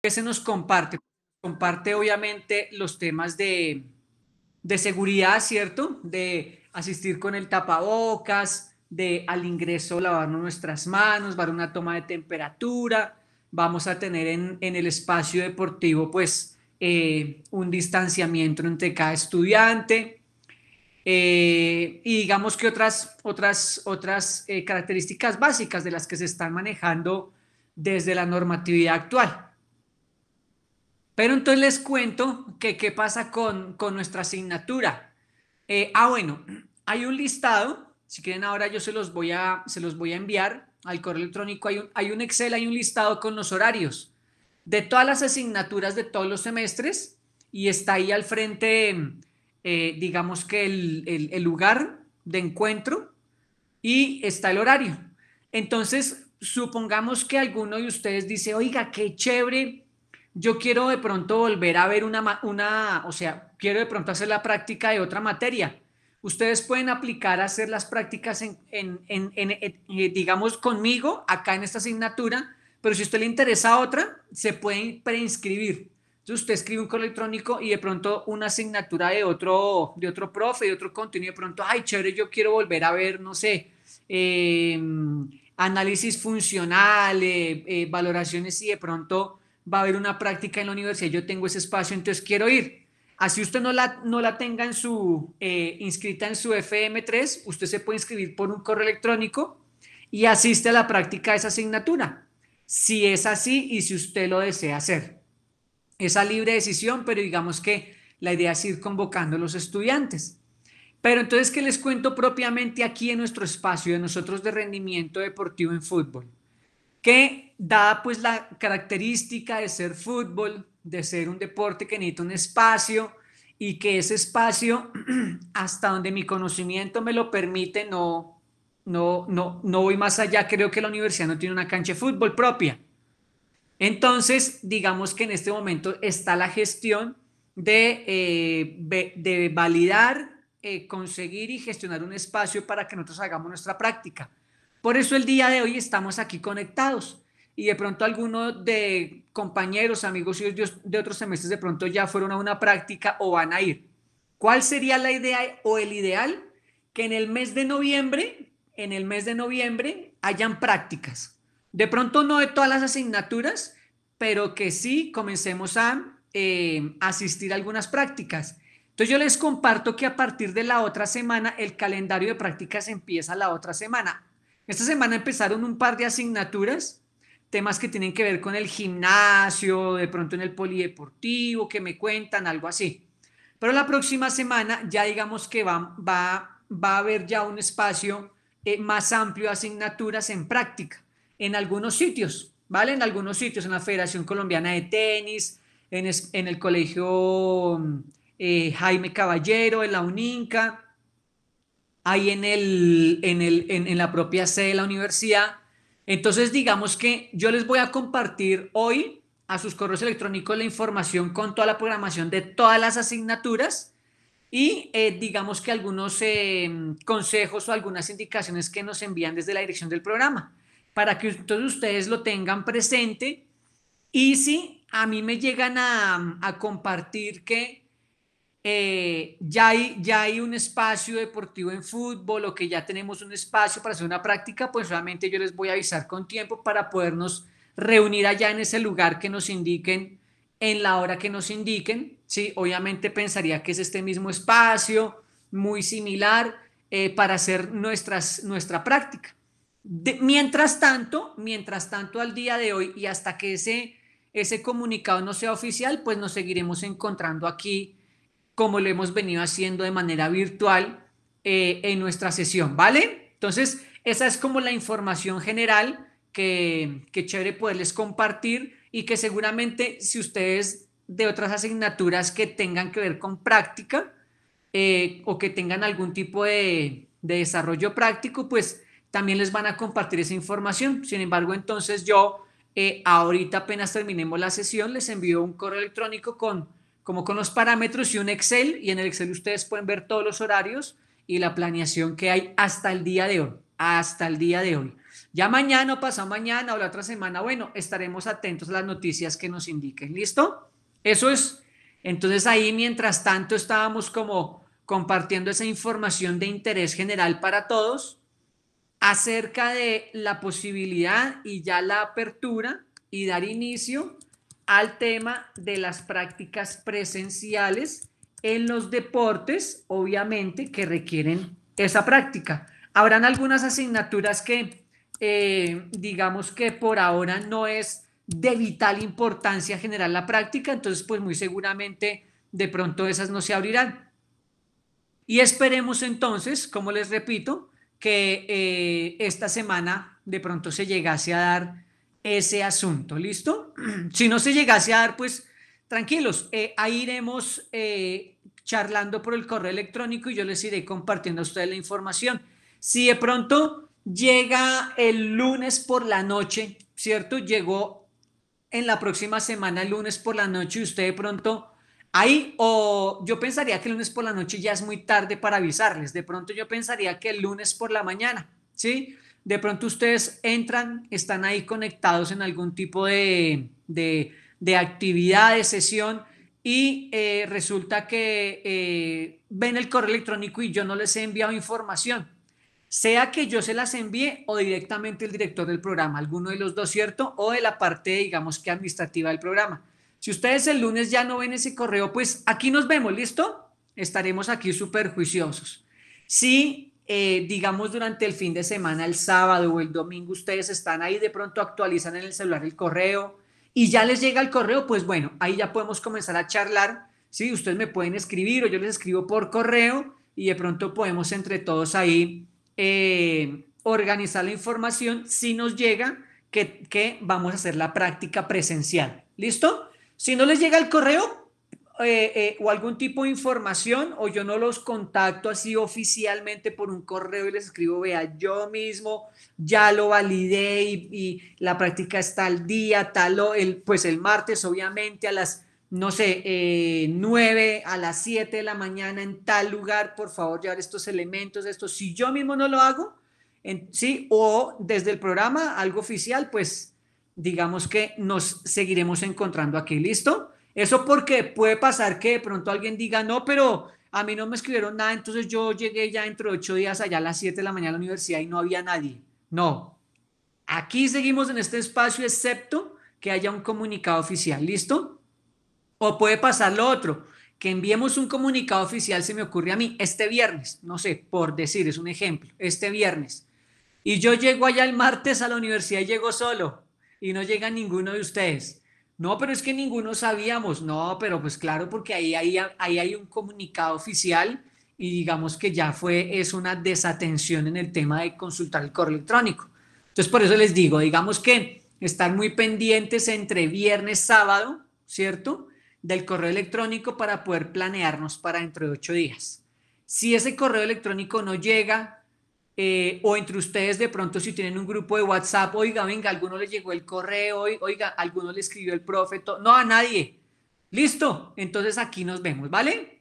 ¿Qué se nos comparte? Comparte obviamente los temas de, seguridad, ¿cierto? De asistir con el tapabocas, de al ingreso lavarnos nuestras manos, para una toma de temperatura. Vamos a tener en, el espacio deportivo pues eh, un distanciamiento entre cada estudiante. Eh, y digamos que otras, otras, otras eh, características básicas de las que se están manejando desde la normatividad actual. Pero entonces les cuento que qué pasa con, con nuestra asignatura. Eh, ah, bueno, hay un listado. Si quieren ahora yo se los voy a, se los voy a enviar al correo electrónico. Hay un, hay un Excel, hay un listado con los horarios de todas las asignaturas de todos los semestres y está ahí al frente, eh, digamos que el, el lugar de encuentro y está el horario. Entonces, supongamos que alguno de ustedes dice, oiga, qué chévere yo quiero de pronto volver a ver una, una, o sea, quiero de pronto hacer la práctica de otra materia. Ustedes pueden aplicar a hacer las prácticas en, eh, eh, digamos, conmigo acá en esta asignatura, pero si a usted le interesa otra, se pueden preinscribir. Entonces usted escribe un correo electrónico y de pronto una asignatura de otro, de otro profe, de otro contenido, de pronto, ay, chévere, yo quiero volver a ver, no sé, em, análisis funcional, eh, valoraciones y de pronto va a haber una práctica en la universidad, yo tengo ese espacio, entonces quiero ir. Así usted no la, no la tenga en su, eh, inscrita en su FM3, usted se puede inscribir por un correo electrónico y asiste a la práctica de esa asignatura, si es así y si usted lo desea hacer. Esa libre decisión, pero digamos que la idea es ir convocando a los estudiantes. Pero entonces, ¿qué les cuento propiamente aquí en nuestro espacio de nosotros de rendimiento deportivo en fútbol? Que da pues la característica de ser fútbol, de ser un deporte que necesita un espacio y que ese espacio, hasta donde mi conocimiento me lo permite, no, no, no, no voy más allá. Creo que la universidad no tiene una cancha de fútbol propia. Entonces, digamos que en este momento está la gestión de, eh, validar, eh, conseguir y gestionar un espacio para que nosotros hagamos nuestra práctica. Por eso el día de hoy estamos aquí conectados y de pronto algunos de compañeros, amigos y de, otros semestres de pronto ya fueron a una práctica o van a ir. ¿Cuál sería la idea o el ideal que en el mes de noviembre, en el mes de noviembre hayan prácticas? De pronto no de todas las asignaturas, pero que sí comencemos a eh, asistir a algunas prácticas. Entonces yo les comparto que a partir de la otra semana el calendario de prácticas empieza la otra semana. Esta semana empezaron un par de asignaturas, temas que tienen que ver con el gimnasio, de pronto en el polideportivo, que me cuentan, algo así. Pero la próxima semana ya digamos que va, va, va a haber ya un espacio eh, más amplio de asignaturas en práctica, en algunos sitios, ¿vale? En algunos sitios, en la Federación Colombiana de Tenis, en, en el Colegio eh, Jaime Caballero, en la UNINCA, ahí en, el, en, el, en la propia sede de la universidad entonces, digamos que yo les voy a compartir hoy a sus correos electrónicos la información con toda la programación de todas las asignaturas y eh, digamos que algunos eh, consejos o algunas indicaciones que nos envían desde la dirección del programa para que todos ustedes lo tengan presente y si a mí me llegan a compartir que eh, ya, hay, ya hay un espacio deportivo en fútbol o que ya tenemos un espacio para hacer una práctica, pues solamente yo les voy a avisar con tiempo para podernos reunir allá en ese lugar que nos indiquen, en la hora que nos indiquen. Sí, obviamente pensaría que es este mismo espacio, muy similar, eh, para hacer nuestras, nuestra práctica. mientras tanto, mientras tanto al día de hoy y hasta que ese, ese comunicado no sea oficial, pues nos seguiremos encontrando aquí como lo hemos venido haciendo de manera virtual eh, en nuestra sesión, ¿vale? Entonces, esa es como la información general que, que chévere poderles compartir y que seguramente si ustedes de otras asignaturas que tengan que ver con práctica eh, o que tengan algún tipo de, desarrollo práctico, pues también les van a compartir esa información. Sin embargo, entonces yo eh, ahorita apenas terminemos la sesión, les envío un correo electrónico con como con los parámetros y un Excel, y en el Excel ustedes pueden ver todos los horarios y la planeación que hay hasta el día de hoy, hasta el día de hoy. Ya mañana o pasado mañana o la otra semana, bueno, estaremos atentos a las noticias que nos indiquen, ¿listo? Eso es, entonces ahí mientras tanto estábamos como compartiendo esa información de interés general para todos acerca de la posibilidad y ya la apertura y dar inicio al tema de las prácticas presenciales en los deportes, obviamente, que requieren esa práctica. Habrán algunas asignaturas que, eh, digamos que por ahora no es de vital importancia generar la práctica, entonces pues muy seguramente de pronto esas no se abrirán. Y esperemos entonces, como les repito, que eh, esta semana de pronto se llegase a dar ese asunto, ¿listo? Si no se llegase a dar, pues tranquilos, eh, ahí iremos eh, charlando por el correo electrónico y yo les iré compartiendo a ustedes la información. Si de pronto llega el lunes por la noche, ¿cierto? Llegó en la próxima semana, el lunes por la noche, y usted de pronto ahí, o yo pensaría que el lunes por la noche ya es muy tarde para avisarles, de pronto yo pensaría que el lunes por la mañana, ¿sí? de pronto ustedes entran, están ahí conectados en algún tipo de, actividad, de sesión, y eh, resulta que eh, ven el correo electrónico y yo no les he enviado información. Sea que yo se las envíe o directamente el director del programa, alguno de los dos, ¿cierto? O de la parte, digamos que administrativa del programa. Si ustedes el lunes ya no ven ese correo, pues aquí nos vemos, ¿listo? Estaremos aquí súper juiciosos. Sí. Eh, digamos durante el fin de semana, el sábado o el domingo, ustedes están ahí, de pronto actualizan en el celular el correo y ya les llega el correo, pues bueno, ahí ya podemos comenzar a charlar, si Ustedes me pueden escribir o yo les escribo por correo y de pronto podemos entre todos ahí eh, organizar la información si nos llega que vamos a hacer la práctica presencial, ¿listo? Si no les llega el correo, eh, eh, o algún tipo de información o yo no los contacto así oficialmente por un correo y les escribo, vea, yo mismo ya lo validé y, la práctica está al día, tal, el, pues el martes obviamente a las, no sé, eh, 9 a las 7 de la mañana en tal lugar, por favor llevar estos elementos, estos, si yo mismo no lo hago, sí, o desde el programa, algo oficial, pues digamos que nos seguiremos encontrando aquí, ¿listo? Eso porque puede pasar que de pronto alguien diga, no, pero a mí no me escribieron nada, entonces yo llegué ya dentro de ocho días allá a las 7 de la mañana a la universidad y no había nadie. No. Aquí seguimos en este espacio excepto que haya un comunicado oficial, ¿listo? O puede pasar lo otro, que enviemos un comunicado oficial, se me ocurre a mí, este viernes, no sé, por decir, es un ejemplo, este viernes. Y yo llego allá el martes a la universidad y llego solo y no llega ninguno de ustedes no, pero es que ninguno sabíamos. No, pero pues claro, porque ahí, hay un comunicado oficial y digamos que ya fue, es una desatención en el tema de consultar el correo electrónico. Entonces, por eso les digo, digamos que estar muy pendientes entre viernes, sábado, ¿cierto? Del correo electrónico para poder planearnos para dentro de ocho días. Si ese correo electrónico no llega, eh, o entre ustedes de pronto si tienen un grupo de WhatsApp, oiga, venga, alguno le llegó el correo, oiga, alguno le escribió el profe, no a nadie. Listo, entonces aquí nos vemos, ¿vale?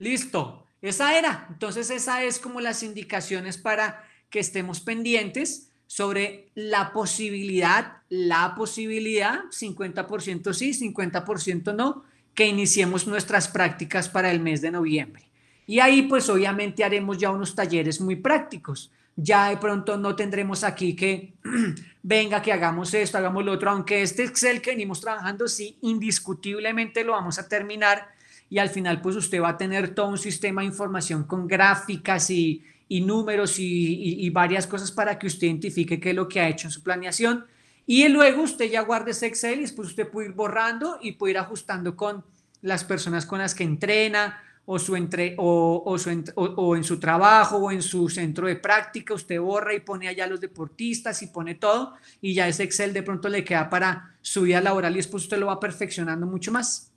Listo, esa era. Entonces esa es como las indicaciones para que estemos pendientes sobre la posibilidad, la posibilidad, 50% sí, 50% no, que iniciemos nuestras prácticas para el mes de noviembre. Y ahí pues obviamente haremos ya unos talleres muy prácticos. Ya de pronto no tendremos aquí que venga que hagamos esto, hagamos lo otro, aunque este Excel que venimos trabajando sí indiscutiblemente lo vamos a terminar y al final pues usted va a tener todo un sistema de información con gráficas y, y números y, varias cosas para que usted identifique qué es lo que ha hecho en su planeación. Y luego usted ya guarda ese Excel y después usted puede ir borrando y puede ir ajustando con las personas con las que entrena, o, su entre, o, en su trabajo o en su centro de práctica, usted borra y pone allá los deportistas y pone todo y ya ese Excel de pronto le queda para su vida laboral y después usted lo va perfeccionando mucho más.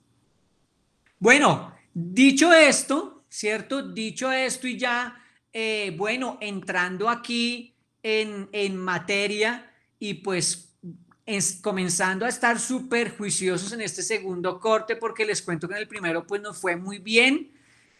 Bueno, dicho esto, ¿cierto? Dicho esto y ya, eh, bueno, entrando aquí en, materia y pues es comenzando a estar súper juiciosos en este segundo corte porque les cuento que en el primero pues no fue muy bien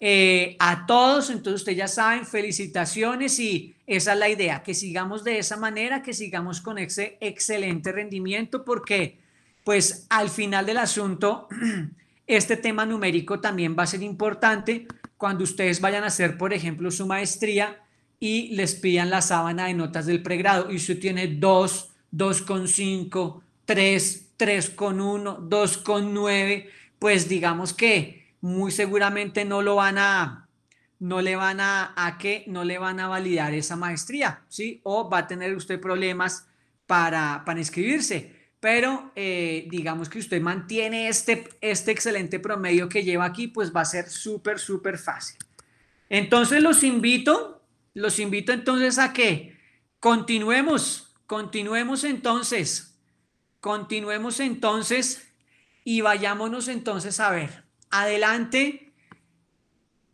eh, a todos. Entonces, ustedes ya saben, felicitaciones y esa es la idea, que sigamos de esa manera, que sigamos con ese excelente rendimiento, porque pues al final del asunto, este tema numérico también va a ser importante cuando ustedes vayan a hacer, por ejemplo, su maestría y les pidan la sábana de notas del pregrado. Y usted tiene 2, 2,5, 3, 3,1, 2,9, pues digamos que muy seguramente no lo van a, no le van a, a que no le van a validar esa maestría, ¿sí? O va a tener usted problemas para, para inscribirse. Pero eh, digamos que usted mantiene este, este excelente promedio que lleva aquí, pues va a ser súper, súper fácil. Entonces los invito, los invito entonces a que continuemos, continuemos entonces, continuemos entonces y vayámonos entonces a ver adelante.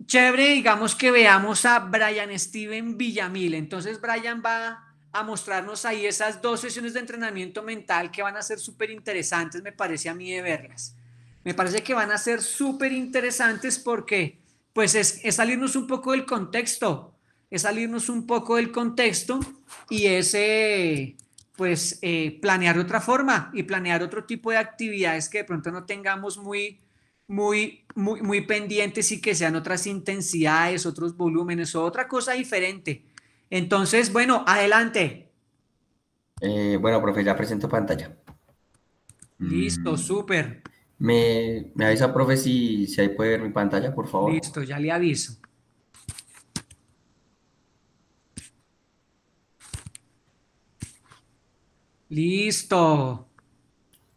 Chévere, digamos que veamos a Brian Steven Villamil. Entonces Brian va a mostrarnos ahí esas dos sesiones de entrenamiento mental que van a ser súper interesantes, me parece a mí de verlas. Me parece que van a ser súper interesantes porque pues es, salirnos un poco del contexto, es salirnos un poco del contexto y es eh, pues eh, planear de otra forma y planear otro tipo de actividades que de pronto no tengamos muy, muy, muy, muy pendientes y que sean otras intensidades, otros volúmenes o otra cosa diferente. Entonces, bueno, adelante. Eh, bueno, profe, ya presento pantalla. Listo, mm. súper. Me, avisa, profe, si, si ahí puede ver mi pantalla, por favor. Listo, ya le aviso. Listo.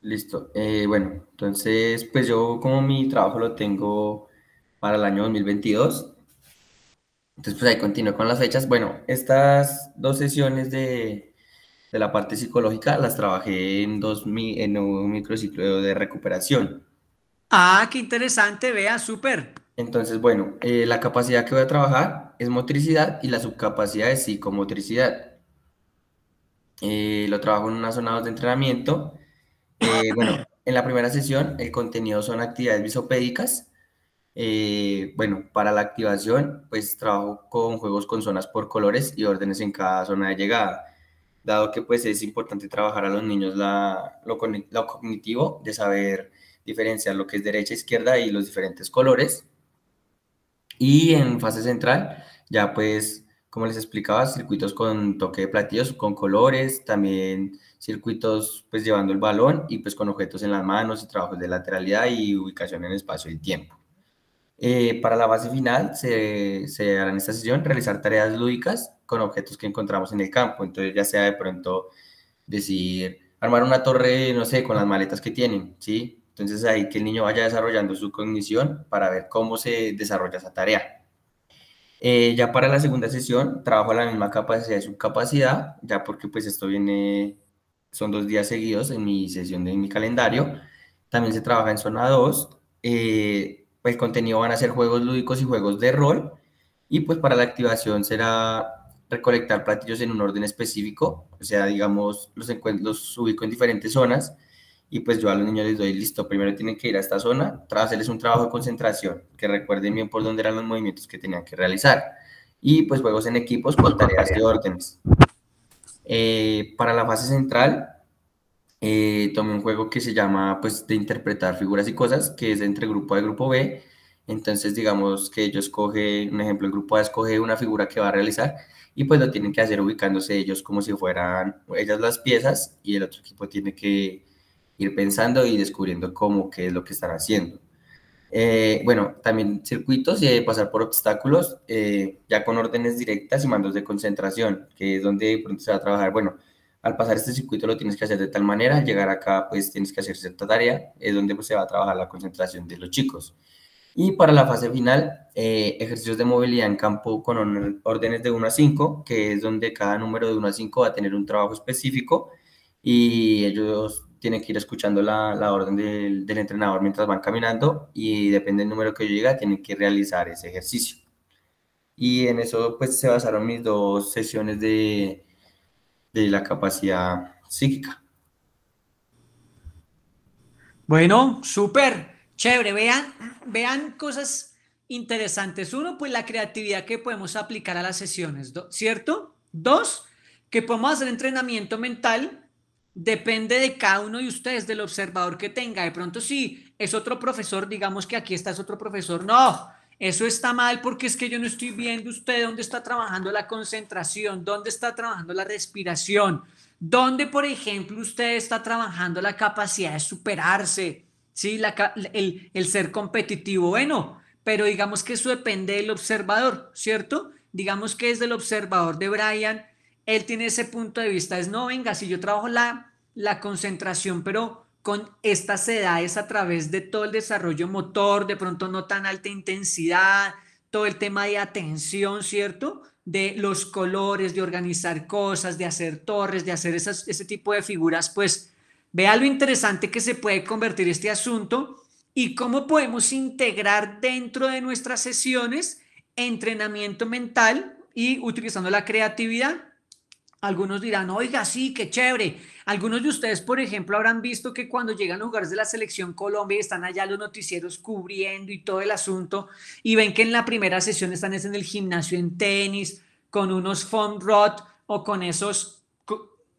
Listo. Eh, bueno, entonces, pues yo como mi trabajo lo tengo para el año 2022. Entonces, pues ahí continúo con las fechas. Bueno, estas dos sesiones de, la parte psicológica las trabajé en, dos, en un microciclo de recuperación. Ah, qué interesante, vea, súper. Entonces, bueno, eh, la capacidad que voy a trabajar es motricidad y la subcapacidad es psicomotricidad. Eh, lo trabajo en unas zona de entrenamiento eh, bueno, en la primera sesión el contenido son actividades visopédicas. Eh, bueno, para la activación, pues trabajo con juegos con zonas por colores y órdenes en cada zona de llegada, dado que pues es importante trabajar a los niños la, lo, lo cognitivo de saber diferenciar lo que es derecha, e izquierda y los diferentes colores. Y en fase central, ya pues como les explicaba, circuitos con toque de platillos, con colores, también circuitos pues llevando el balón y pues con objetos en las manos y trabajos de lateralidad y ubicación en espacio y tiempo. Eh, para la base final se, se, hará en esta sesión realizar tareas lúdicas con objetos que encontramos en el campo, entonces ya sea de pronto decir armar una torre, no sé, con las maletas que tienen, ¿sí? Entonces ahí que el niño vaya desarrollando su cognición para ver cómo se desarrolla esa tarea. Eh, ya para la segunda sesión trabajo la misma capacidad y subcapacidad, ya porque pues esto viene, son dos días seguidos en mi sesión de mi calendario. También se trabaja en zona 2. Eh, el contenido van a ser juegos lúdicos y juegos de rol. Y pues para la activación será recolectar platillos en un orden específico, o sea, digamos, los, los ubico en diferentes zonas y pues yo a los niños les doy, listo, primero tienen que ir a esta zona, hacerles un trabajo de concentración, que recuerden bien por dónde eran los movimientos que tenían que realizar. Y pues juegos en equipos con tareas de órdenes. Eh, para la fase central, eh, tomé un juego que se llama pues de interpretar figuras y cosas, que es entre grupo A y grupo B. Entonces, digamos que ellos cogen, un ejemplo, el grupo A escoge una figura que va a realizar y pues lo tienen que hacer ubicándose ellos como si fueran ellas las piezas y el otro equipo tiene que pensando y descubriendo cómo, qué es lo que están haciendo. Eh, bueno, también circuitos y pasar por obstáculos, eh, ya con órdenes directas y mandos de concentración, que es donde pronto se va a trabajar. Bueno, al pasar este circuito lo tienes que hacer de tal manera, llegar acá pues tienes que hacer cierta tarea, es donde pues, se va a trabajar la concentración de los chicos. Y para la fase final, eh, ejercicios de movilidad en campo con órdenes de 1 a 5, que es donde cada número de 1 a 5 va a tener un trabajo específico y ellos tienen que ir escuchando la, la orden del, del, entrenador mientras van caminando y depende del número que yo llegue, tienen que realizar ese ejercicio. Y en eso pues se basaron mis dos sesiones de, de la capacidad psíquica. Bueno, súper, chévere. Vean, vean cosas interesantes. Uno, pues la creatividad que podemos aplicar a las sesiones, ¿cierto? Dos, que podemos hacer entrenamiento mental Depende de cada uno de ustedes, del observador que tenga. De pronto, sí, es otro profesor, digamos que aquí está es otro profesor. No, eso está mal porque es que yo no estoy viendo usted dónde está trabajando la concentración, dónde está trabajando la respiración, dónde, por ejemplo, usted está trabajando la capacidad de superarse, ¿sí? el, el ser competitivo. Bueno, pero digamos que eso depende del observador, ¿cierto? Digamos que es del observador de Brian él tiene ese punto de vista, es no, venga, si yo trabajo la, la concentración, pero con estas edades a través de todo el desarrollo motor, de pronto no tan alta intensidad, todo el tema de atención, ¿cierto? De los colores, de organizar cosas, de hacer torres, de hacer ese tipo de figuras, pues vea lo interesante que se puede convertir este asunto y cómo podemos integrar dentro de nuestras sesiones entrenamiento mental y utilizando la creatividad algunos dirán, oiga, sí, qué chévere. Algunos de ustedes, por ejemplo, habrán visto que cuando llegan a lugares de la selección Colombia y están allá los noticieros cubriendo y todo el asunto, y ven que en la primera sesión están en el gimnasio en tenis, con unos foam rod o con esos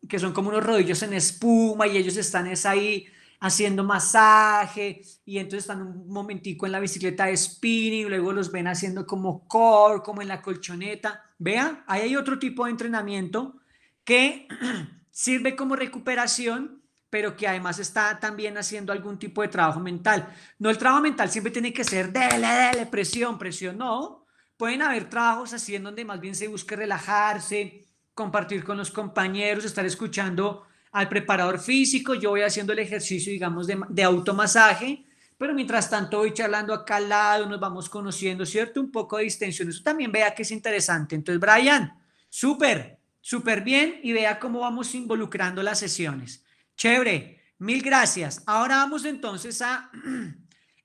que son como unos rodillos en espuma y ellos están es ahí haciendo masaje y entonces están un momentico en la bicicleta de spinning, luego los ven haciendo como core, como en la colchoneta. Vea, ahí hay otro tipo de entrenamiento que sirve como recuperación, pero que además está también haciendo algún tipo de trabajo mental. No el trabajo mental siempre tiene que ser, de dele, presión, presión, no. Pueden haber trabajos así en donde más bien se busque relajarse, compartir con los compañeros, estar escuchando al preparador físico, yo voy haciendo el ejercicio, digamos, de, de automasaje, pero mientras tanto voy charlando acá al lado, nos vamos conociendo, ¿cierto? Un poco de distensión, eso también vea que es interesante. Entonces, Brian, súper, Súper bien y vea cómo vamos involucrando las sesiones. Chévere, mil gracias. Ahora vamos entonces a,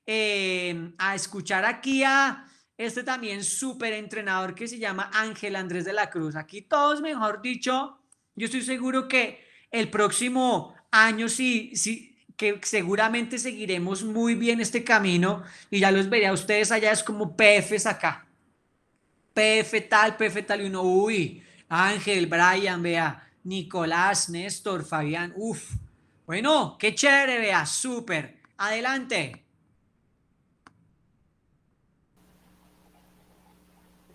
eh, a escuchar aquí a este también súper entrenador que se llama Ángel Andrés de la Cruz. Aquí todos, mejor dicho, yo estoy seguro que el próximo año sí, sí, que seguramente seguiremos muy bien este camino y ya los veré a ustedes allá, es como PFs acá. PF tal, PF tal, y uno, uy, Ángel, Brian, vea, Nicolás, Néstor, Fabián, uff. Bueno, qué chévere, vea, súper. Adelante.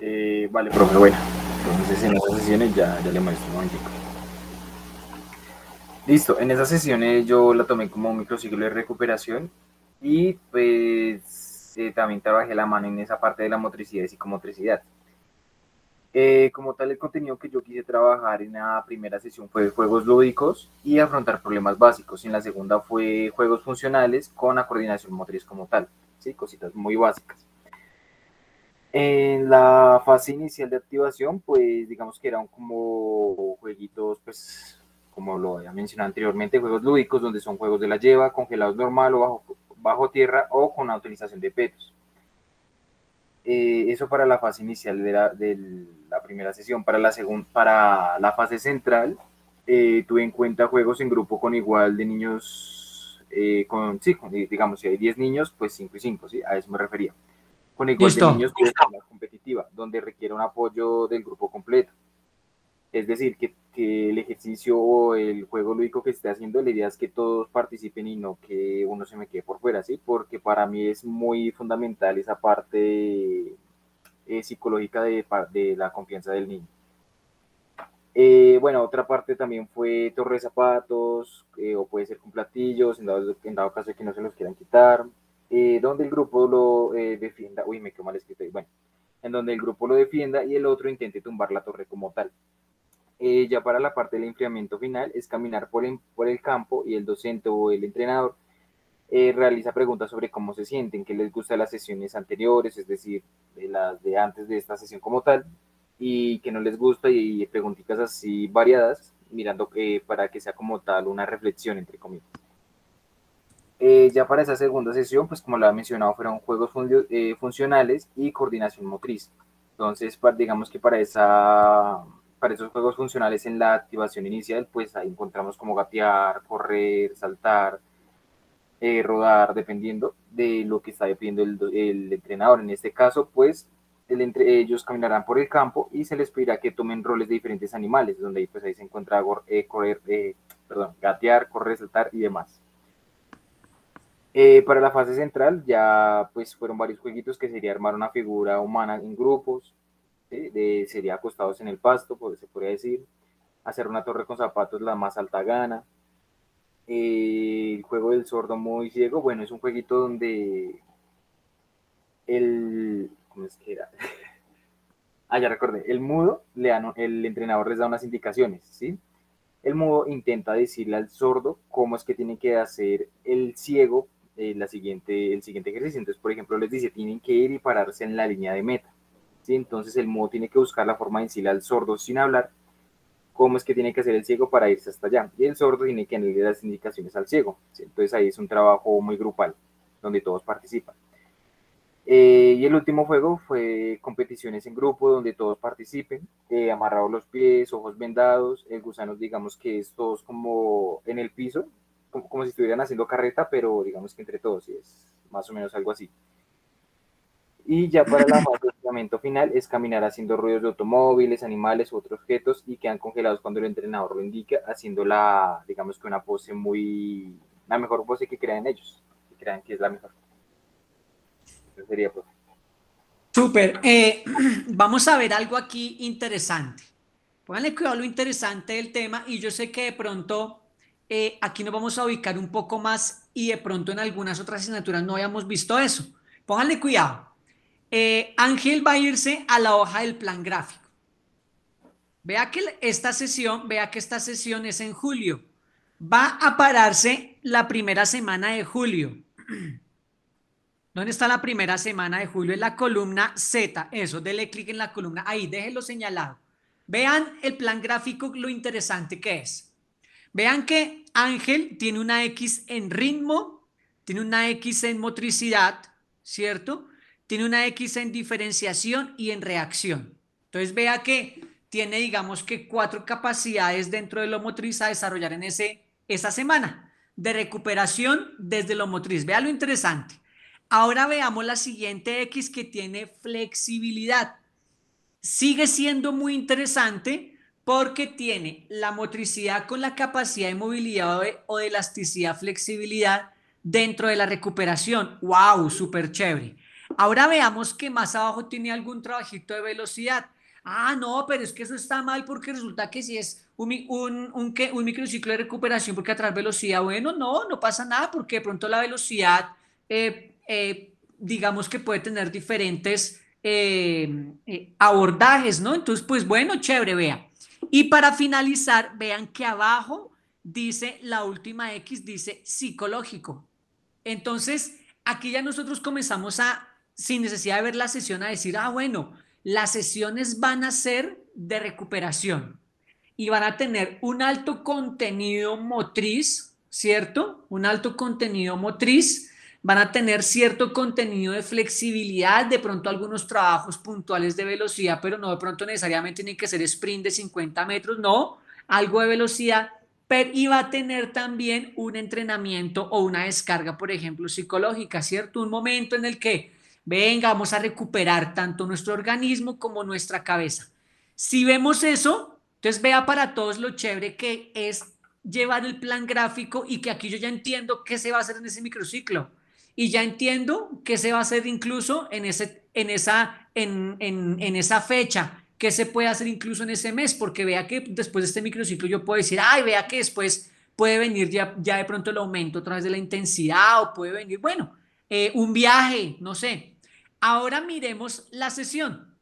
Eh, vale, profe, bueno. Entonces en esas sesiones ya, le maestro un Listo, en esas sesiones yo la tomé como un microciclo de recuperación y pues eh, también trabajé la mano en esa parte de la motricidad y psicomotricidad. Eh, como tal, el contenido que yo quise trabajar en la primera sesión fue juegos lúdicos y afrontar problemas básicos. Y en la segunda fue juegos funcionales con la coordinación motriz como tal, ¿sí? cositas muy básicas. En la fase inicial de activación, pues digamos que eran como jueguitos, pues como lo había mencionado anteriormente, juegos lúdicos, donde son juegos de la lleva, congelados normal o bajo, bajo tierra o con la utilización de petos. Eh, eso para la fase inicial del, la primera sesión. Para la, segunda para la fase central, eh, tuve en cuenta juegos en grupo con igual de niños, eh, con, sí, digamos, si hay 10 niños, pues 5 y 5, ¿sí? a eso me refería. Con igual de niños pues, competitiva, donde requiere un apoyo del grupo completo. Es decir, que, que, el ejercicio o el juego lúdico que esté haciendo, la idea es que todos participen y no que uno se me quede por fuera, ¿sí? Porque para mí es muy fundamental esa parte eh, psicológica de, la confianza del niño. Eh, bueno, otra parte también fue torre de zapatos, eh, o puede ser con platillos, en dado, caso que no se los quieran quitar, donde el grupo lo defienda, uy, me mal escrito bueno, en donde el grupo lo defienda y el otro intente tumbar la torre como tal. ya para la parte del enfriamiento final es caminar por el campo y el docente o el entrenador eh, realiza preguntas sobre cómo se sienten, qué les gusta de las sesiones anteriores, es decir, de las de antes de esta sesión como tal, y qué no les gusta, y, preguntitas así variadas, mirando que para que sea como tal una reflexión, entre comillas. Eh, ya para esa segunda sesión, pues como lo he mencionado, fueron juegos eh, funcionales y coordinación motriz. Entonces, para, digamos que para esa para esos juegos funcionales en la activación inicial, pues ahí encontramos como gatear, correr, saltar, eh, rodar dependiendo de lo que está pidiendo el, entrenador. En este caso, pues el entre, ellos caminarán por el campo y se les pedirá que tomen roles de diferentes animales, donde ahí, pues, ahí se encuentra eh, correr, eh, gatear, correr, saltar y demás. para la fase central ya pues fueron varios jueguitos que sería armar una figura humana en grupos, de, sería acostados en el pasto, pues, se podría decir, hacer una torre con zapatos la más alta gana, el juego del sordo muy ciego, bueno, es un jueguito donde el, ¿cómo es que era? ah, ya recordé, el mudo, le el entrenador les da unas indicaciones, ¿sí? El mudo intenta decirle al sordo cómo es que tiene que hacer el ciego eh, la siguiente, el siguiente ejercicio. Entonces, por ejemplo, les dice, tienen que ir y pararse en la línea de meta. ¿sí? Entonces, el mudo tiene que buscar la forma de decirle al sordo sin hablar cómo es que tiene que hacer el ciego para irse hasta allá. Y el sordo tiene que leer las indicaciones al ciego. Entonces ahí es un trabajo muy grupal, donde todos participan. Eh, y el último juego fue competiciones en grupo donde todos participen, eh, amarrados los pies, ojos vendados, el gusano digamos que es todos como en el piso, como, como si estuvieran haciendo carreta, pero digamos que entre todos, y es más o menos algo así. Y ya para la fase final es caminar haciendo ruidos de automóviles, animales u otros objetos y quedan congelados cuando el entrenador lo indica, haciendo la, digamos que una pose muy, la mejor pose que crean ellos, que crean que es la mejor. Eso sería, profe. Pues. Súper. Eh, vamos a ver algo aquí interesante. Pónganle cuidado lo interesante del tema y yo sé que de pronto eh, aquí nos vamos a ubicar un poco más y de pronto en algunas otras asignaturas no habíamos visto eso. Pónganle cuidado. Eh, Ángel va a irse a la hoja del plan gráfico. Vea que esta sesión, vea que esta sesión es en julio. Va a pararse la primera semana de julio. ¿Dónde está la primera semana de julio? En la columna Z. Eso, dele clic en la columna. Ahí, déjelo señalado. Vean el plan gráfico, lo interesante que es. Vean que Ángel tiene una X en ritmo, tiene una X en motricidad, ¿cierto? tiene una X en diferenciación y en reacción. Entonces vea que tiene, digamos que, cuatro capacidades dentro de lo motriz a desarrollar en ese, esa semana de recuperación desde lo motriz. Vea lo interesante. Ahora veamos la siguiente X que tiene flexibilidad. Sigue siendo muy interesante porque tiene la motricidad con la capacidad de movilidad o de, elasticidad, flexibilidad dentro de la recuperación. ¡Wow! Súper chévere. Ahora veamos que más abajo tiene algún trabajito de velocidad. Ah, no, pero es que eso está mal porque resulta que si es un, microciclo de recuperación porque atrás velocidad, bueno, no, no pasa nada porque de pronto la velocidad, eh, eh, digamos que puede tener diferentes eh, abordajes, ¿no? Entonces, pues bueno, chévere, vea. Y para finalizar, vean que abajo dice la última X, dice psicológico. Entonces, aquí ya nosotros comenzamos a sin necesidad de ver la sesión a decir, ah, bueno, las sesiones van a ser de recuperación y van a tener un alto contenido motriz, ¿cierto? Un alto contenido motriz, van a tener cierto contenido de flexibilidad, de pronto algunos trabajos puntuales de velocidad, pero no de pronto necesariamente tienen que ser sprint de 50 metros, no, algo de velocidad, pero, y va a tener también un entrenamiento o una descarga, por ejemplo, psicológica, ¿cierto? Un momento en el que venga, vamos a recuperar tanto nuestro organismo como nuestra cabeza. Si vemos eso, entonces vea para todos lo chévere que es llevar el plan gráfico y que aquí yo ya entiendo qué se va a hacer en ese microciclo y ya entiendo qué se va a hacer incluso en, ese, en, esa, en, en, en esa fecha qué se puede hacer incluso en ese mes, porque vea que después de este microciclo yo puedo decir, ay, vea que después puede venir ya, ya de pronto el aumento a través de la intensidad o puede venir, bueno, eh, un viaje, no sé, Ahora miremos la sesión.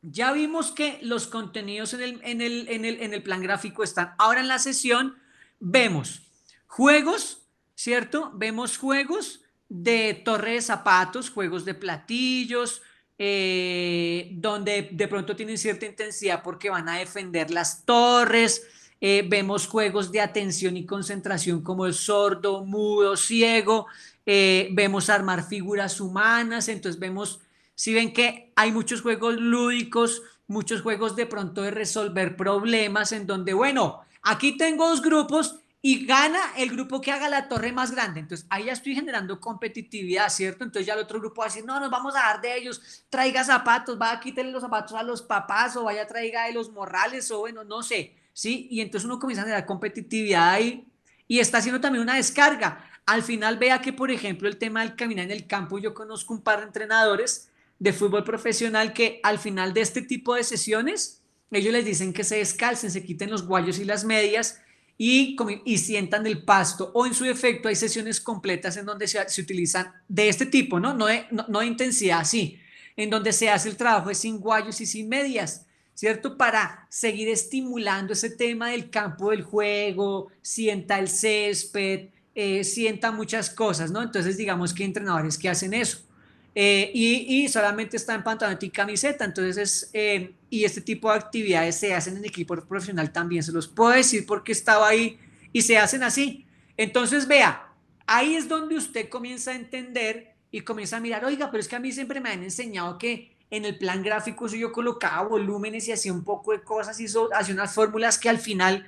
Ya vimos que los contenidos en el, plan gráfico están. Ahora en la sesión vemos juegos, ¿cierto? Vemos juegos de torre de zapatos, juegos de platillos, eh, donde de pronto tienen cierta intensidad porque van a defender las torres. Eh, vemos juegos de atención y concentración como el sordo, mudo, ciego, eh, vemos armar figuras humanas, entonces vemos, si ven que hay muchos juegos lúdicos, muchos juegos de pronto de resolver problemas en donde, bueno, aquí tengo dos grupos y gana el grupo que haga la torre más grande. Entonces, ahí ya estoy generando competitividad, ¿cierto? Entonces ya el otro grupo va a decir, no, nos vamos a dar de ellos, traiga zapatos, va a quitarle los zapatos a los papás o vaya a traiga de los morrales o bueno, no sé, ¿sí? Y entonces uno comienza a generar competitividad ahí y está haciendo también una descarga. Al final vea que, por ejemplo, el tema del caminar en el campo, yo conozco un par de entrenadores de fútbol profesional que al final de este tipo de sesiones, ellos les dicen que se descalcen, se quiten los guayos y las medias y, y sientan el pasto. O en su efecto hay sesiones completas en donde se, se utilizan de este tipo, ¿no? No de, no, no intensidad, sí, en donde se hace el trabajo sin guayos y sin medias. ¿cierto? Para seguir estimulando ese tema del campo del juego, sienta el césped, eh, sienta muchas cosas, ¿no? Entonces digamos que entrenadores que hacen eso. Eh, y, solamente está en pantalón y camiseta, entonces, eh, y este tipo de actividades se hacen en equipo profesional también, se los puedo decir porque estaba ahí y se hacen así. Entonces, vea, ahí es donde usted comienza a entender y comienza a mirar, oiga, pero es que a mí siempre me han enseñado que en el plan gráfico yo colocaba volúmenes y hacía un poco de cosas y hacía unas fórmulas que al final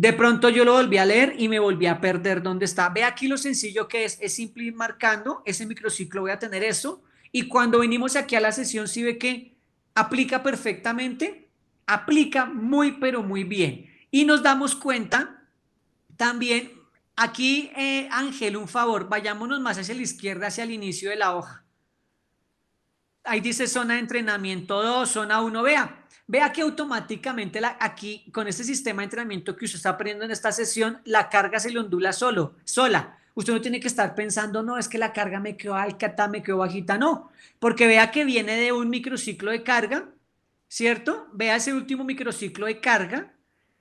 de pronto yo lo volví a leer y me volví a perder dónde está. Ve aquí lo sencillo que es, es simple ir marcando, ese microciclo voy a tener eso. Y cuando venimos aquí a la sesión, si ve que aplica perfectamente, aplica muy, pero muy bien. Y nos damos cuenta también, aquí eh, Ángel, un favor, vayámonos más hacia la izquierda, hacia el inicio de la hoja. Ahí dice zona de entrenamiento 2, zona 1, vea Vea que automáticamente la, aquí, con este sistema de entrenamiento que usted está aprendiendo en esta sesión, la carga se le ondula solo, sola. Usted no tiene que estar pensando, no, es que la carga me quedó alta, me quedó bajita, no, porque vea que viene de un microciclo de carga, ¿cierto? Vea ese último microciclo de carga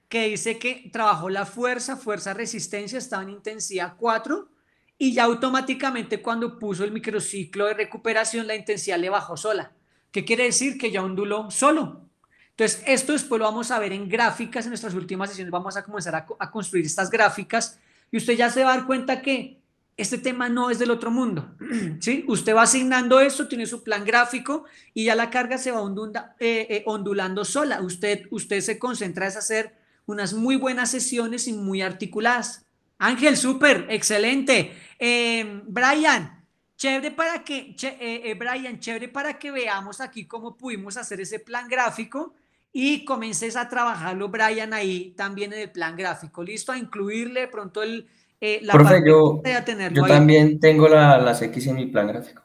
que dice que trabajó la fuerza, fuerza, resistencia, estaba en intensidad 4 y ya automáticamente cuando puso el microciclo de recuperación la intensidad le bajó sola. ¿Qué quiere decir? Que ya onduló solo. Entonces, esto después lo vamos a ver en gráficas, en nuestras últimas sesiones vamos a comenzar a, construir estas gráficas y usted ya se va a dar cuenta que este tema no es del otro mundo. ¿sí? Usted va asignando esto, tiene su plan gráfico y ya la carga se va eh, eh, ondulando sola. Usted, usted se concentra en hacer unas muy buenas sesiones y muy articuladas. Ángel, súper, excelente. Em, Brian, chévere para que, eh, Brian, chévere para que veamos aquí cómo pudimos hacer ese plan gráfico y comencé a trabajarlo, Brian, ahí también en el plan gráfico. Listo, a incluirle pronto el, eh, la Profe, yo, yo también tengo las X en mi plan gráfico.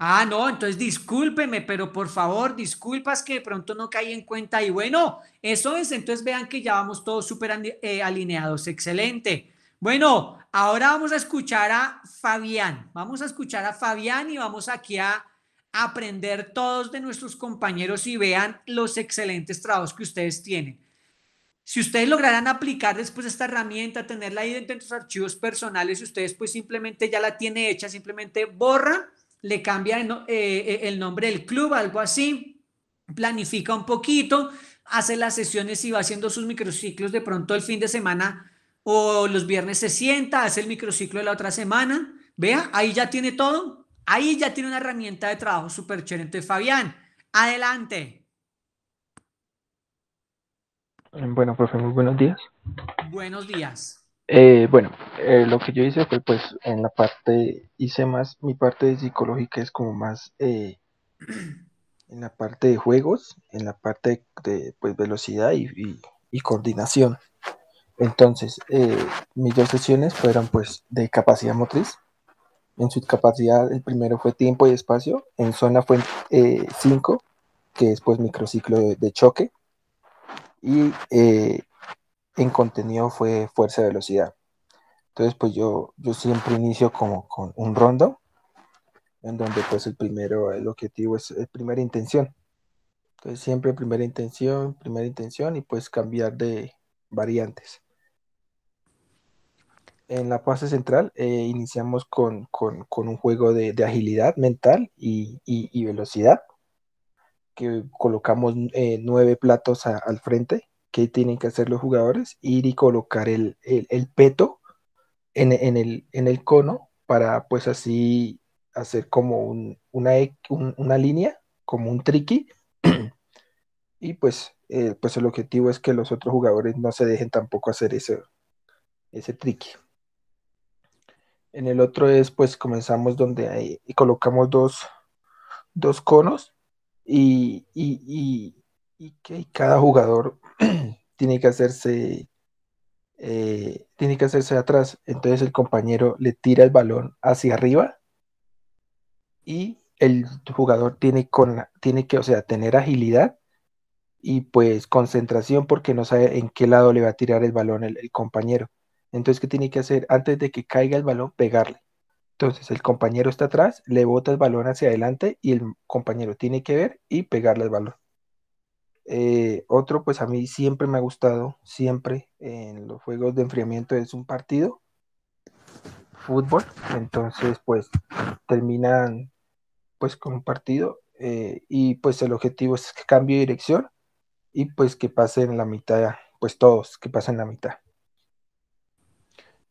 Ah, no, entonces discúlpeme, pero por favor, disculpas que de pronto no caí en cuenta. Y bueno, eso es, entonces vean que ya vamos todos súper eh, alineados. Excelente. Bueno, ahora vamos a escuchar a Fabián. Vamos a escuchar a Fabián y vamos aquí a aprender todos de nuestros compañeros y vean los excelentes trabajos que ustedes tienen. Si ustedes lograran aplicar después esta herramienta, tenerla ahí dentro de sus archivos personales, ustedes pues simplemente ya la tiene hecha, simplemente borra, le cambia eh, eh, el nombre del club, algo así, planifica un poquito, hace las sesiones y va haciendo sus microciclos de pronto el fin de semana o los viernes se sienta, hace el microciclo de la otra semana, vea, ahí ya tiene todo, Ahí ya tiene una herramienta de trabajo súper chévere. Entonces, Fabián, adelante. Eh, bueno, profe, muy buenos días. Buenos días. Eh, bueno, eh, lo que yo hice fue pues en la parte, hice más, mi parte psicológica es como más en la parte de juegos, en la parte de pues velocidad y, y coordinación. Entonces, mis dos sesiones fueron pues de capacidad motriz en su capacidad, el primero fue tiempo y espacio, en zona fue 5, eh, que es pues microciclo de, choque, y eh, en contenido fue fuerza y velocidad. Entonces pues yo, yo siempre inicio como con un rondo, en donde pues el primero, el objetivo es eh, primera intención. Entonces siempre primera intención, primera intención y pues cambiar de variantes en la fase central eh, iniciamos con, un juego de, agilidad mental y, velocidad, que colocamos eh, nueve platos al frente que tienen que hacer los jugadores, ir y colocar el, peto en, el, en, el, cono para pues así hacer como un, una, una, línea, como un triqui, y pues, eh, pues el objetivo es que los otros jugadores no se dejen tampoco hacer ese, ese triqui. En el otro es, pues comenzamos donde colocamos dos, dos conos y, y, que cada jugador tiene que hacerse eh, tiene que hacerse atrás. Entonces el compañero le tira el balón hacia arriba y el jugador tiene, con, tiene que, o sea, tener agilidad y pues concentración porque no sabe en qué lado le va a tirar el balón el compañero. Entonces, ¿qué tiene que hacer? Antes de que caiga el balón, pegarle. Entonces, el compañero está atrás, le bota el balón hacia adelante y el compañero tiene que ver y pegarle el balón. Eh, otro, pues a mí siempre me ha gustado, siempre en los juegos de enfriamiento es un partido, fútbol, entonces pues terminan pues con un partido eh, y pues el objetivo es que cambie de dirección y pues que pasen la mitad, pues todos, que pasen la mitad.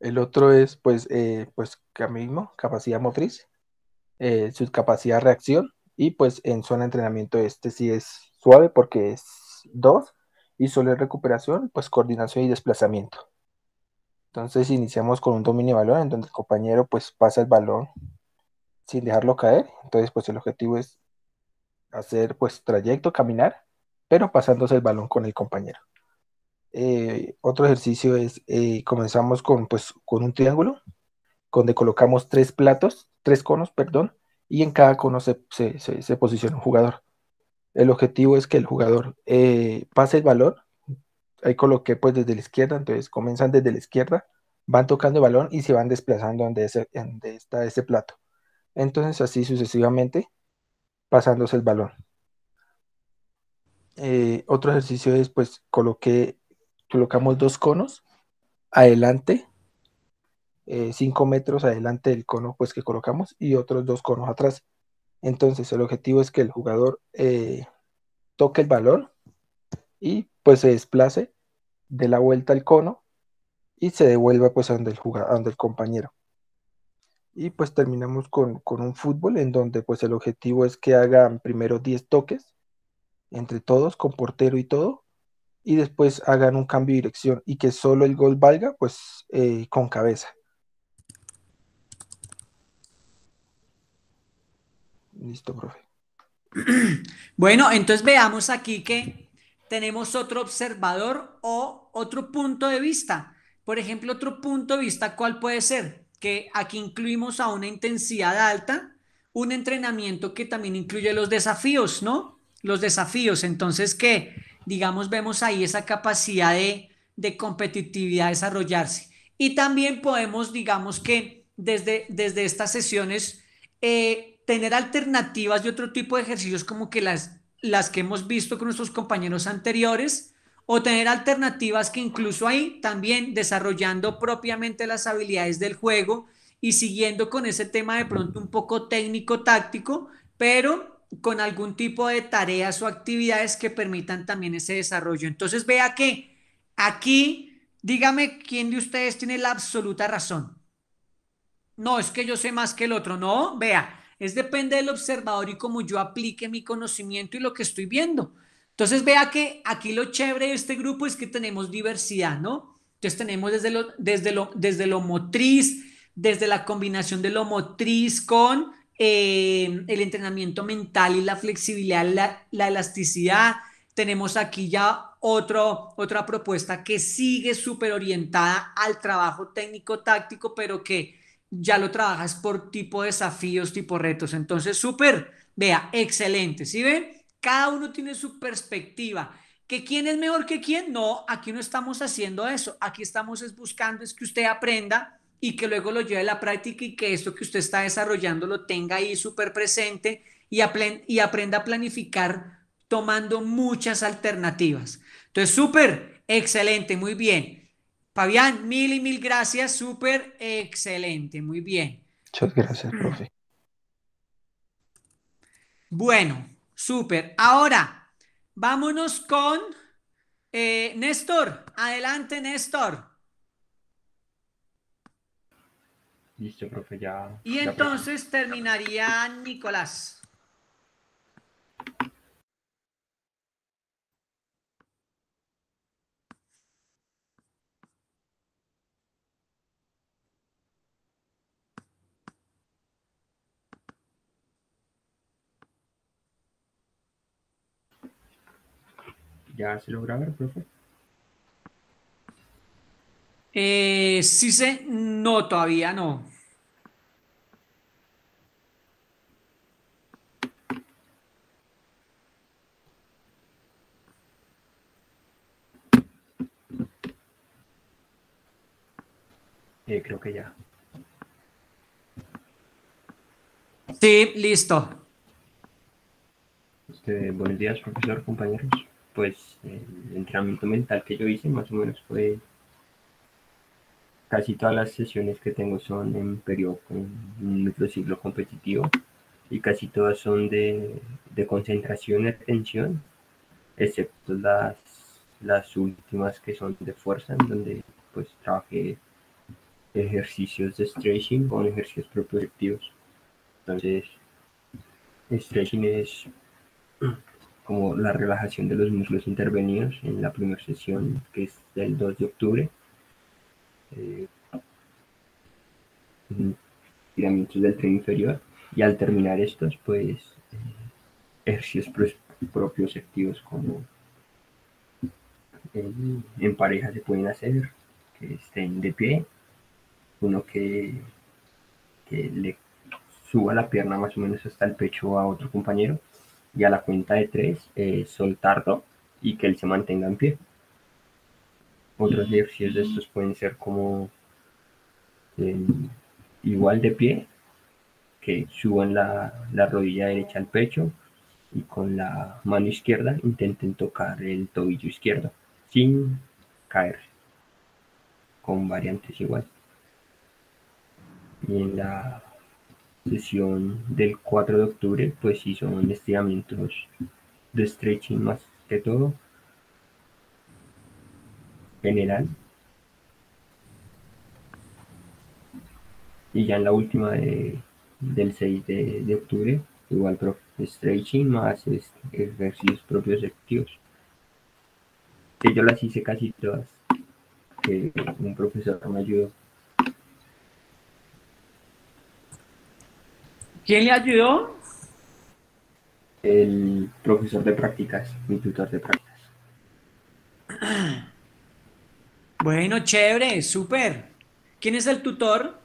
El otro es, pues, eh, pues, capacidad motriz, eh, su capacidad de reacción, y pues en zona de entrenamiento este sí es suave porque es dos y solo es recuperación, pues coordinación y desplazamiento. Entonces iniciamos con un dominio balón en donde el compañero pues pasa el balón sin dejarlo caer. Entonces pues el objetivo es hacer pues trayecto, caminar, pero pasándose el balón con el compañero. Eh, otro ejercicio es, eh, comenzamos con, pues, con un triángulo, donde colocamos tres platos, tres conos, perdón, y en cada cono se, posiciona un jugador. El objetivo es que el jugador eh, pase el balón, ahí coloqué pues desde la izquierda, entonces comienzan desde la izquierda, van tocando el balón y se van desplazando donde, está ese plato. Entonces así sucesivamente, pasándose el balón. otro ejercicio es pues coloqué colocamos dos conos adelante, 5 eh, metros adelante del cono pues que colocamos y otros dos conos atrás. Entonces el objetivo es que el jugador eh, toque el balón y pues se desplace de la vuelta al cono y se devuelva pues a donde el, compañero. Y pues terminamos con, con, un fútbol en donde pues el objetivo es que hagan primero 10 toques entre todos, con portero y todo, y después hagan un cambio de dirección y que solo el gol valga, pues eh, con cabeza. Listo, profe. Bueno, entonces veamos aquí que tenemos otro observador o otro punto de vista. Por ejemplo, otro punto de vista, ¿cuál puede ser? Que aquí incluimos a una intensidad alta, un entrenamiento que también incluye los desafíos, ¿no? Los desafíos. Entonces, qué digamos, vemos ahí esa capacidad de, competitividad desarrollarse. Y también podemos, digamos que desde, desde estas sesiones, eh, tener alternativas de otro tipo de ejercicios como que las, las que hemos visto con nuestros compañeros anteriores, o tener alternativas que incluso ahí también desarrollando propiamente las habilidades del juego y siguiendo con ese tema de pronto un poco técnico-táctico, pero con algún tipo de tareas o actividades que permitan también ese desarrollo. Entonces, vea que aquí, dígame quién de ustedes tiene la absoluta razón. No, es que yo sé más que el otro. No, vea, es depende del observador y cómo yo aplique mi conocimiento y lo que estoy viendo. Entonces, vea que aquí lo chévere de este grupo es que tenemos diversidad, ¿no? Entonces, tenemos desde lo, desde lo, desde lo motriz, desde la combinación de lo motriz con eh, el entrenamiento mental y la flexibilidad, la, elasticidad. Tenemos aquí ya otro, otra propuesta que sigue súper orientada al trabajo técnico-táctico, pero que ya lo trabajas por tipo de desafíos, tipo retos. Entonces, súper, vea, excelente. si ven? Cada uno tiene su perspectiva. ¿Que quién es mejor que quién? No, aquí no estamos haciendo eso. Aquí estamos buscando es que usted aprenda y que luego lo lleve a la práctica y que esto que usted está desarrollando lo tenga ahí súper presente y, aprenda a planificar tomando muchas alternativas. Entonces, súper, excelente, muy bien. Fabián, mil y mil gracias, súper, excelente, muy bien. Muchas gracias, profe. Bueno, súper. Ahora, vámonos con eh, Néstor. Adelante, Néstor. Listo, profe, ya. Y entonces terminaría Nicolás. ¿Ya se logra ver, profe? Eh, sí se, no, todavía no. Eh, creo que ya. Sí, listo. Este, buenos días, profesor, compañeros. Pues eh, el entrenamiento mental que yo hice más o menos fue casi todas las sesiones que tengo son en periodo, con un microciclo competitivo y casi todas son de, concentración y atención, excepto las, las últimas que son de fuerza, en donde pues trabajé ejercicios de stretching o ejercicios proprioceptivos. Entonces, stretching es como la relajación de los músculos intervenidos en la primera sesión, que es del 2 de octubre eh, del tren inferior y al terminar estos pues eh, ejercicios propios activos como en, pareja se pueden hacer que estén de pie uno que, le suba la pierna más o menos hasta el pecho a otro compañero y a la cuenta de tres eh, soltarlo y que él se mantenga en pie. Otros ejercicios de estos pueden ser como em, igual de pie, que suban la, rodilla derecha al pecho y con la mano izquierda intenten tocar el tobillo izquierdo sin caer, con variantes igual. Y en la sesión del 4 de octubre, pues si son estiramientos de stretching más que todo, general. Y ya en la última de, del 6 de, octubre, igual stretching más este, ejercicios propios activos. Que yo las hice casi todas, que un profesor me ayudó. ¿Quién le ayudó? El profesor de prácticas, mi tutor de prácticas. Bueno, chévere, súper. ¿Quién es el tutor?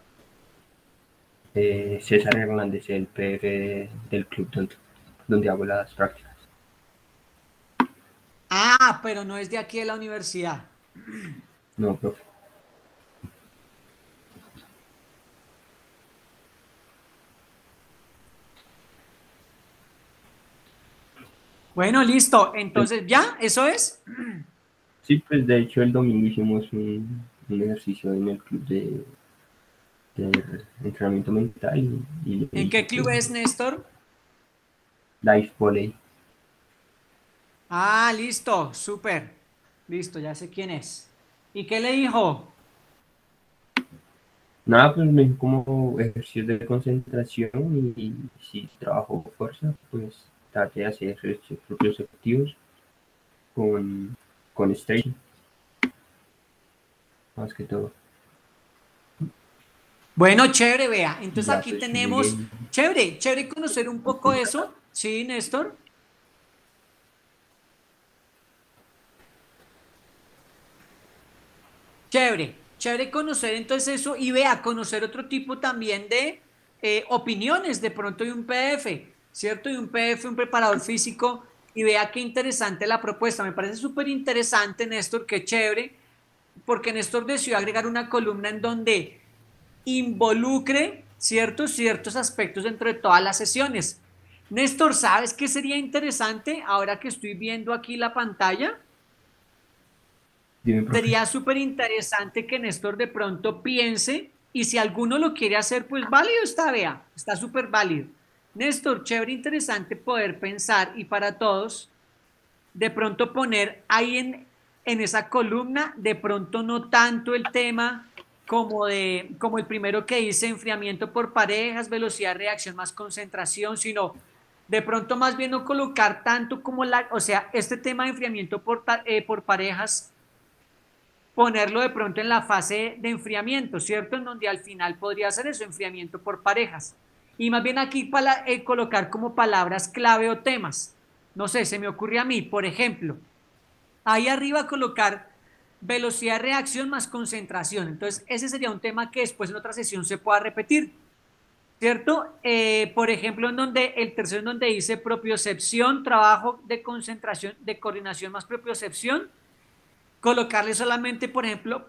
Eh, César Hernández, el PF del club donde, donde hago las prácticas. Ah, pero no es de aquí de la universidad. No, profe. Bueno, listo. Entonces, ¿ya? ¿Eso es? Sí, pues de hecho el domingo hicimos un, ejercicio en el club de, entrenamiento mental. ¿En qué club es, Néstor? Life Volley. Ah, listo, súper. Listo, ya sé quién es. ¿Y qué le dijo? Nada, pues me dijo como ejercicio de concentración y, si trabajo fuerza, pues trate de hacer ejercicios propios objetivos con con Station. Más que todo. Bueno, chévere, vea. Entonces aquí tenemos, chévere, chévere conocer un poco eso. Sí, Néstor. Chévere, chévere conocer entonces eso y vea, conocer otro tipo también de eh, opiniones de pronto de un pdf, ¿cierto? y un pdf un preparador físico y vea qué interesante la propuesta. Me parece súper interesante, Néstor, qué chévere, porque Néstor decidió agregar una columna en donde involucre ciertos, ciertos aspectos dentro de todas las sesiones. Néstor, ¿sabes qué sería interesante ahora que estoy viendo aquí la pantalla? sería súper interesante que Néstor de pronto piense y si alguno lo quiere hacer, pues válido está, vea, está súper válido Néstor, chévere, interesante poder pensar y para todos, de pronto poner ahí en, esa columna, de pronto no tanto el tema como, de, el primero que dice, enfriamiento por parejas, velocidad, reacción, más concentración, sino de pronto más bien no colocar tanto como la, o sea, este tema de enfriamiento por, eh, por parejas, ponerlo de pronto en la fase de enfriamiento, ¿cierto? En donde al final podría ser eso, enfriamiento por parejas. Y más bien aquí para, eh, colocar como palabras clave o temas. No sé, se me ocurre a mí, por ejemplo, ahí arriba colocar velocidad de reacción más concentración. Entonces, ese sería un tema que después en otra sesión se pueda repetir. ¿Cierto? Eh, por ejemplo, en donde el tercero en donde dice propiocepción, trabajo de concentración, de coordinación más propiocepción, colocarle solamente, por ejemplo,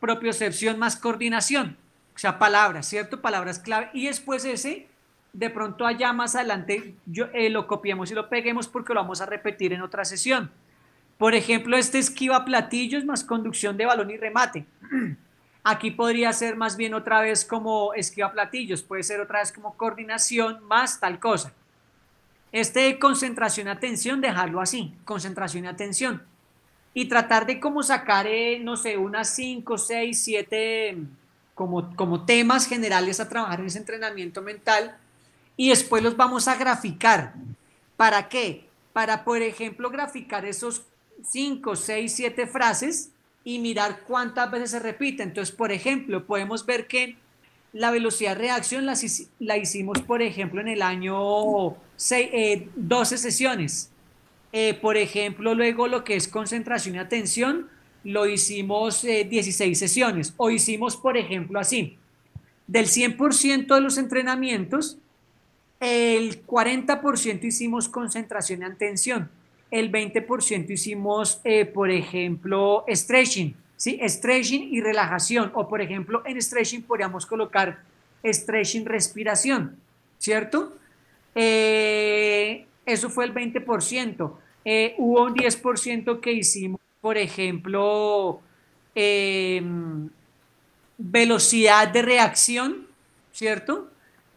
propiocepción más coordinación o sea, palabras, ¿cierto? Palabras clave. Y después ese, de pronto allá más adelante, yo, eh, lo copiemos y lo peguemos porque lo vamos a repetir en otra sesión. Por ejemplo, este esquiva platillos más conducción de balón y remate. Aquí podría ser más bien otra vez como esquiva platillos, puede ser otra vez como coordinación más tal cosa. Este de concentración y atención, dejarlo así, concentración y atención. Y tratar de como sacar, eh, no sé, unas cinco, seis, siete como, temas generales a trabajar en ese entrenamiento mental y después los vamos a graficar. ¿Para qué? Para, por ejemplo, graficar esos 5, 6, 7 frases y mirar cuántas veces se repite. Entonces, por ejemplo, podemos ver que la velocidad de reacción la, hicimos, por ejemplo, en el año 12 eh, sesiones. Eh, por ejemplo, luego lo que es concentración y atención, lo hicimos 16 eh, sesiones o hicimos, por ejemplo, así. Del 100% de los entrenamientos, el 40% hicimos concentración y atención, el 20% hicimos, eh, por ejemplo, stretching, ¿sí? Stretching y relajación, o por ejemplo, en stretching podríamos colocar stretching, respiración, ¿cierto? Eh, eso fue el 20%. hubo un 10% que hicimos por ejemplo, em, velocidad de reacción, ¿cierto?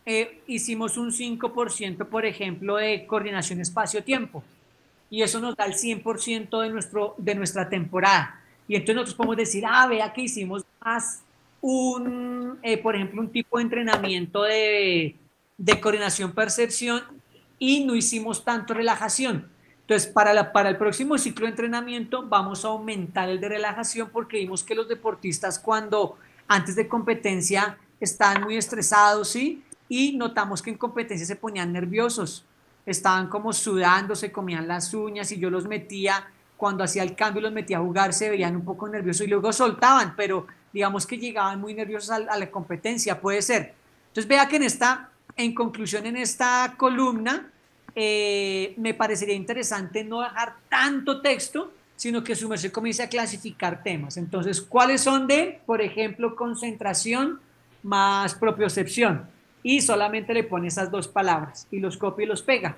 Eh, hicimos un 5%, por ejemplo, de coordinación espacio-tiempo. Y eso nos da el 100% de, nuestro, de nuestra temporada. Y entonces nosotros podemos decir, ah, vea que hicimos más un, eh, por ejemplo, un tipo de entrenamiento de, de coordinación-percepción y no hicimos tanto relajación. Entonces, para, para el próximo ciclo de entrenamiento vamos a aumentar el de relajación porque vimos que los deportistas cuando antes de competencia estaban muy estresados, ¿sí? Y notamos que en competencia se ponían nerviosos, estaban como sudando, se comían las uñas y yo los metía, cuando hacía el cambio los metía a jugar, se veían un poco nerviosos y luego soltaban, pero digamos que llegaban muy nerviosos a, a la competencia, puede ser. Entonces vea que en esta, en conclusión en esta columna, eh, me parecería interesante no dejar tanto texto, sino que su merced comience a clasificar temas. Entonces, ¿cuáles son de, por ejemplo, concentración más propiocepción? Y solamente le pone esas dos palabras y los copia y los pega.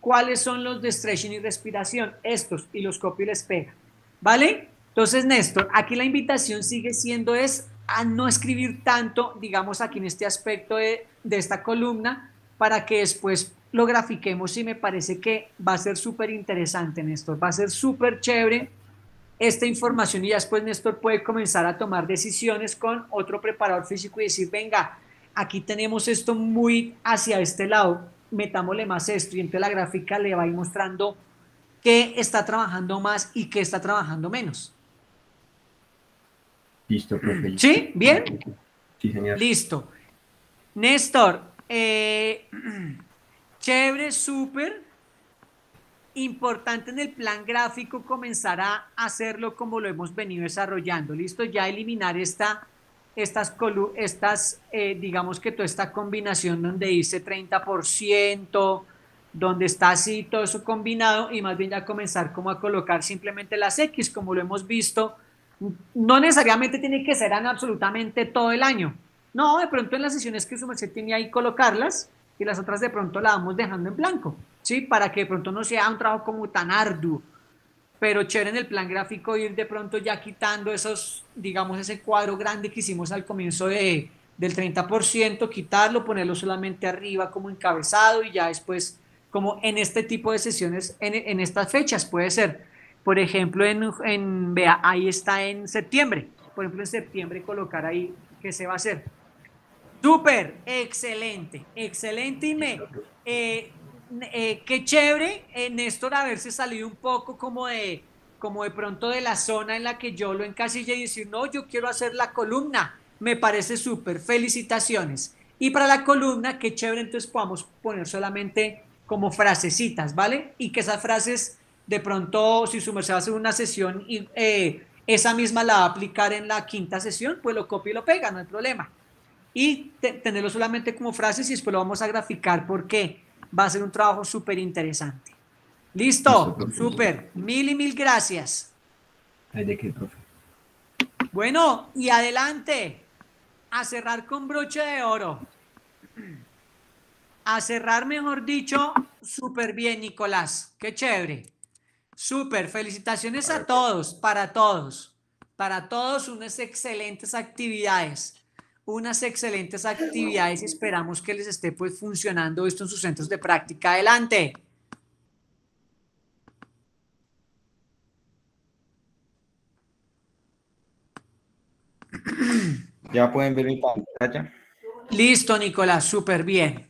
¿Cuáles son los de stretching y respiración? Estos, y los copia y les pega. ¿Vale? Entonces, Néstor, aquí la invitación sigue siendo es a no escribir tanto, digamos, aquí en este aspecto de, de esta columna, para que después lo grafiquemos y me parece que va a ser súper interesante, Néstor. Va a ser súper chévere esta información y después Néstor puede comenzar a tomar decisiones con otro preparador físico y decir, venga, aquí tenemos esto muy hacia este lado, metámosle más esto y entonces la gráfica le va a ir mostrando qué está trabajando más y qué está trabajando menos. Listo, profe. ¿Sí? ¿Bien? Sí, señor. Listo. Néstor, eh, chévere, súper. Importante en el plan gráfico comenzar a hacerlo como lo hemos venido desarrollando. Listo, ya eliminar esta, estas, estas eh, digamos que toda esta combinación donde dice 30%, donde está así todo eso combinado y más bien ya comenzar como a colocar simplemente las X como lo hemos visto. No necesariamente tiene que ser absolutamente todo el año, no, de pronto en las sesiones que su merced tenía ahí colocarlas y las otras de pronto las vamos dejando en blanco, ¿sí? Para que de pronto no sea un trabajo como tan arduo, pero chévere en el plan gráfico ir de pronto ya quitando esos, digamos, ese cuadro grande que hicimos al comienzo de, del 30%, quitarlo, ponerlo solamente arriba como encabezado y ya después como en este tipo de sesiones, en, estas fechas puede ser. Por ejemplo, en, en, vea, ahí está en septiembre. Por ejemplo, en septiembre colocar ahí qué se va a hacer Super, excelente, excelente y me... Eh, eh, qué chévere, eh, Néstor, haberse salido un poco como de, como de pronto de la zona en la que yo lo encasillé y decir, no, yo quiero hacer la columna. Me parece súper, felicitaciones. Y para la columna, qué chévere, entonces podamos poner solamente como frasecitas, ¿vale? Y que esas frases, de pronto, si su merced va a hacer una sesión y esa misma la va a aplicar en la quinta sesión, pues lo copia y lo pega, no hay problema y tenerlo solamente como frases y después lo vamos a graficar porque va a ser un trabajo súper interesante. Listo, súper. Mil y mil gracias. Bueno, y adelante. A cerrar con broche de oro. A cerrar, mejor dicho, súper bien, Nicolás. Qué chévere. Súper. Felicitaciones a todos, para todos. Para todos, unas excelentes actividades unas excelentes actividades y esperamos que les esté pues funcionando esto en sus centros de práctica. Adelante. Ya pueden ver mi pantalla. Listo, Nicolás, súper bien.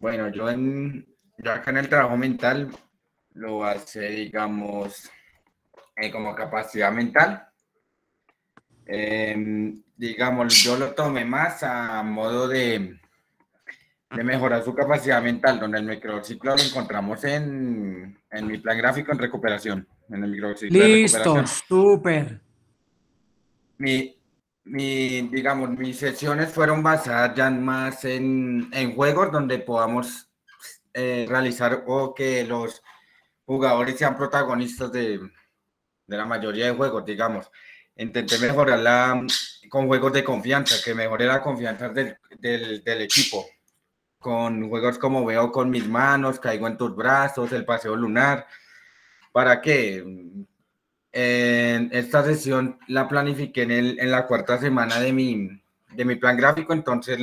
Bueno, yo, en, yo acá en el trabajo mental lo hace, digamos, eh, como capacidad mental. Em, digamos, yo lo tomé más a modo de, mejorar su capacidad mental, donde el microciclo lo encontramos en, en mi plan gráfico en recuperación. En el microciclo Listo, súper. Mi, digamos, mis sesiones fueron basadas ya más en, juegos donde podamos eh, realizar o que los jugadores sean protagonistas de, de la mayoría de juegos, digamos intenté mejorarla con juegos de confianza, que mejore la confianza del, equipo. Con juegos como veo con mis manos, caigo en tus brazos, el paseo lunar. ¿Para qué? esta sesión la planifiqué en, en, la cuarta semana de mi, de mi plan gráfico, entonces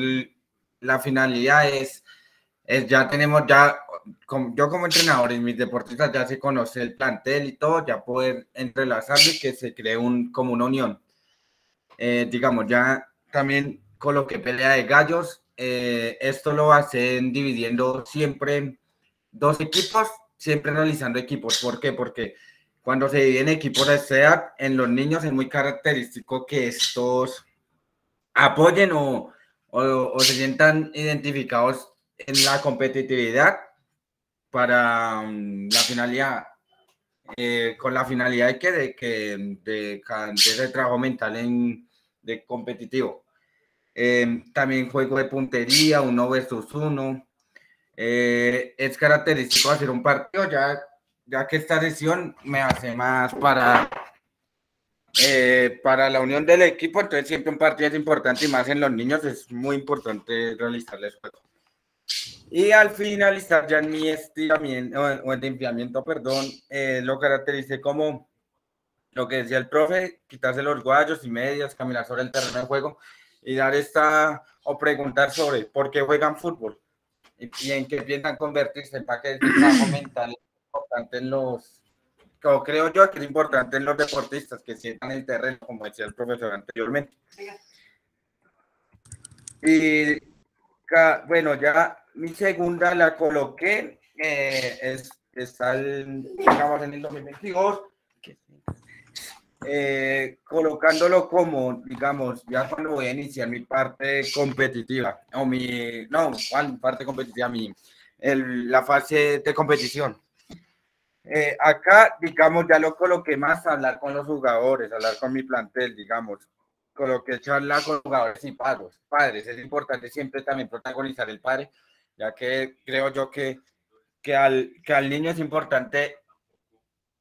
la finalidad es, es, ya tenemos, ya yo como entrenador y mis deportistas ya se conoce el plantel y todo, ya poder entrelazarlo y que se cree un, como una unión. Eh, digamos, ya también con lo que pelea de gallos, eh, esto lo hacen dividiendo siempre dos equipos, siempre realizando equipos. ¿Por qué? Porque cuando se dividen equipos de SEAD, en los niños es muy característico que estos apoyen o, o, o se sientan identificados en la competitividad para mm, la finalidad, eh, con la finalidad de que, de, que de, de ese trabajo mental en, de competitivo. Eh, también juego de puntería, uno versus uno. Eh, es característico hacer un partido, ya, ya que esta decisión me hace más para, para la unión del equipo, entonces siempre un partido es importante y más en los niños es muy importante realizarles juego. Y al finalizar ya en mi estiramiento, o el limpiamiento, perdón, eh, lo caractericé como lo que decía el profe, quitarse los guayos y medias, caminar sobre el terreno de juego y dar esta, o preguntar sobre por qué juegan fútbol y, en qué piensan convertirse, para que mental lo importante en los, o creo yo que es importante en los deportistas que sientan el terreno, como decía el profesor anteriormente. Y bueno, ya mi segunda la coloqué, eh, es, está digamos, en el 2022, eh, colocándolo como, digamos, ya cuando voy a iniciar mi parte competitiva, o mi, no, parte competitiva, mi, el, la fase de competición. Eh, acá, digamos, ya lo coloqué más a hablar con los jugadores, a hablar con mi plantel, digamos, coloqué charla con jugadores y padres. Padres, es importante siempre también protagonizar el padre, ya que creo yo que, que, al, que al niño es importante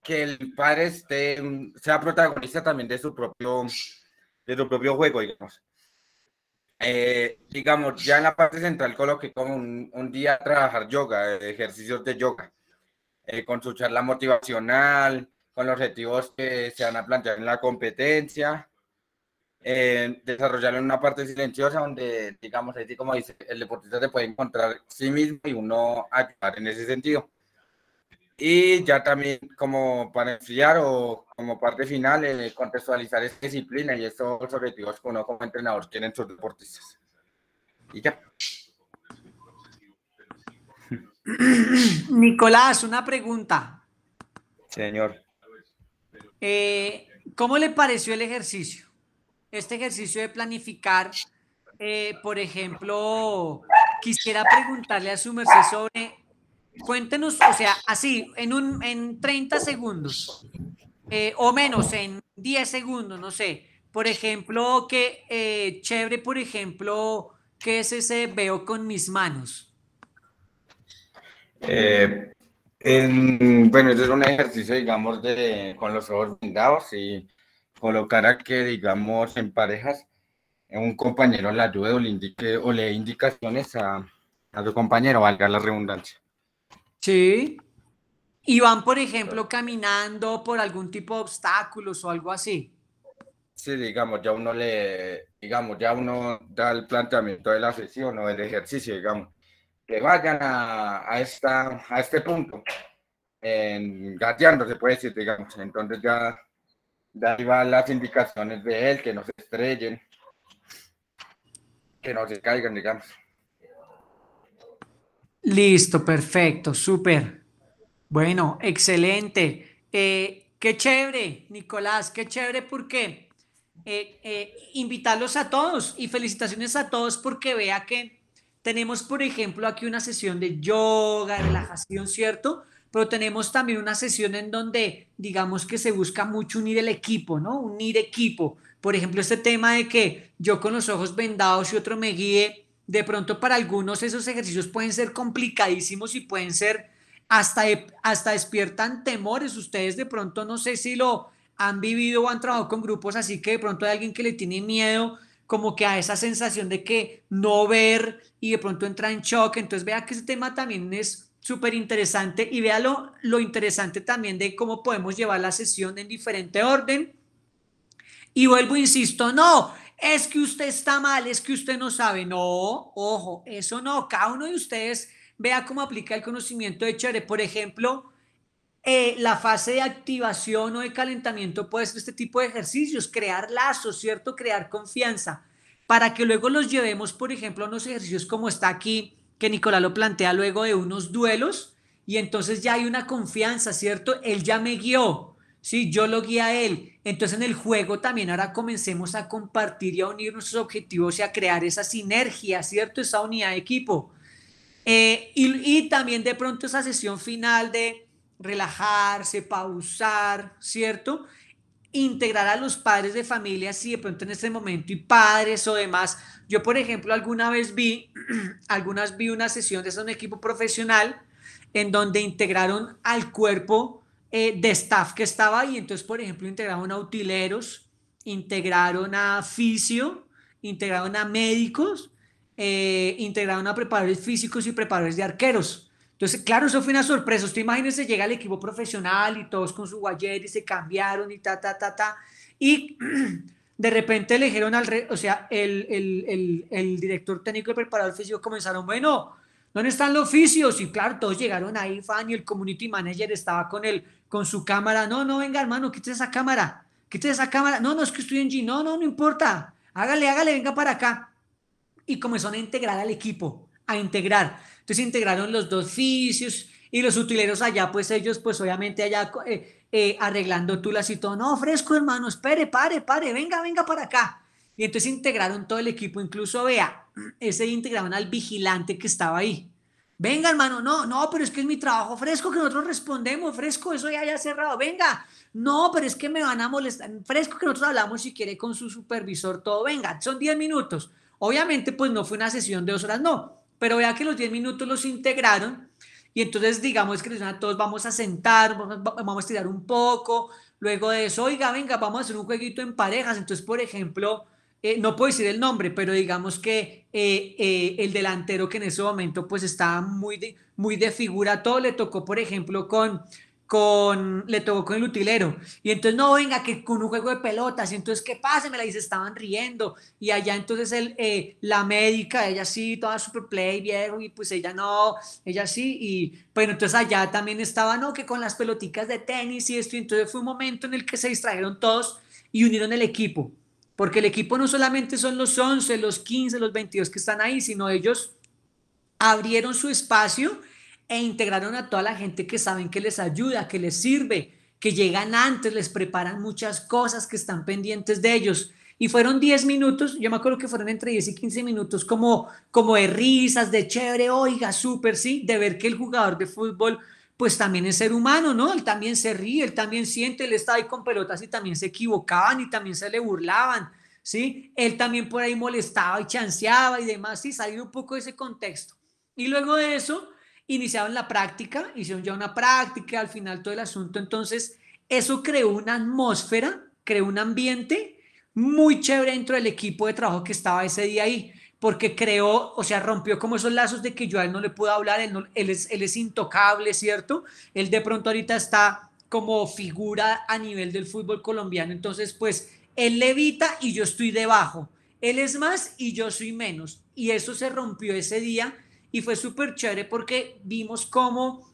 que el padre esté, sea protagonista también de su propio, de su propio juego, digamos. Eh, digamos, ya en la parte central coloqué como un, día a trabajar yoga, ejercicios de yoga, eh, con su charla motivacional, con los objetivos que se van a plantear en la competencia, eh, desarrollarlo en una parte silenciosa donde, digamos, así como dice, el deportista se puede encontrar sí mismo y uno ayudar en ese sentido. Y ya también como para enfriar o como parte final, eh, contextualizar esa disciplina y estos objetivos que uno como entrenador tiene en sus deportistas. Y ya. Nicolás, una pregunta. Señor. Eh, ¿Cómo le pareció el ejercicio? este ejercicio de planificar, eh, por ejemplo, quisiera preguntarle a su merced sobre, cuéntenos, o sea, así, en, un, en 30 segundos eh, o menos, en 10 segundos, no sé. Por ejemplo, que eh, chévere, por ejemplo, ¿qué es ese veo con mis manos? Bueno, bueno, este es un ejercicio, digamos, de, con los ojos vendados y a que, digamos, en parejas, un compañero le ayude o le, indique, o le dé indicaciones a, a compañero, valga la redundancia. Sí. Y van, por ejemplo, caminando por algún tipo de obstáculos o algo así. Sí, digamos, ya uno le, digamos, ya uno da el planteamiento de la sesión o del ejercicio, digamos, que vayan a, a esta, a este punto, en, gateando, se puede decir, digamos. Entonces ya de ahí van las indicaciones de él, que no se estrellen, que no se caigan, digamos. Listo, perfecto, súper. Bueno, excelente. Eh, qué chévere, Nicolás, qué chévere porque eh, eh, invitarlos a todos y felicitaciones a todos porque vea que tenemos, por ejemplo, aquí una sesión de yoga, relajación, ¿cierto? pero tenemos también una sesión en donde digamos que se busca mucho unir el equipo, ¿no? Unir equipo. Por ejemplo, este tema de que yo con los ojos vendados y otro me guíe, de pronto para algunos esos ejercicios pueden ser complicadísimos y pueden ser hasta, hasta despiertan temores. Ustedes de pronto no sé si lo han vivido o han trabajado con grupos, así que de pronto hay alguien que le tiene miedo como que a esa sensación de que no ver y de pronto entra en shock. Entonces vea que ese tema también es súper interesante. Y véalo lo, interesante también de cómo podemos llevar la sesión en diferente orden. Y vuelvo, insisto, no, es que usted está mal, es que usted no sabe. No, ojo, eso no. Cada uno de ustedes vea cómo aplica el conocimiento de Chere. Por ejemplo, eh, la fase de activación o de calentamiento puede ser este tipo de ejercicios, crear lazos, ¿cierto? Crear confianza, para que luego los llevemos, por ejemplo, a unos ejercicios como está aquí, que Nicolás lo plantea luego de unos duelos y entonces ya hay una confianza, ¿cierto? Él ya me guió, sí, yo lo guía a él. Entonces en el juego también ahora comencemos a compartir y a unir nuestros objetivos y a crear esa sinergia, ¿cierto? Esa unidad de equipo. Eh, y también de pronto esa sesión final de relajarse, pausar, ¿cierto? integrar a los padres de familia si de pronto en este momento y padres o demás. Yo, por ejemplo, alguna vez vi, algunas vi una sesión de un equipo profesional en donde integraron al cuerpo eh, de staff que estaba ahí. Entonces, por ejemplo, integraron a utileros, integraron a fisio, integraron a médicos, eh, integraron a preparadores físicos y preparadores de arqueros. Entonces, claro, eso fue una sorpresa. Usted imagínese, llega el equipo profesional y todos con su guayete y se cambiaron y ta, ta, ta, ta. Y de repente le dijeron al, o sea, el, director técnico y preparador físico comenzaron, bueno, ¿dónde están los oficios? Y claro, todos llegaron ahí, Fanny, el community manager estaba con él, con su cámara. No, no, venga, hermano, quítese esa cámara, quítese esa cámara. No, no, es que estoy en G. No, no, no importa. Hágale, hágale, venga para acá. Y comenzaron a integrar al equipo, a integrar. Entonces integraron los dos oficios y los utileros allá, pues ellos, pues obviamente allá eh, eh, arreglando tulas y todo. No, fresco, hermano, espere, pare, pare, venga, venga para acá. Y entonces integraron todo el equipo, incluso vea, ese integraban al vigilante que estaba ahí. Venga, hermano, no, no, pero es que es mi trabajo fresco que nosotros respondemos, fresco, eso ya haya cerrado, venga. No, pero es que me van a molestar, fresco que nosotros hablamos si quiere con su supervisor, todo, venga, son 10 minutos. Obviamente, pues no fue una sesión de dos horas, no, pero vea que los 10 minutos los integraron y entonces digamos que todos vamos a sentar, vamos a estirar un poco, luego de eso, oiga, venga, vamos a hacer un jueguito en parejas, entonces por ejemplo, eh, no puedo decir el nombre, pero digamos que eh, eh, el delantero que en ese momento pues estaba muy muy de figura, todo le tocó por ejemplo con con, le tocó con el utilero. Y entonces, no, venga, que con un juego de pelotas, y entonces, ¿qué pasa? Me la dice, estaban riendo. Y allá entonces el, eh, la médica, ella sí, toda super play, viejo, y pues ella no, ella sí. Y bueno, entonces allá también estaba, no, que con las pelotitas de tenis y esto. Y entonces fue un momento en el que se distrajeron todos y unieron el equipo. Porque el equipo no solamente son los 11, los 15, los 22 que están ahí, sino ellos abrieron su espacio e integraron a toda la gente que saben que les ayuda, que les sirve, que llegan antes, les preparan muchas cosas que están pendientes de ellos. Y fueron 10 minutos, yo me acuerdo que fueron entre 10 y 15 minutos como, como de risas, de chévere, oiga, súper, sí, de ver que el jugador de fútbol pues también es ser humano, ¿no? Él también se ríe, él también siente, él está ahí con pelotas y también se equivocaban y también se le burlaban, ¿sí? Él también por ahí molestaba y chanceaba y demás, y salió un poco de ese contexto. Y luego de eso, iniciaron la práctica, hicieron ya una práctica, al final todo el asunto. Entonces, eso creó una atmósfera, creó un ambiente muy chévere dentro del equipo de trabajo que estaba ese día ahí, porque creó, o sea, rompió como esos lazos de que yo a él no le puedo hablar, él, él, es, él es intocable, ¿cierto? Él de pronto ahorita está como figura a nivel del fútbol colombiano, entonces pues él levita y yo estoy debajo, él es más y yo soy menos, y eso se rompió ese día y fue súper chévere porque vimos cómo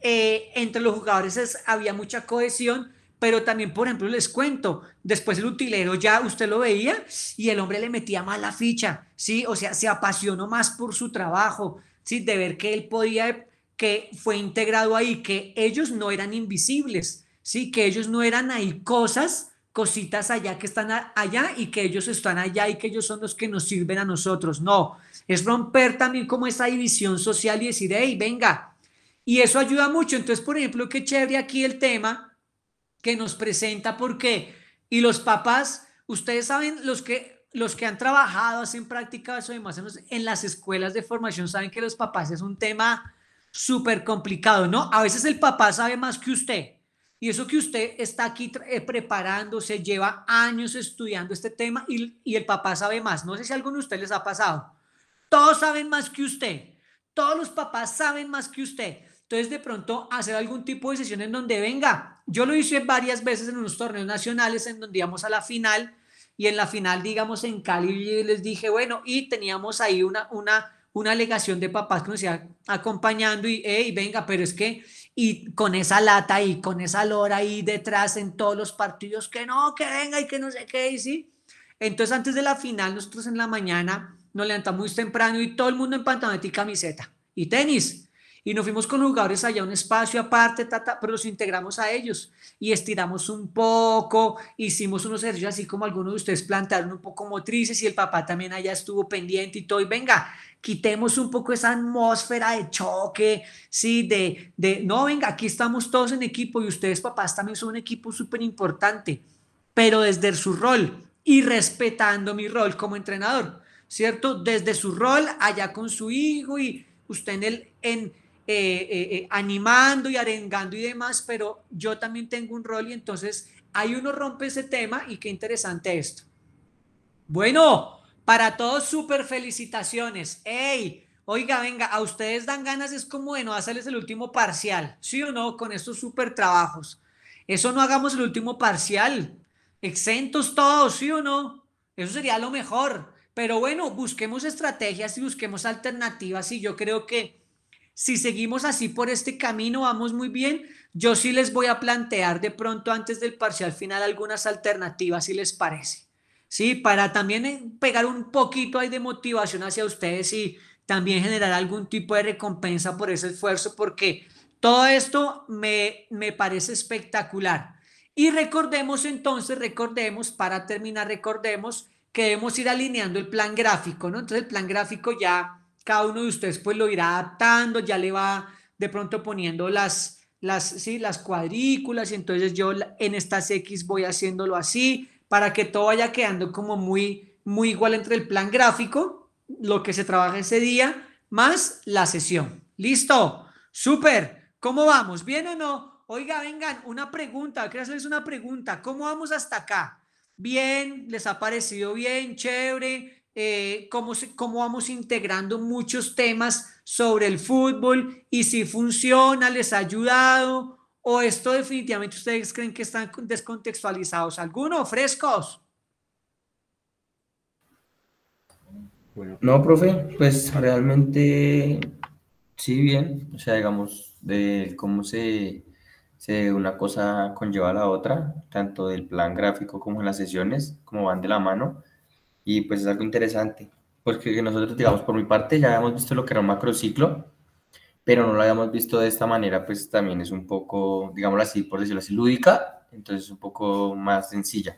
eh, entre los jugadores había mucha cohesión, pero también, por ejemplo, les cuento, después el utilero ya usted lo veía y el hombre le metía más la ficha, ¿sí? O sea, se apasionó más por su trabajo, ¿sí? De ver que él podía, que fue integrado ahí, que ellos no eran invisibles, ¿sí? Que ellos no eran ahí cosas, cositas allá que están allá y que ellos están allá y que ellos son los que nos sirven a nosotros, no, es romper también como esa división social y decir, hey, venga. Y eso ayuda mucho. Entonces, por ejemplo, qué chévere aquí el tema que nos presenta, por qué. y los papás, ustedes saben, los que, los que han trabajado, hacen prácticas, eso demás en, las escuelas de formación, saben que los papás es un tema súper complicado, ¿no? A veces el papá sabe más que usted. Y eso que usted está aquí eh, preparándose, lleva años estudiando este tema y, y, el papá sabe más. No sé si a alguno de ustedes les ha pasado. Todos saben más que usted. Todos los papás saben más que usted. Entonces, de pronto, hacer algún tipo de sesión en donde venga. Yo lo hice varias veces en unos torneos nacionales en donde íbamos a la final y en la final, digamos, en Cali, les dije, bueno, y teníamos ahí una, una, una alegación de papás que nos iban acompañando y, hey, venga, pero es que, y con esa lata y con esa lora ahí detrás en todos los partidos, que no, que venga y que no sé qué, y sí. Entonces, antes de la final, nosotros en la mañana nos levantamos muy temprano y todo el mundo en pantalones, y camiseta y tenis. Y nos fuimos con jugadores allá a un espacio aparte, pero los integramos a ellos y estiramos un poco, hicimos unos ejercicios así como algunos de ustedes plantaron un poco motrices y el papá también allá estuvo pendiente y todo. Y venga, quitemos un poco esa atmósfera de choque, sí, de, de no, venga, aquí estamos todos en equipo y ustedes papás también son un equipo súper importante, pero desde su rol y respetando mi rol como entrenador ¿cierto? Desde su rol allá con su hijo y usted en el, en, eh, eh, eh, animando y arengando y demás, pero yo también tengo un rol y entonces ahí uno rompe ese tema y qué interesante esto. Bueno, para todos súper felicitaciones. ¡Ey! Oiga, venga, a ustedes dan ganas, es como de no hacerles el último parcial, ¿sí o no? Con estos super trabajos. Eso no hagamos el último parcial. Exentos todos, ¿sí o no? Eso sería lo mejor. Pero bueno, busquemos estrategias y busquemos alternativas y yo creo que si seguimos así por este camino, vamos muy bien. Yo sí les voy a plantear de pronto antes del parcial final algunas alternativas, si les parece. Sí, para también eh, pegar un poquito ahí de motivación hacia ustedes y también generar algún tipo de recompensa por ese esfuerzo, porque todo esto me, me parece espectacular. Y recordemos entonces, recordemos, para terminar, recordemos que debemos ir alineando el plan gráfico, ¿no? Entonces el plan gráfico ya cada uno de ustedes pues lo irá adaptando, ya le va de pronto poniendo las, las, ¿sí? las cuadrículas y entonces yo en estas X voy haciéndolo así para que todo vaya quedando como muy, muy igual entre el plan gráfico, lo que se trabaja ese día, más la sesión. ¿Listo? Súper. ¿Cómo vamos? ¿Bien o no? Oiga, vengan, una pregunta, quiero hacerles una pregunta. ¿Cómo vamos hasta acá? bien, les ha parecido bien, chévere, eh, cómo, cómo vamos integrando muchos temas sobre el fútbol y si funciona, les ha ayudado o esto definitivamente ustedes creen que están descontextualizados. ¿Alguno? ¿Frescos? No, profe, pues realmente sí, bien. O sea, digamos, de cómo se una cosa conlleva a la otra, tanto del plan gráfico como en las sesiones, como van de la mano, y pues es algo interesante, porque nosotros, digamos, por mi parte ya habíamos visto lo que era un macrociclo, pero no lo habíamos visto de esta manera, pues también es un poco, digámoslo así, por decirlo así, lúdica, entonces un poco más sencilla.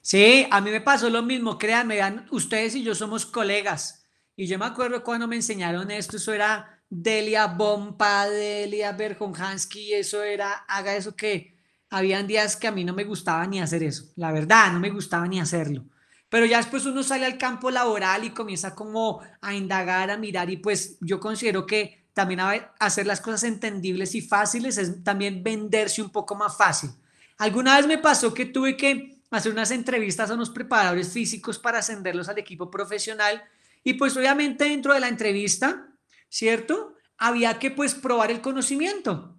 Sí, a mí me pasó lo mismo, créanme, ustedes y yo somos colegas, y yo me acuerdo cuando me enseñaron esto, eso era Delia Bompa, Delia Berjonhansky, eso era, haga eso que habían días que a mí no me gustaba ni hacer eso, la verdad, no me gustaba ni hacerlo. Pero ya después uno sale al campo laboral y comienza como a indagar, a mirar y pues yo considero que también hacer las cosas entendibles y fáciles es también venderse un poco más fácil. Alguna vez me pasó que tuve que hacer unas entrevistas a unos preparadores físicos para ascenderlos al equipo profesional y pues obviamente dentro de la entrevista ¿cierto? Había que pues probar el conocimiento.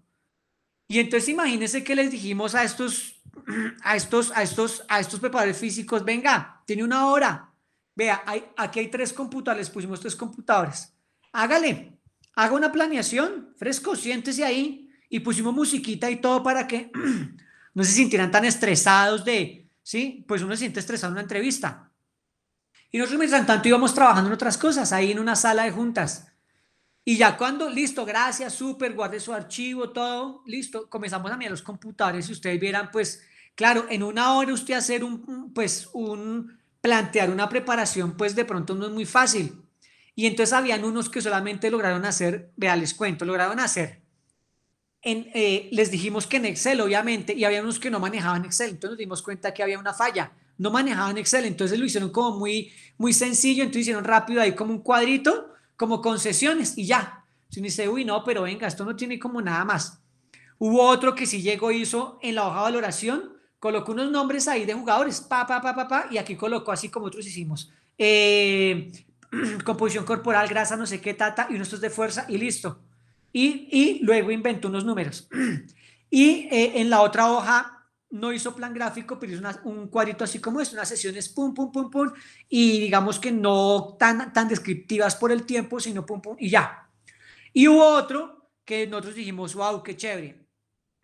Y entonces imagínense que les dijimos a estos, a estos, a estos, a estos preparadores físicos, venga, tiene una hora, vea, hay, aquí hay tres computadores, pusimos tres computadores, hágale, haga una planeación, fresco, siéntese ahí, y pusimos musiquita y todo para que no se sintieran tan estresados de, sí, pues uno se siente estresado en una entrevista. Y nosotros mientras tanto íbamos trabajando en otras cosas, ahí en una sala de juntas. Y ya cuando, listo, gracias, súper, guarde su archivo, todo, listo, comenzamos a mirar los computadores y ustedes vieran, pues, claro, en una hora usted hacer un, pues, un, plantear una preparación, pues de pronto no es muy fácil. Y entonces habían unos que solamente lograron hacer, reales les cuento, lograron hacer. En, eh, les dijimos que en Excel, obviamente, y había unos que no manejaban Excel, entonces nos dimos cuenta que había una falla, no manejaban Excel, entonces lo hicieron como muy, muy sencillo, entonces hicieron rápido ahí como un cuadrito como concesiones y ya. Si dice, uy, no, pero venga, esto no tiene como nada más. Hubo otro que si llegó hizo en la hoja de valoración, colocó unos nombres ahí de jugadores, pa, pa, pa, pa, pa, y aquí colocó así como otros hicimos. Eh, composición corporal, grasa, no sé qué, tata, y unos de fuerza, y listo. Y, y luego inventó unos números. Y eh, en la otra hoja no hizo plan gráfico, pero hizo un cuadrito así como es, unas sesiones pum, pum, pum, pum, y digamos que no tan, tan descriptivas por el tiempo, sino pum, pum, y ya. Y hubo otro que nosotros dijimos, wow, qué chévere,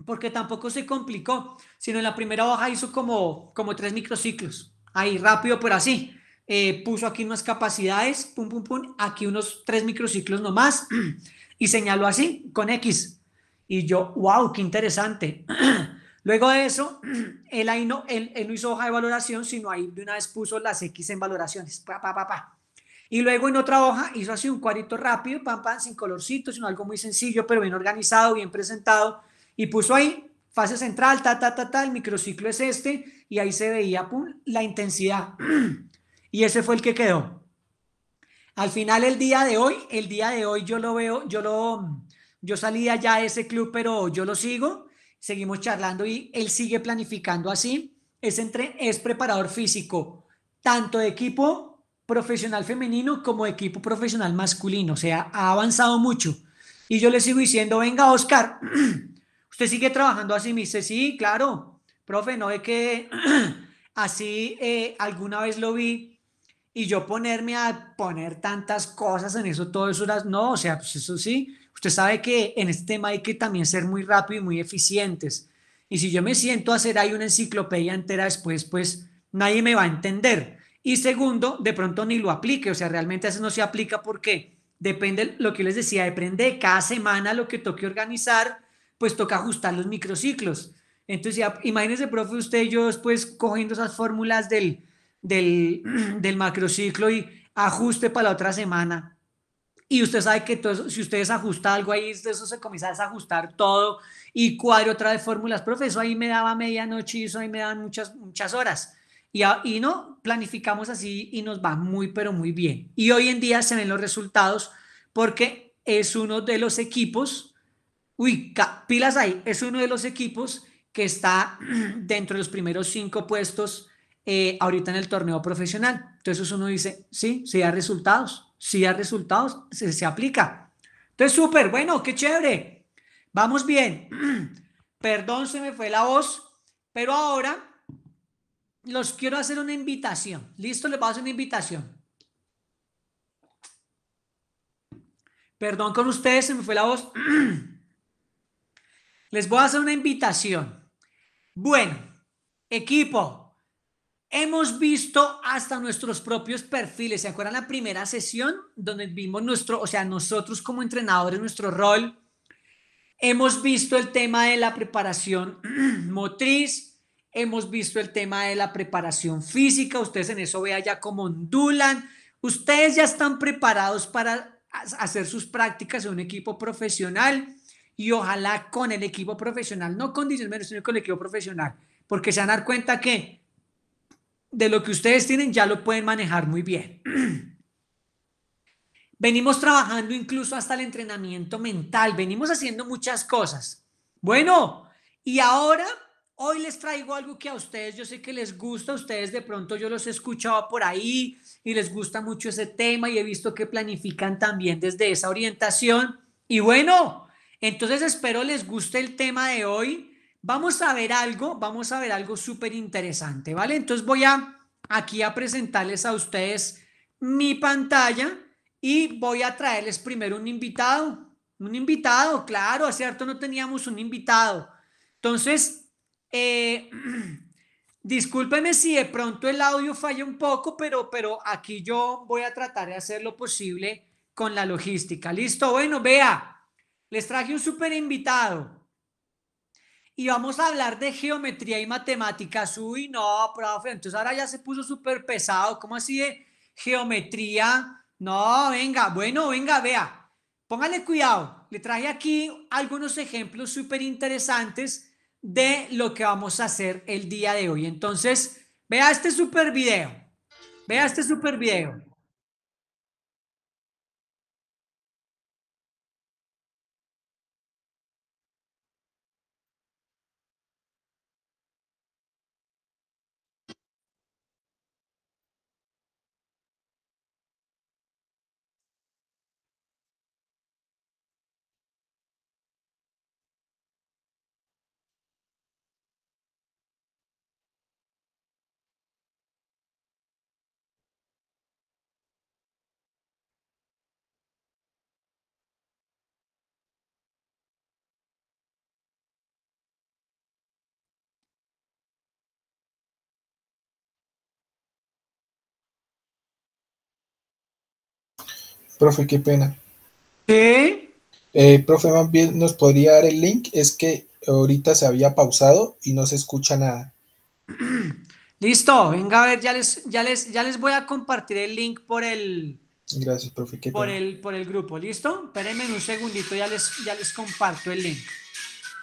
porque tampoco se complicó, sino en la primera hoja hizo como, como tres microciclos, ahí rápido, pero así. Eh, puso aquí unas capacidades, pum, pum, pum, aquí unos tres microciclos nomás, y señaló así, con X. Y yo, wow, qué interesante. Luego de eso, él, ahí no, él, no hizo hoja de valoración, sino ahí de una vez puso las X en valoraciones. Pa, pa, Y luego en otra hoja hizo así un cuadrito rápido, pam, pam, sin colorcitos, sino algo muy sencillo, pero bien organizado, bien presentado. Y puso ahí fase central, ta, ta, ta, ta, el microciclo es este. Y ahí se veía pum, la intensidad. y ese fue el que quedó. Al final, el día de hoy, el día de hoy yo lo veo, yo lo, yo salí allá de ese club, pero yo lo sigo seguimos charlando y él sigue planificando así. Es, entre, es preparador físico, tanto de equipo profesional femenino como de equipo profesional masculino. O sea, ha avanzado mucho. Y yo le sigo diciendo, venga, Oscar, usted sigue trabajando así. Me dice, sí, claro, profe, no es que así eh, alguna vez lo vi y yo ponerme a poner tantas cosas en eso, todo eso, no, o sea, pues eso sí, Usted sabe que en este tema hay que también ser muy rápido y muy eficientes. Y si yo me siento a hacer ahí una enciclopedia entera después, pues nadie me va a entender. Y segundo, de pronto ni lo aplique, o sea, realmente eso no se aplica porque depende, lo que les decía, depende de cada semana lo que toque organizar, pues toca ajustar los microciclos. Entonces, ya, imagínense, profe, usted y yo después cogiendo esas fórmulas del, del, del macrociclo y ajuste para la otra semana. Y usted sabe que todo si ustedes ajusta algo ahí, eso se comienza a desajustar todo y cuadro otra de fórmulas. profesor ahí me daba medianoche y eso ahí me dan muchas, muchas horas. Y, y no, planificamos así y nos va muy, pero muy bien. Y hoy en día se ven los resultados porque es uno de los equipos, uy, pilas ahí, es uno de los equipos que está dentro de los primeros cinco puestos eh, ahorita en el torneo profesional. Entonces uno dice, sí, se da resultados si hay resultados, se, se aplica. Entonces, súper, bueno, qué chévere. Vamos bien. Perdón, se me fue la voz, pero ahora los quiero hacer una invitación. ¿Listo? Les voy a hacer una invitación. Perdón con ustedes, se me fue la voz. Les voy a hacer una invitación. Bueno, equipo, Hemos visto hasta nuestros propios perfiles. ¿Se acuerdan la primera sesión donde vimos nuestro, o sea, nosotros como entrenadores, nuestro rol? Hemos visto el tema de la preparación motriz, hemos visto el tema de la preparación física. Ustedes en eso vean ya cómo ondulan. Ustedes ya están preparados para hacer sus prácticas en un equipo profesional y ojalá con el equipo profesional, no con Disney, sino con el equipo profesional, porque se van a dar cuenta que de lo que ustedes tienen ya lo pueden manejar muy bien. Venimos trabajando incluso hasta el entrenamiento mental, venimos haciendo muchas cosas. Bueno, y ahora, hoy les traigo algo que a ustedes, yo sé que les gusta, a ustedes de pronto yo los he escuchado por ahí y les gusta mucho ese tema y he visto que planifican también desde esa orientación. Y bueno, entonces espero les guste el tema de hoy Vamos a ver algo, vamos a ver algo súper interesante, ¿vale? Entonces voy a aquí a presentarles a ustedes mi pantalla y voy a traerles primero un invitado, un invitado, claro, hace no teníamos un invitado. Entonces, eh, discúlpeme si de pronto el audio falla un poco, pero, pero aquí yo voy a tratar de hacer lo posible con la logística. Listo, bueno, vea, les traje un súper invitado y vamos a hablar de geometría y matemáticas. Uy, no, profe, entonces ahora ya se puso súper pesado. ¿Cómo así de geometría? No, venga, bueno, venga, vea. Póngale cuidado. Le traje aquí algunos ejemplos súper interesantes de lo que vamos a hacer el día de hoy. Entonces, vea este súper video. Vea este súper video. Profe, qué pena. ¿Qué? Eh, profe, más bien nos podría dar el link, es que ahorita se había pausado y no se escucha nada. Listo, venga a ver, ya les, ya les, ya les voy a compartir el link por el, Gracias, profe. por, el, por el grupo, ¿listo? Espérenme un segundito, ya les, ya les comparto el link.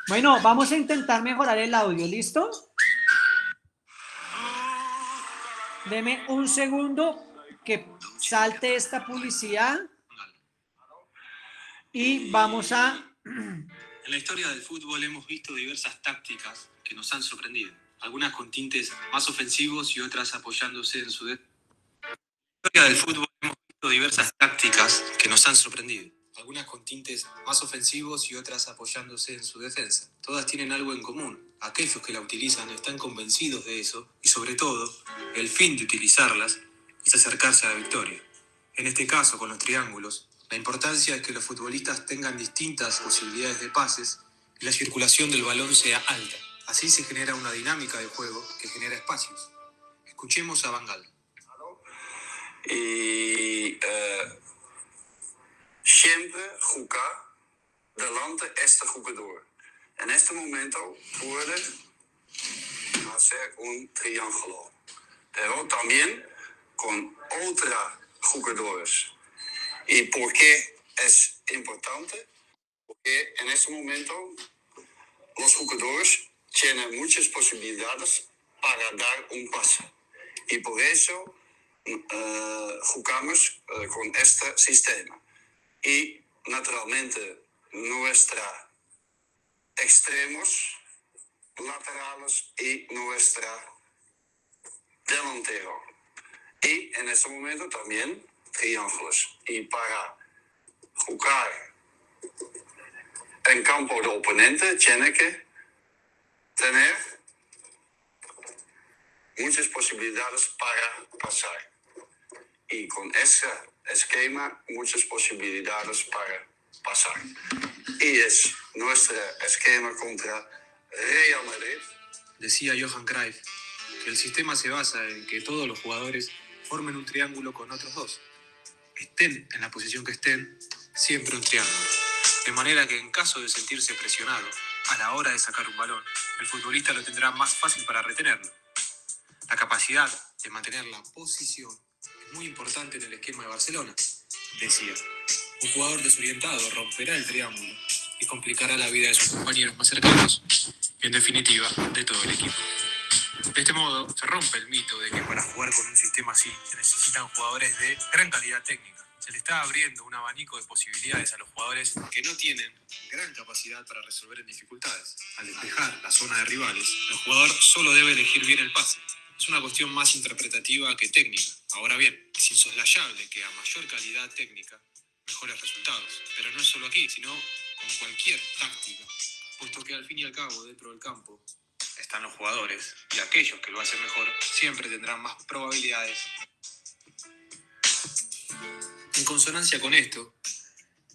Bueno, vamos a intentar mejorar el audio, ¿listo? Deme un segundo que salte esta publicidad y vamos a... En la historia del fútbol hemos visto diversas tácticas que nos han sorprendido, algunas con tintes más ofensivos y otras apoyándose en su... defensa En la historia del fútbol hemos visto diversas tácticas que nos han sorprendido, algunas con tintes más ofensivos y otras apoyándose en su defensa. Todas tienen algo en común. Aquellos que la utilizan están convencidos de eso y sobre todo el fin de utilizarlas acercarse a la victoria. En este caso, con los triángulos, la importancia es que los futbolistas tengan distintas posibilidades de pases y la circulación del balón sea alta. Así se genera una dinámica de juego que genera espacios. Escuchemos a Bangal. Y eh, siempre jugar delante este jugador. En este momento puede hacer un triángulo. Pero también con otros jugadores. ¿Y por qué es importante? Porque en este momento los jugadores tienen muchas posibilidades para dar un paso Y por eso eh, jugamos eh, con este sistema. Y naturalmente nuestros extremos, laterales y nuestra delantero y en ese momento también triángulos. Y para jugar en campo de oponente tiene que tener muchas posibilidades para pasar. Y con ese esquema, muchas posibilidades para pasar. Y es nuestro esquema contra Real Madrid. Decía Johan Cruyff el sistema se basa en que todos los jugadores formen un triángulo con otros dos. Estén en la posición que estén, siempre un triángulo. De manera que en caso de sentirse presionado, a la hora de sacar un balón, el futbolista lo tendrá más fácil para retenerlo. La capacidad de mantener la posición es muy importante en el esquema de Barcelona, decía. Un jugador desorientado romperá el triángulo y complicará la vida de sus compañeros más cercanos, en definitiva, de todo el equipo. De este modo, se rompe el mito de que para jugar con un sistema así se necesitan jugadores de gran calidad técnica. Se le está abriendo un abanico de posibilidades a los jugadores que no tienen gran capacidad para resolver en dificultades. Al despejar la zona de rivales, el jugador solo debe elegir bien el pase. Es una cuestión más interpretativa que técnica. Ahora bien, es insoslayable que a mayor calidad técnica, mejores resultados. Pero no es solo aquí, sino con cualquier táctica, puesto que al fin y al cabo, dentro del campo, están los jugadores y aquellos que lo hacen mejor siempre tendrán más probabilidades. En consonancia con esto,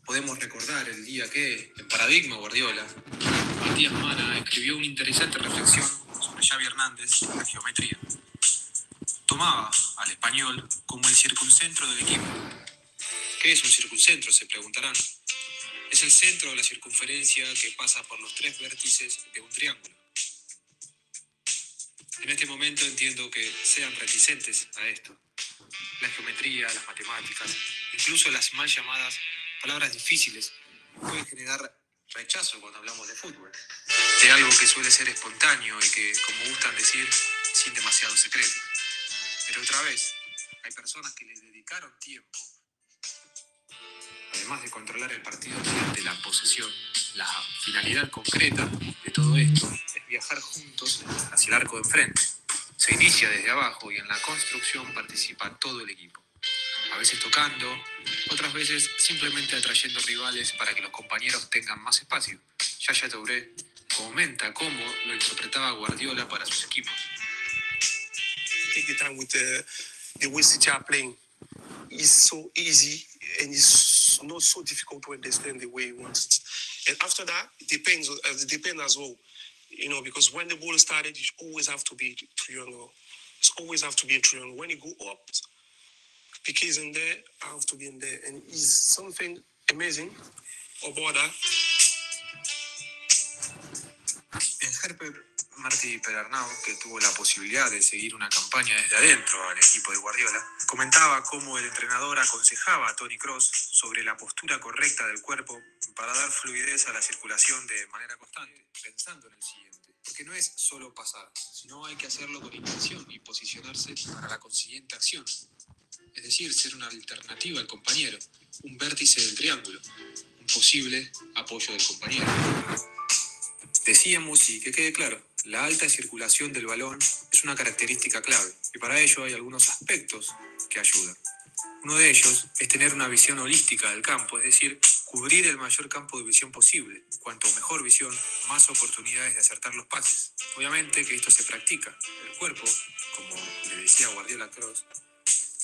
podemos recordar el día que, en Paradigma Guardiola, Matías Mana escribió una interesante reflexión sobre Xavi Hernández y la geometría. Tomaba al español como el circuncentro del equipo. ¿Qué es un circuncentro? Se preguntarán. Es el centro de la circunferencia que pasa por los tres vértices de un triángulo en este momento entiendo que sean reticentes a esto. La geometría, las matemáticas, incluso las mal llamadas palabras difíciles, pueden generar rechazo cuando hablamos de fútbol, de algo que suele ser espontáneo y que, como gustan decir, sin demasiado secreto. Pero otra vez, hay personas que le dedicaron tiempo, además de controlar el partido de la posesión, la finalidad concreta de todo esto viajar juntos hacia el arco de enfrente. Se inicia desde abajo y en la construcción participa todo el equipo. A veces tocando, otras veces simplemente atrayendo rivales para que los compañeros tengan más espacio. Yaya Touré comenta cómo lo interpretaba Guardiola para sus equipos. Uh, so easy and it's not so difficult to understand the way he wants And uh, You know, because when the ball started, you always have to be triangle. It's always have to be a triangle. When you go up, Piqué in there, I have to be in there. And it's something amazing about that. Martí Perarnau, que tuvo la posibilidad de seguir una campaña desde adentro al equipo de Guardiola, comentaba cómo el entrenador aconsejaba a Tony Cross sobre la postura correcta del cuerpo para dar fluidez a la circulación de manera constante, pensando en el siguiente. Porque no es solo pasar, sino hay que hacerlo con intención y posicionarse para la consiguiente acción. Es decir, ser una alternativa al compañero, un vértice del triángulo, un posible apoyo del compañero. Decíamos, y que quede claro, la alta circulación del balón es una característica clave, y para ello hay algunos aspectos que ayudan. Uno de ellos es tener una visión holística del campo, es decir, cubrir el mayor campo de visión posible. Cuanto mejor visión, más oportunidades de acertar los pases. Obviamente que esto se practica. El cuerpo, como le decía Guardiola Cross,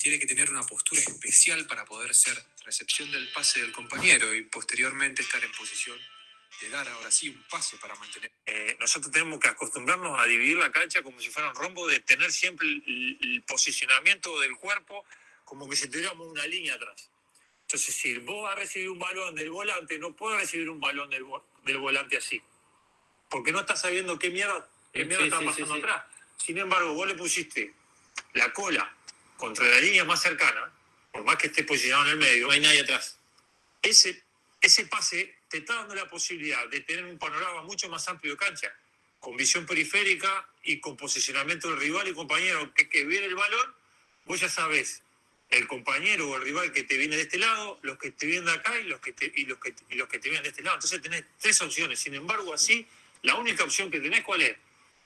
tiene que tener una postura especial para poder ser recepción del pase del compañero y posteriormente estar en posición dar ahora sí un pase para mantener. Eh, nosotros tenemos que acostumbrarnos a dividir la cancha como si fuera un rombo, de tener siempre el, posicionamiento del cuerpo como que si tuviéramos una línea atrás. Entonces, si vos vas a recibir un balón del volante, no puedes recibir un balón del, volante así. Porque no estás sabiendo qué mierda, qué está pasando atrás. Sin embargo, vos le pusiste la cola contra la línea más cercana, por más que esté posicionado en el medio, no hay nadie atrás. Ese, ese pase te está dando la posibilidad de tener un panorama mucho más amplio de cancha, con visión periférica y con posicionamiento del rival y compañero que, viene el balón, vos ya sabés el compañero o el rival que te viene de este lado, los que te vienen de acá y los que te, y los que, los que te vienen de este lado. Entonces tenés tres opciones. Sin embargo, así, la única opción que tenés, ¿cuál es?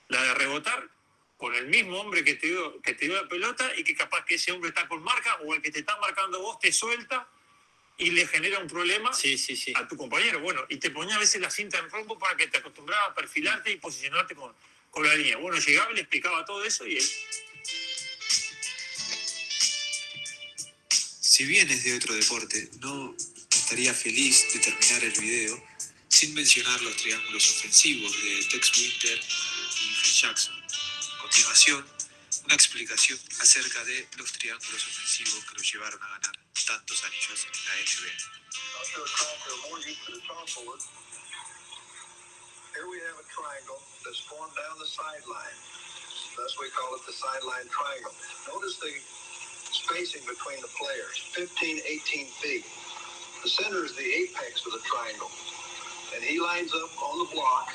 La de rebotar con el mismo hombre que te dio, que te dio la pelota y que capaz que ese hombre está con marca o el que te está marcando vos te suelta y le genera un problema a tu compañero. Bueno, y te ponía a veces la cinta en rombo para que te acostumbraba a perfilarte y posicionarte con, la línea. Bueno, llegaba y le explicaba todo eso y él... Si bien es de otro deporte, no estaría feliz de terminar el video sin mencionar los triángulos ofensivos de Tex Winter y Phil Jackson. A continuación, una explicación acerca de los triángulos ofensivos que los llevaron a ganar tantos anillos en la NBA. Here we have a triangle that's formed down the sideline. That's why we call it the sideline triangle. Notice the spacing between the players 15, 18 feet. The center is the apex of the triangle. And he lines up on the block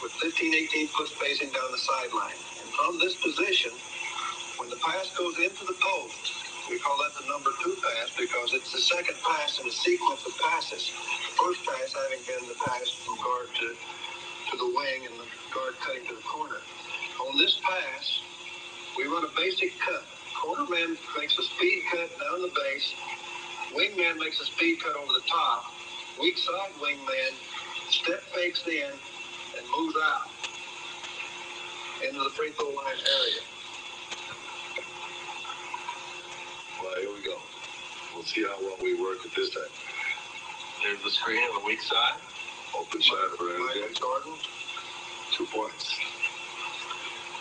with 15, 18 foot spacing down the sideline. And from this position, when the pass goes into the post, we call that the number two pass because it's the second pass in a sequence of passes. The first pass having been the pass from guard to, to the wing and the guard cutting to the corner. On this pass, we run a basic cut. Cornerman makes a speed cut down the base. Wingman makes a speed cut over the top. Weak side wingman step fakes in and moves out into the free throw line area. Well, here we go. We'll see how well we work at this time. There's the screen on the weak side. Open shot for Michael Jordan. Two points.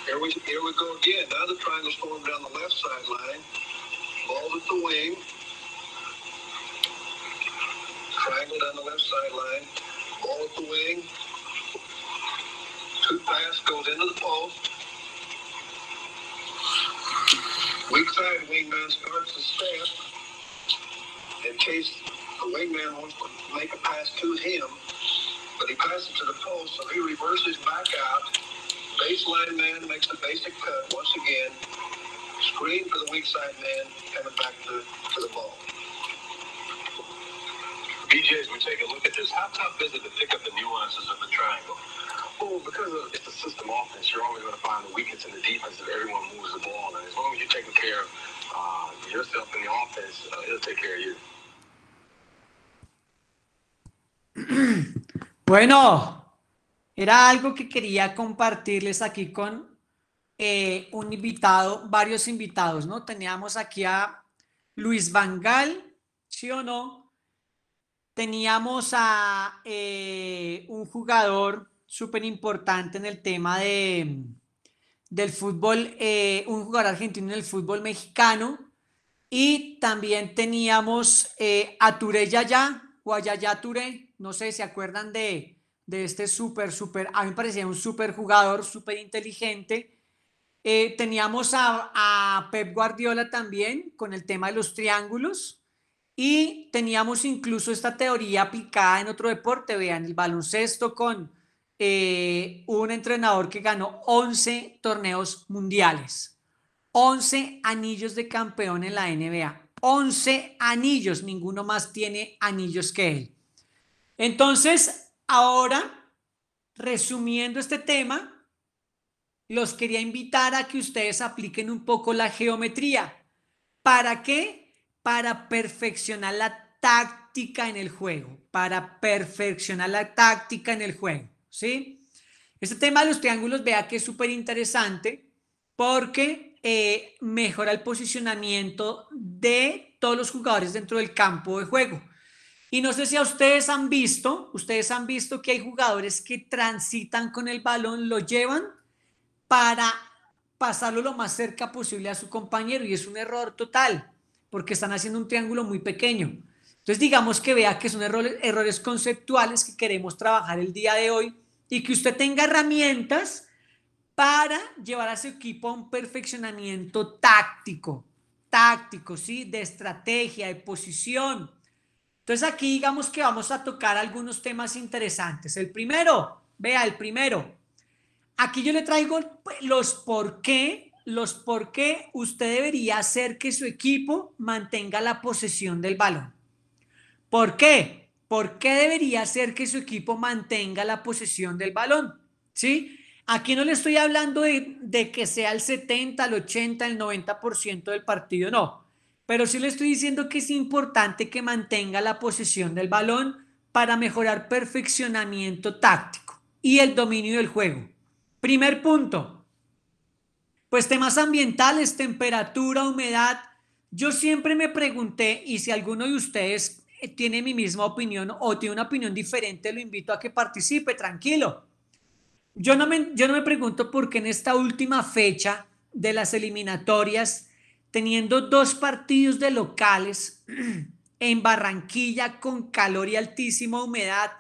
Here we, here we go again. Now they're trying down the left sideline. Ball at the wing. Triangle down the left sideline. Ball at the wing. Two pass goes into the post. Weak side wingman starts to step in case the wingman wants to make a pass to him, but he passes to the post, so he reverses back out. Baseline man makes the basic cut once again. Screen for the weak side man coming back to, to the ball. BJ, as we take a look at this, how tough is it to pick up the nuances of the triangle? Well, because of, it's a system offense, you're always going to find the weakness in the defense if everyone moves the ball. And as long as you're taking care of uh, yourself in the offense, uh, it'll take care of you. Bueno, era algo que quería compartirles aquí con eh, un invitado, varios invitados, ¿no? Teníamos aquí a Luis Vangal, ¿sí o no? Teníamos a eh, un jugador súper importante en el tema de, del fútbol, eh, un jugador argentino en el fútbol mexicano. Y también teníamos eh, a Touré Yaya, Guayaya Touré, no sé, ¿se acuerdan de, de este súper, súper, a mí me parecía un súper jugador, súper inteligente. Eh, teníamos a, a, Pep Guardiola también con el tema de los triángulos y teníamos incluso esta teoría picada en otro deporte, vean, el baloncesto con eh, un entrenador que ganó 11 torneos mundiales, 11 anillos de campeón en la NBA, 11 anillos, ninguno más tiene anillos que él. Entonces, ahora, resumiendo este tema, los quería invitar a que ustedes apliquen un poco la geometría. ¿Para qué? Para perfeccionar la táctica en el juego, para perfeccionar la táctica en el juego. ¿sí? Este tema de los triángulos, vea que es súper interesante porque eh, mejora el posicionamiento de todos los jugadores dentro del campo de juego. Y no sé si a ustedes han visto, ustedes han visto que hay jugadores que transitan con el balón, lo llevan para pasarlo lo más cerca posible a su compañero y es un error total porque están haciendo un triángulo muy pequeño. Entonces digamos que vea que son errores conceptuales que queremos trabajar el día de hoy y que usted tenga herramientas para llevar a su equipo a un perfeccionamiento táctico, táctico, ¿sí? De estrategia, de posición. Entonces aquí digamos que vamos a tocar algunos temas interesantes. El primero, vea, el primero. Aquí yo le traigo pues, los por qué, los por qué usted debería hacer que su equipo mantenga la posesión del balón. ¿Por qué? ¿Por qué debería ser que su equipo mantenga la posición del balón? ¿Sí? Aquí no le estoy hablando de, que sea el 70, el 80, el 90% del partido, no. Pero sí le estoy diciendo que es importante que mantenga la posición del balón para mejorar perfeccionamiento táctico y el dominio del juego. Primer punto, pues temas ambientales, temperatura, humedad. Yo siempre me pregunté, y si alguno de ustedes tiene mi misma opinión o tiene una opinión diferente, lo invito a que participe, tranquilo. Yo no me, yo no me pregunto por qué en esta última fecha de las eliminatorias, teniendo dos partidos de locales en Barranquilla con calor y altísima humedad,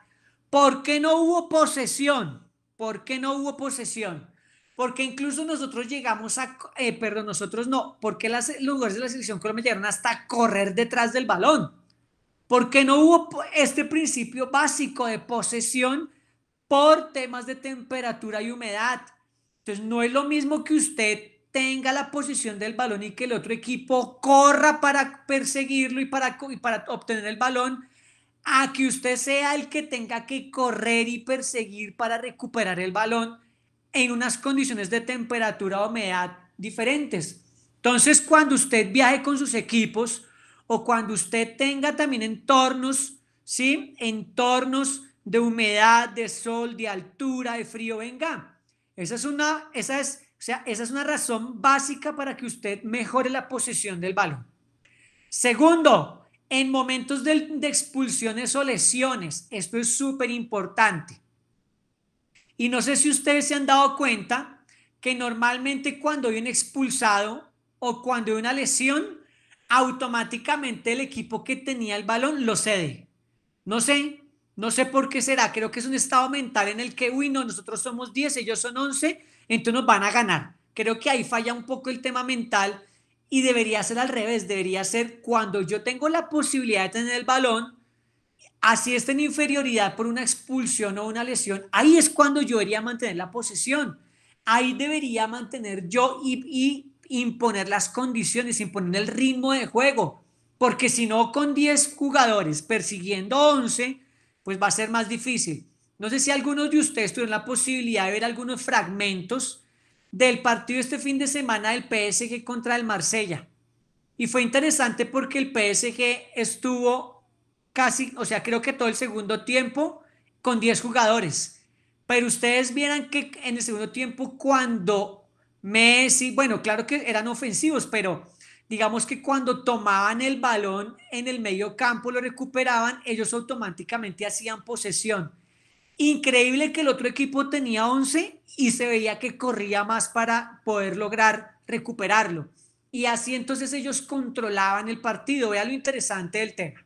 ¿por qué no hubo posesión? ¿Por qué no hubo posesión? Porque incluso nosotros llegamos a, eh, perdón, nosotros no, porque las, los jugadores de la selección colombiana llegaron hasta correr detrás del balón porque no hubo este principio básico de posesión por temas de temperatura y humedad. Entonces, no es lo mismo que usted tenga la posición del balón y que el otro equipo corra para perseguirlo y para, y para obtener el balón, a que usted sea el que tenga que correr y perseguir para recuperar el balón en unas condiciones de temperatura o humedad diferentes. Entonces, cuando usted viaje con sus equipos, o cuando usted tenga también entornos, ¿sí? Entornos de humedad, de sol, de altura, de frío, venga. Esa es una, esa es, o sea, esa es una razón básica para que usted mejore la posición del balón. Segundo, en momentos de, de expulsiones o lesiones, esto es súper importante. Y no sé si ustedes se han dado cuenta que normalmente cuando hay un expulsado o cuando hay una lesión, automáticamente el equipo que tenía el balón lo cede. No sé, no sé por qué será. Creo que es un estado mental en el que, uy, no, nosotros somos 10, ellos son 11, entonces nos van a ganar. Creo que ahí falla un poco el tema mental y debería ser al revés. Debería ser cuando yo tengo la posibilidad de tener el balón, así esté en inferioridad por una expulsión o una lesión, ahí es cuando yo debería mantener la posición. Ahí debería mantener yo y imponer las condiciones, imponer el ritmo de juego, porque si no con 10 jugadores persiguiendo 11, pues va a ser más difícil. No sé si algunos de ustedes tuvieron la posibilidad de ver algunos fragmentos del partido este fin de semana del PSG contra el Marsella. Y fue interesante porque el PSG estuvo casi, o sea, creo que todo el segundo tiempo con 10 jugadores. Pero ustedes vieran que en el segundo tiempo, cuando Messi, bueno, claro que eran ofensivos, pero digamos que cuando tomaban el balón en el medio campo, lo recuperaban, ellos automáticamente hacían posesión. Increíble que el otro equipo tenía 11 y se veía que corría más para poder lograr recuperarlo. Y así entonces ellos controlaban el partido. Vea lo interesante del tema.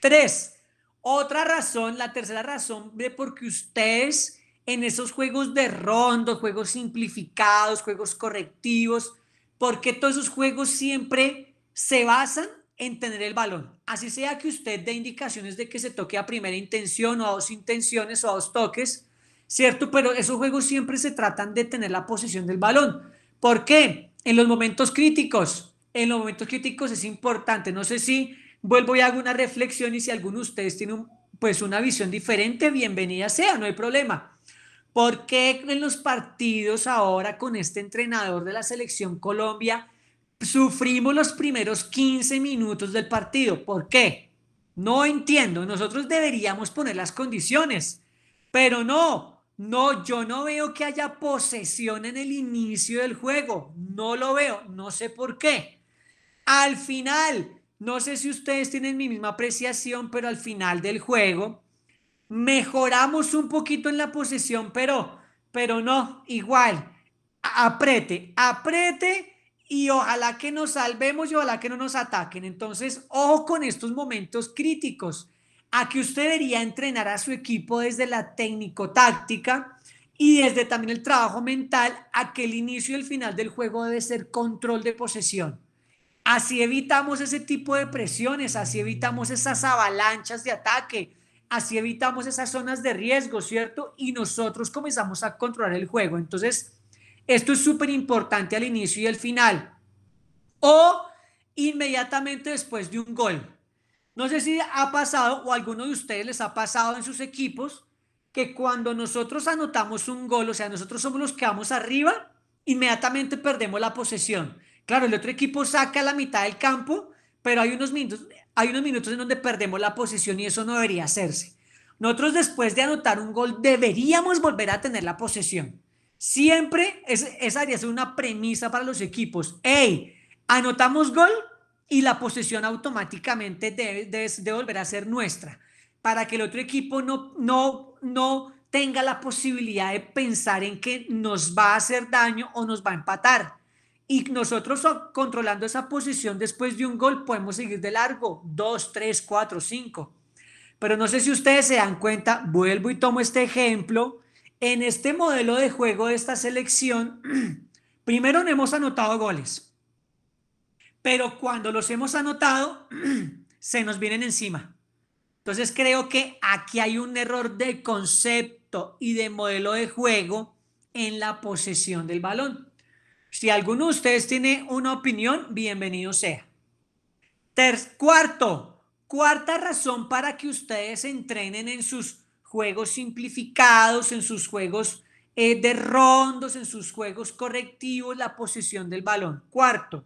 Tres, otra razón, la tercera razón de por ustedes en esos juegos de rondo, juegos simplificados, juegos correctivos, porque todos esos juegos siempre se basan en tener el balón. Así sea que usted dé indicaciones de que se toque a primera intención o a dos intenciones o a dos toques, ¿cierto? Pero esos juegos siempre se tratan de tener la posesión del balón. ¿Por qué? En los momentos críticos, en los momentos críticos es importante. No sé si vuelvo y hago una reflexión y si alguno de ustedes tiene un, pues una visión diferente, bienvenida sea, no hay problema. ¿Por qué en los partidos ahora con este entrenador de la selección Colombia sufrimos los primeros 15 minutos del partido? ¿Por qué? No entiendo. Nosotros deberíamos poner las condiciones, pero no. No, yo no veo que haya posesión en el inicio del juego. No lo veo. No sé por qué. Al final, no sé si ustedes tienen mi misma apreciación, pero al final del juego, mejoramos un poquito en la posesión, pero, pero no, igual, aprete, aprete y ojalá que nos salvemos y ojalá que no nos ataquen. Entonces, ojo con estos momentos críticos a que usted debería entrenar a su equipo desde la técnico-táctica y desde también el trabajo mental a que el inicio y el final del juego debe ser control de posesión. Así evitamos ese tipo de presiones, así evitamos esas avalanchas de ataque, así evitamos esas zonas de riesgo, ¿cierto? Y nosotros comenzamos a controlar el juego. Entonces, esto es súper importante al inicio y al final. O inmediatamente después de un gol. No sé si ha pasado o alguno de ustedes les ha pasado en sus equipos que cuando nosotros anotamos un gol, o sea, nosotros somos los que vamos arriba, inmediatamente perdemos la posesión. Claro, el otro equipo saca la mitad del campo pero hay unos minutos, hay unos minutos en donde perdemos la posesión y eso no debería hacerse. Nosotros después de anotar un gol deberíamos volver a tener la posesión. Siempre esa debería ser una premisa para los equipos. ¡Ey! Anotamos gol y la posesión automáticamente debe, volver a ser nuestra para que el otro equipo no, no, no tenga la posibilidad de pensar en que nos va a hacer daño o nos va a empatar. Y nosotros controlando esa posición después de un gol podemos seguir de largo, Dos, tres, cuatro, cinco. Pero no sé si ustedes se dan cuenta, vuelvo y tomo este ejemplo. En este modelo de juego de esta selección, primero no hemos anotado goles, pero cuando los hemos anotado, se nos vienen encima. Entonces creo que aquí hay un error de concepto y de modelo de juego en la posesión del balón. Si alguno de ustedes tiene una opinión, bienvenido sea. cuarto, cuarta razón para que ustedes entrenen en sus juegos simplificados, en sus juegos eh, de rondos, en sus juegos correctivos, la posición del balón. Cuarto,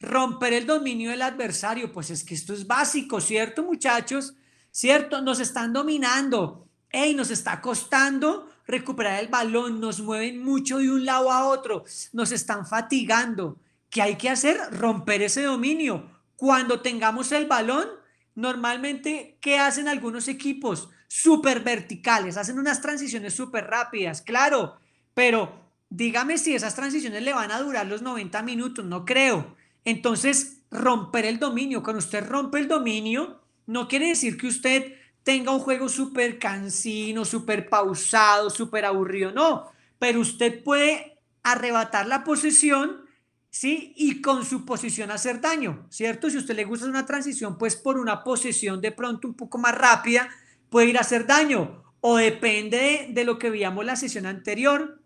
romper el dominio del adversario. Pues es que esto es básico, ¿cierto, muchachos? ¿Cierto? Nos están dominando. ¡Ey! Nos está costando recuperar el balón, nos mueven mucho de un lado a otro, nos están fatigando. ¿Qué hay que hacer? Romper ese dominio. Cuando tengamos el balón, normalmente, ¿qué hacen algunos equipos? Súper verticales, hacen unas transiciones súper rápidas, claro, pero dígame si esas transiciones le van a durar los 90 minutos, no creo. Entonces, romper el dominio, cuando usted rompe el dominio, no quiere decir que usted tenga un juego súper cansino, súper pausado, súper aburrido. No, pero usted puede arrebatar la posición ¿sí? Y con su posición hacer daño, ¿cierto? Si a usted le gusta una transición, pues por una posición de pronto un poco más rápida, puede ir a hacer daño. O depende de, lo que veíamos la sesión anterior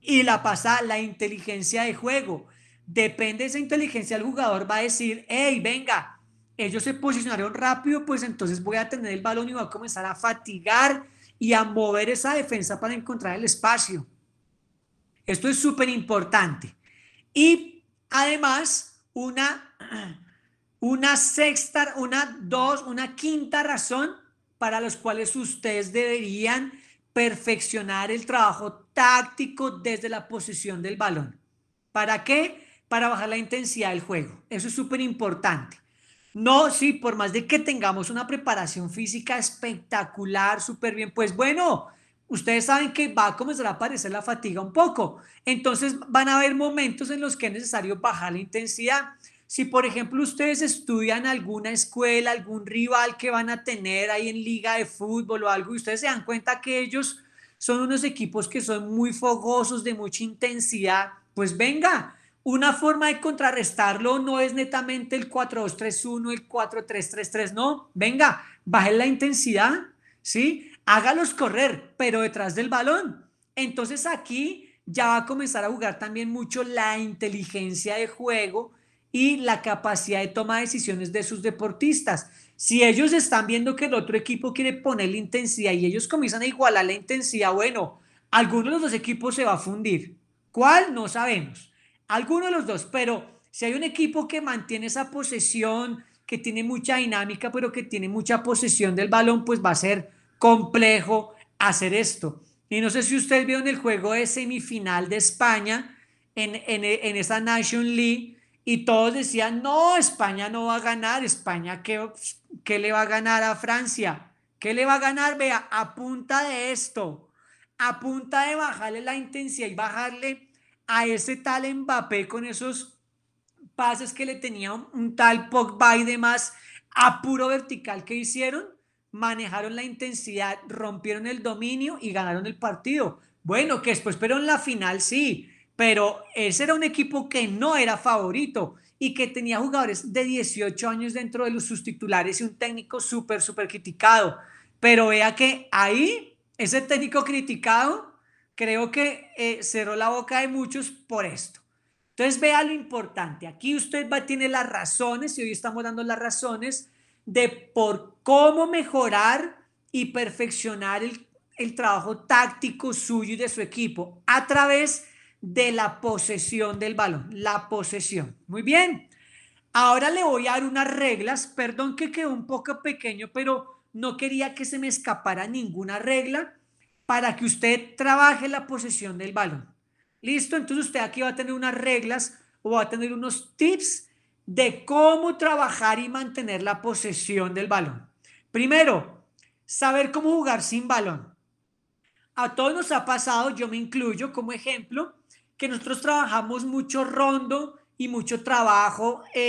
y la pasada, la inteligencia de juego. Depende de esa inteligencia, el jugador va a decir, hey, venga, ellos se posicionaron rápido, pues entonces voy a tener el balón y voy a comenzar a fatigar y a mover esa defensa para encontrar el espacio. Esto es súper importante. Y además, una, una sexta, una dos, una quinta razón para los cuales ustedes deberían perfeccionar el trabajo táctico desde la posición del balón. ¿Para qué? Para bajar la intensidad del juego. Eso es súper importante. No, sí, por más de que tengamos una preparación física espectacular, súper bien, pues bueno, ustedes saben que va a comenzar a aparecer la fatiga un poco. Entonces van a haber momentos en los que es necesario bajar la intensidad. Si, por ejemplo, ustedes estudian alguna escuela, algún rival que van a tener ahí en liga de fútbol o algo, y ustedes se dan cuenta que ellos son unos equipos que son muy fogosos, de mucha intensidad, pues venga, una forma de contrarrestarlo no es netamente el 4-2-3-1, el 4-3-3-3, no. Venga, baje la intensidad, ¿sí? Hágalos correr, pero detrás del balón. Entonces aquí ya va a comenzar a jugar también mucho la inteligencia de juego y la capacidad de toma de decisiones de sus deportistas. Si ellos están viendo que el otro equipo quiere poner la intensidad y ellos comienzan a igualar la intensidad, bueno, alguno de los dos equipos se va a fundir. ¿Cuál? No sabemos. Alguno de los dos, pero si hay un equipo que mantiene esa posesión, que tiene mucha dinámica, pero que tiene mucha posesión del balón, pues va a ser complejo hacer esto. Y no sé si ustedes vieron el juego de semifinal de España en, esa Nation League y todos decían, no, España no va a ganar, España, ¿qué, qué le va a ganar a Francia? ¿Qué le va a ganar? Vea, a punta de esto, a punta de bajarle la intensidad y bajarle a ese tal Mbappé con esos pases que le tenía un, tal Pogba y demás a puro vertical que hicieron, manejaron la intensidad, rompieron el dominio y ganaron el partido. Bueno, que después pero en la final sí, pero ese era un equipo que no era favorito y que tenía jugadores de 18 años dentro de los sus titulares y un técnico súper, súper criticado. Pero vea que ahí ese técnico criticado creo que eh, cerró la boca de muchos por esto. Entonces vea lo importante. Aquí usted va, tiene las razones, y hoy estamos dando las razones de por cómo mejorar y perfeccionar el, el trabajo táctico suyo y de su equipo a través de la posesión del balón, la posesión. Muy bien. Ahora le voy a dar unas reglas. Perdón que quedó un poco pequeño, pero no quería que se me escapara ninguna regla para que usted trabaje la posesión del balón. ¿Listo? Entonces usted aquí va a tener unas reglas o va a tener unos tips de cómo trabajar y mantener la posesión del balón. Primero, saber cómo jugar sin balón. A todos nos ha pasado, yo me incluyo como ejemplo, que nosotros trabajamos mucho rondo y mucho trabajo eh,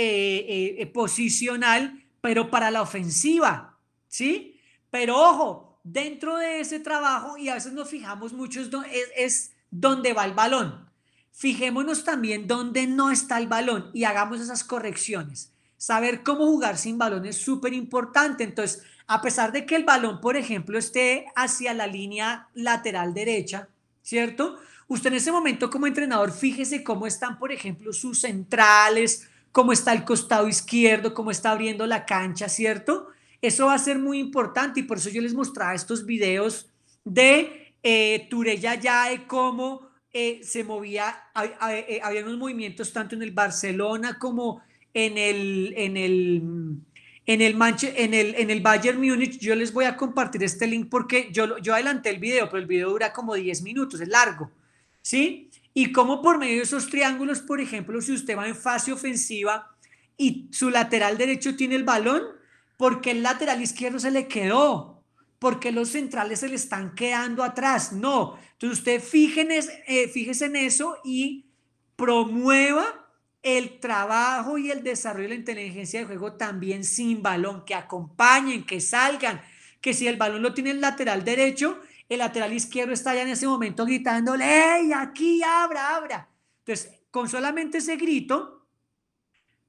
eh, eh, posicional, pero para la ofensiva, ¿sí? Pero ojo, dentro de ese trabajo, y a veces nos fijamos mucho, es, es donde va el balón. Fijémonos también dónde no está el balón y hagamos esas correcciones. Saber cómo jugar sin balón es súper importante. Entonces, a pesar de que el balón, por ejemplo, esté hacia la línea lateral derecha, ¿cierto? Usted en ese momento como entrenador, fíjese cómo están, por ejemplo, sus centrales, cómo está el costado izquierdo, cómo está abriendo la cancha, ¿cierto? Eso va a ser muy importante y por eso yo les mostraba estos videos de eh, ya de cómo eh, se movía, eh, había unos movimientos tanto en el Barcelona como en el, en el, en el, Manche, en el, en el Bayern Múnich. Yo les voy a compartir este link porque yo, yo adelanté el video, pero el video dura como 10 minutos, es largo, ¿sí? Y cómo por medio de esos triángulos, por ejemplo, si usted va en fase ofensiva y su lateral derecho tiene el balón, porque el lateral izquierdo se le quedó, porque los centrales se le están quedando atrás. No, entonces usted fíjense, eh, fíjese en eso y promueva el trabajo y el desarrollo de la inteligencia de juego también sin balón, que acompañen, que salgan, que si el balón lo tiene el lateral derecho, el lateral izquierdo está ya en ese momento gritándole, ¡Ey, aquí, abra, abra! Entonces, con solamente ese grito,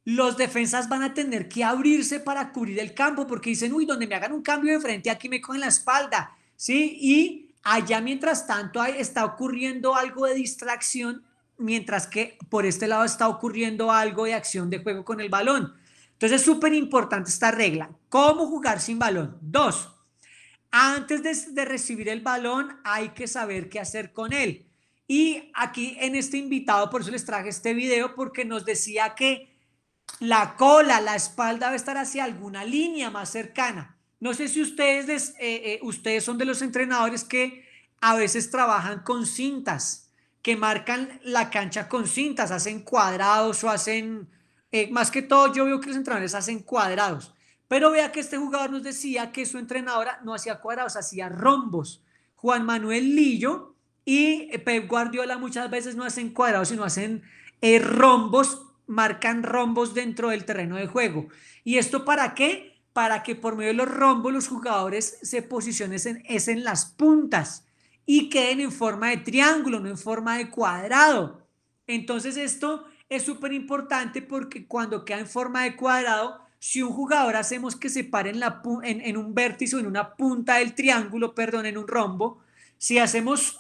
los defensas van a tener que abrirse para cubrir el campo porque dicen, uy, donde me hagan un cambio de frente, aquí me cogen la espalda, ¿sí? Y allá mientras tanto está ocurriendo algo de distracción, mientras que por este lado está ocurriendo algo de acción de juego con el balón. Entonces es súper importante esta regla. ¿Cómo jugar sin balón? Dos, antes de, de recibir el balón hay que saber qué hacer con él. Y aquí en este invitado, por eso les traje este video, porque nos decía que la cola, la espalda va a estar hacia alguna línea más cercana. No sé si ustedes, eh, eh, ustedes son de los entrenadores que a veces trabajan con cintas, que marcan la cancha con cintas, hacen cuadrados o hacen, eh, más que todo yo veo que los entrenadores hacen cuadrados. Pero vea que este jugador nos decía que su entrenadora no hacía cuadrados, hacía rombos. Juan Manuel Lillo y Pep Guardiola muchas veces no hacen cuadrados, sino hacen rombos marcan rombos dentro del terreno de juego. ¿Y esto para qué? Para que por medio de los rombos los jugadores se posicionen en, es en las puntas y queden en forma de triángulo, no en forma de cuadrado. Entonces esto es súper importante porque cuando queda en forma de cuadrado, si un jugador hacemos que se pare en, la, en, en un vértice o en una punta del triángulo, perdón, en un rombo, si hacemos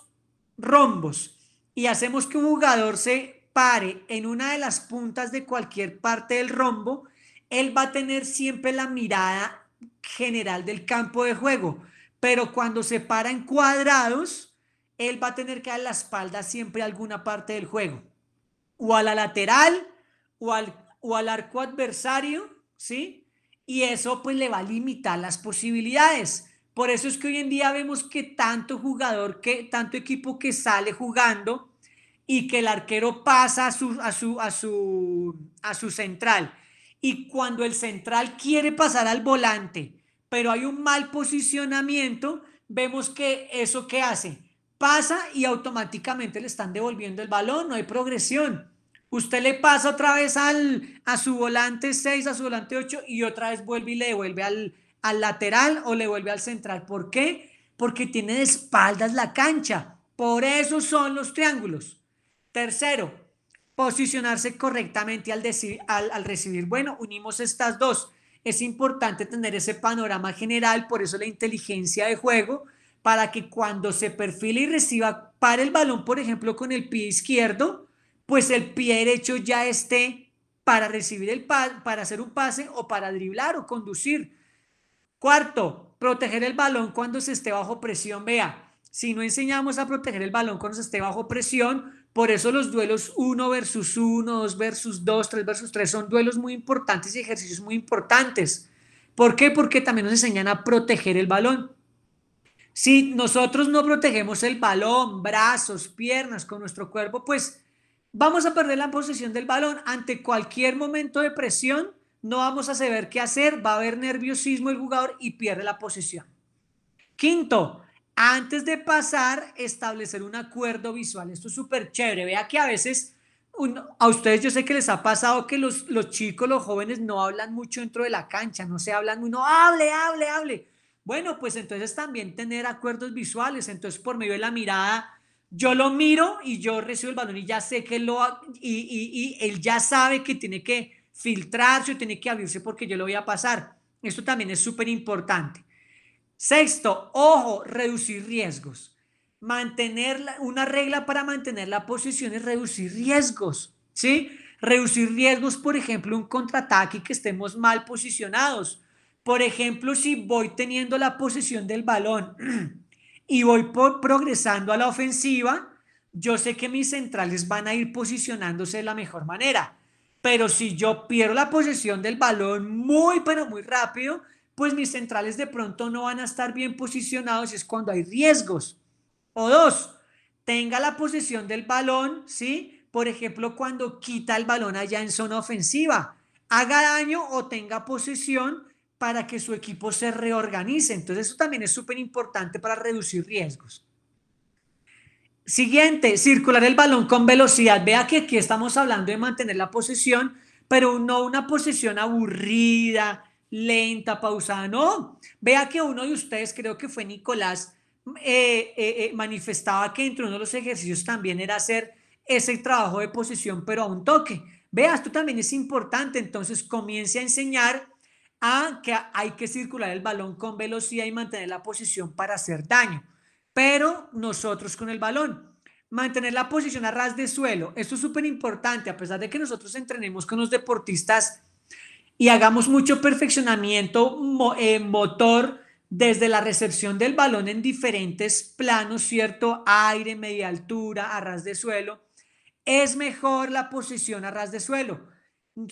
rombos y hacemos que un jugador se pare en una de las puntas de cualquier parte del rombo, él va a tener siempre la mirada general del campo de juego. Pero cuando se para en cuadrados, él va a tener que dar la espalda siempre a alguna parte del juego. O a la lateral, o al, o al arco adversario, ¿sí? Y eso pues le va a limitar las posibilidades. Por eso es que hoy en día vemos que tanto jugador, que tanto equipo que sale jugando y que el arquero pasa a su, a su, a su, a su central. Y cuando el central quiere pasar al volante, pero hay un mal posicionamiento, vemos que eso que hace, pasa y automáticamente le están devolviendo el balón, no hay progresión. Usted le pasa otra vez al, a su volante 6, a su volante 8 y otra vez vuelve y le devuelve al, al lateral o le vuelve al central. ¿Por qué? Porque tiene de espaldas la cancha. Por eso son los triángulos. Tercero, posicionarse correctamente al, recibir. Bueno, unimos estas dos. Es importante tener ese panorama general, por eso la inteligencia de juego, para que cuando se perfile y reciba, para el balón, por ejemplo, con el pie izquierdo, pues el pie derecho ya esté para recibir el para hacer un pase o para driblar o conducir. Cuarto, proteger el balón cuando se esté bajo presión. Vea, si no enseñamos a proteger el balón cuando se esté bajo presión, por eso los duelos 1 versus 1, 2 versus 2, 3 versus 3 son duelos muy importantes y ejercicios muy importantes. ¿Por qué? Porque también nos enseñan a proteger el balón. Si nosotros no protegemos el balón, brazos, piernas con nuestro cuerpo, pues vamos a perder la posesión del balón. Ante cualquier momento de presión, no vamos a saber qué hacer, va a haber nerviosismo el jugador y pierde la posesión. Quinto, antes de pasar, establecer un acuerdo visual. Esto es súper chévere. Vea que a veces a ustedes yo sé que les ha pasado que los, los chicos, los jóvenes no hablan mucho dentro de la cancha, no se hablan, uno hable, hable, hable. Bueno, pues entonces también tener acuerdos visuales. Entonces, por medio de la mirada, yo lo miro y yo recibo el balón y ya sé que lo. Y, y, él ya sabe que tiene que filtrarse o tiene que abrirse porque yo lo voy a pasar. Esto también es súper importante. Sexto, ojo, reducir riesgos. Mantener una regla para mantener la posición es reducir riesgos, ¿sí? Reducir riesgos, por ejemplo, un contraataque que estemos mal posicionados. Por ejemplo, si voy teniendo la posición del balón y voy progresando a la ofensiva, yo sé que mis centrales van a ir posicionándose de la mejor manera. Pero si yo pierdo la posición del balón muy, pero muy rápido, pues mis centrales de pronto no van a estar bien posicionados, y es cuando hay riesgos. O dos, tenga la posición del balón, ¿sí? Por ejemplo, cuando quita el balón allá en zona ofensiva, haga daño o tenga posición para que su equipo se reorganice. Entonces, eso también es súper importante para reducir riesgos. Siguiente, circular el balón con velocidad. Vea que aquí estamos hablando de mantener la posición, pero no una posición aburrida, lenta, pausada. Ah, no, vea que uno de ustedes, creo que fue Nicolás, eh, eh, eh, manifestaba que entre uno de los ejercicios también era hacer ese trabajo de posición, pero a un toque. veas tú también es importante, entonces comience a enseñar a que hay que circular el balón con velocidad y mantener la posición para hacer daño, pero nosotros con el balón. Mantener la posición a ras de suelo, esto es súper importante, a pesar de que nosotros entrenemos con los deportistas y hagamos mucho perfeccionamiento en motor desde la recepción del balón en diferentes planos, ¿cierto? Aire, media altura, a ras de suelo. Es mejor la posición a ras de suelo.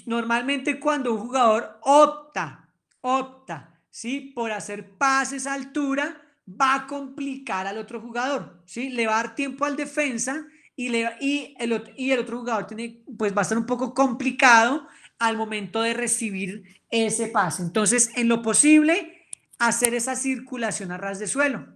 Normalmente cuando un jugador opta, opta, ¿sí? Por hacer pases a altura, va a complicar al otro jugador, ¿sí? Le va a dar tiempo al defensa y, y, el, y el otro jugador tiene, pues va a ser un poco complicado al momento de recibir ese pase. Entonces, en lo posible, hacer esa circulación a ras de suelo.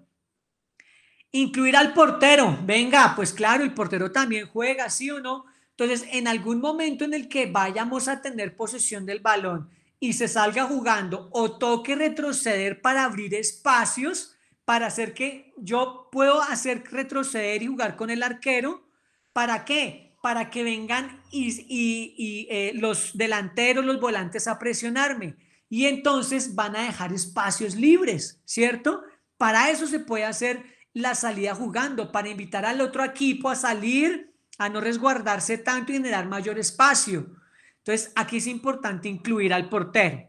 Incluir al portero. Venga, pues claro, el portero también juega, ¿sí o no? Entonces, en algún momento en el que vayamos a tener posesión del balón y se salga jugando o toque retroceder para abrir espacios, para hacer que yo puedo hacer retroceder y jugar con el arquero, ¿para qué? para que vengan y, eh, los delanteros, los volantes a presionarme. Y entonces van a dejar espacios libres, ¿cierto? Para eso se puede hacer la salida jugando, para invitar al otro equipo a salir, a no resguardarse tanto y generar mayor espacio. Entonces, aquí es importante incluir al portero.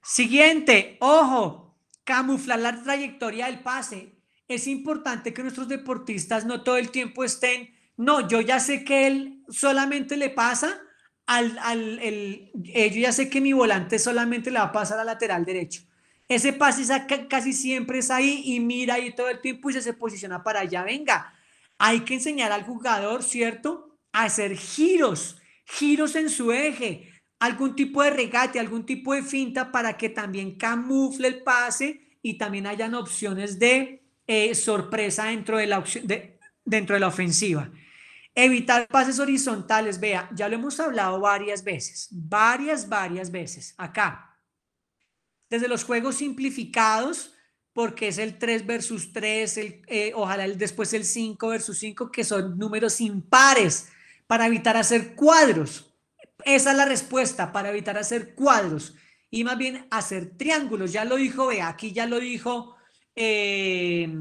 Siguiente, ojo, camuflar la trayectoria del pase. Es importante que nuestros deportistas no todo el tiempo estén no, yo ya sé que él solamente le pasa al, al eh, yo ya sé que mi volante solamente le va a pasar al lateral derecho. Ese pase casi siempre es ahí y mira ahí todo el tiempo y se, posiciona para allá. Venga, hay que enseñar al jugador, ¿cierto? A hacer giros, giros en su eje, algún tipo de regate, algún tipo de finta para que también camufle el pase y también hayan opciones de eh, sorpresa dentro de la, de, dentro de la ofensiva. Evitar pases horizontales, vea, ya lo hemos hablado varias veces, varias, varias veces, acá. Desde los juegos simplificados, porque es el 3 versus 3, eh, ojalá el, después el 5 versus 5, que son números impares, para evitar hacer cuadros. Esa es la respuesta, para evitar hacer cuadros, y más bien hacer triángulos. Ya lo dijo, vea, aquí ya lo dijo eh,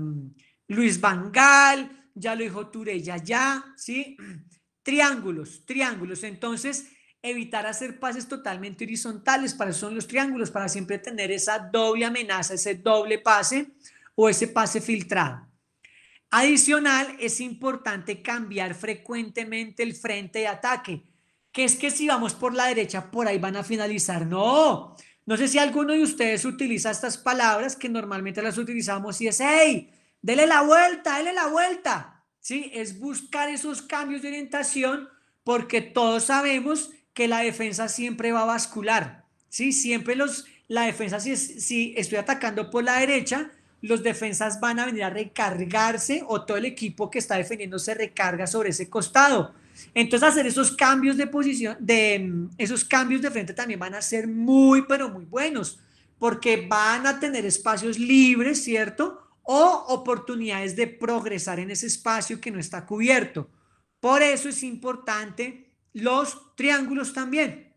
Luis Vangal, ya lo dijo Turella, ya, ¿sí? Triángulos, triángulos. Entonces, evitar hacer pases totalmente horizontales, para eso son los triángulos, para siempre tener esa doble amenaza, ese doble pase o ese pase filtrado. Adicional, es importante cambiar frecuentemente el frente de ataque, que es que si vamos por la derecha, por ahí van a finalizar. No, no sé si alguno de ustedes utiliza estas palabras que normalmente las utilizamos y es, hey, dele la vuelta, dele la vuelta. ¿sí? Es buscar esos cambios de orientación porque todos sabemos que la defensa siempre va a bascular. ¿sí? Siempre los, la defensa, si, si estoy atacando por la derecha, los defensas van a venir a recargarse o todo el equipo que está defendiendo se recarga sobre ese costado. Entonces hacer esos cambios de posición, de mm, esos cambios de frente también van a ser muy, pero muy buenos, porque van a tener espacios libres, ¿cierto? o oportunidades de progresar en ese espacio que no está cubierto. Por eso es importante los triángulos también.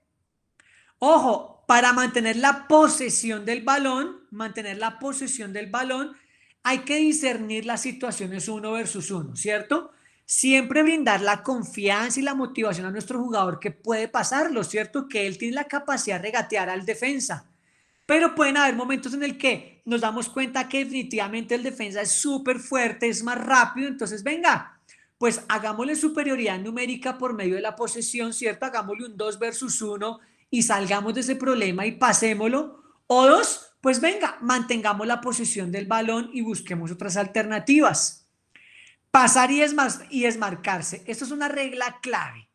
Ojo, para mantener la posesión del balón, mantener la posesión del balón, hay que discernir las situaciones uno versus uno, ¿cierto? Siempre brindar la confianza y la motivación a nuestro jugador que puede pasarlo, ¿cierto? Que él tiene la capacidad de regatear al defensa pero pueden haber momentos en el que nos damos cuenta que definitivamente el defensa es súper fuerte, es más rápido, entonces venga, pues hagámosle superioridad numérica por medio de la posesión, ¿cierto? Hagámosle un 2 versus 1 y salgamos de ese problema y pasémoslo. O dos, pues venga, mantengamos la posesión del balón y busquemos otras alternativas. Pasar y, y desmarcarse. Esto es una regla clave.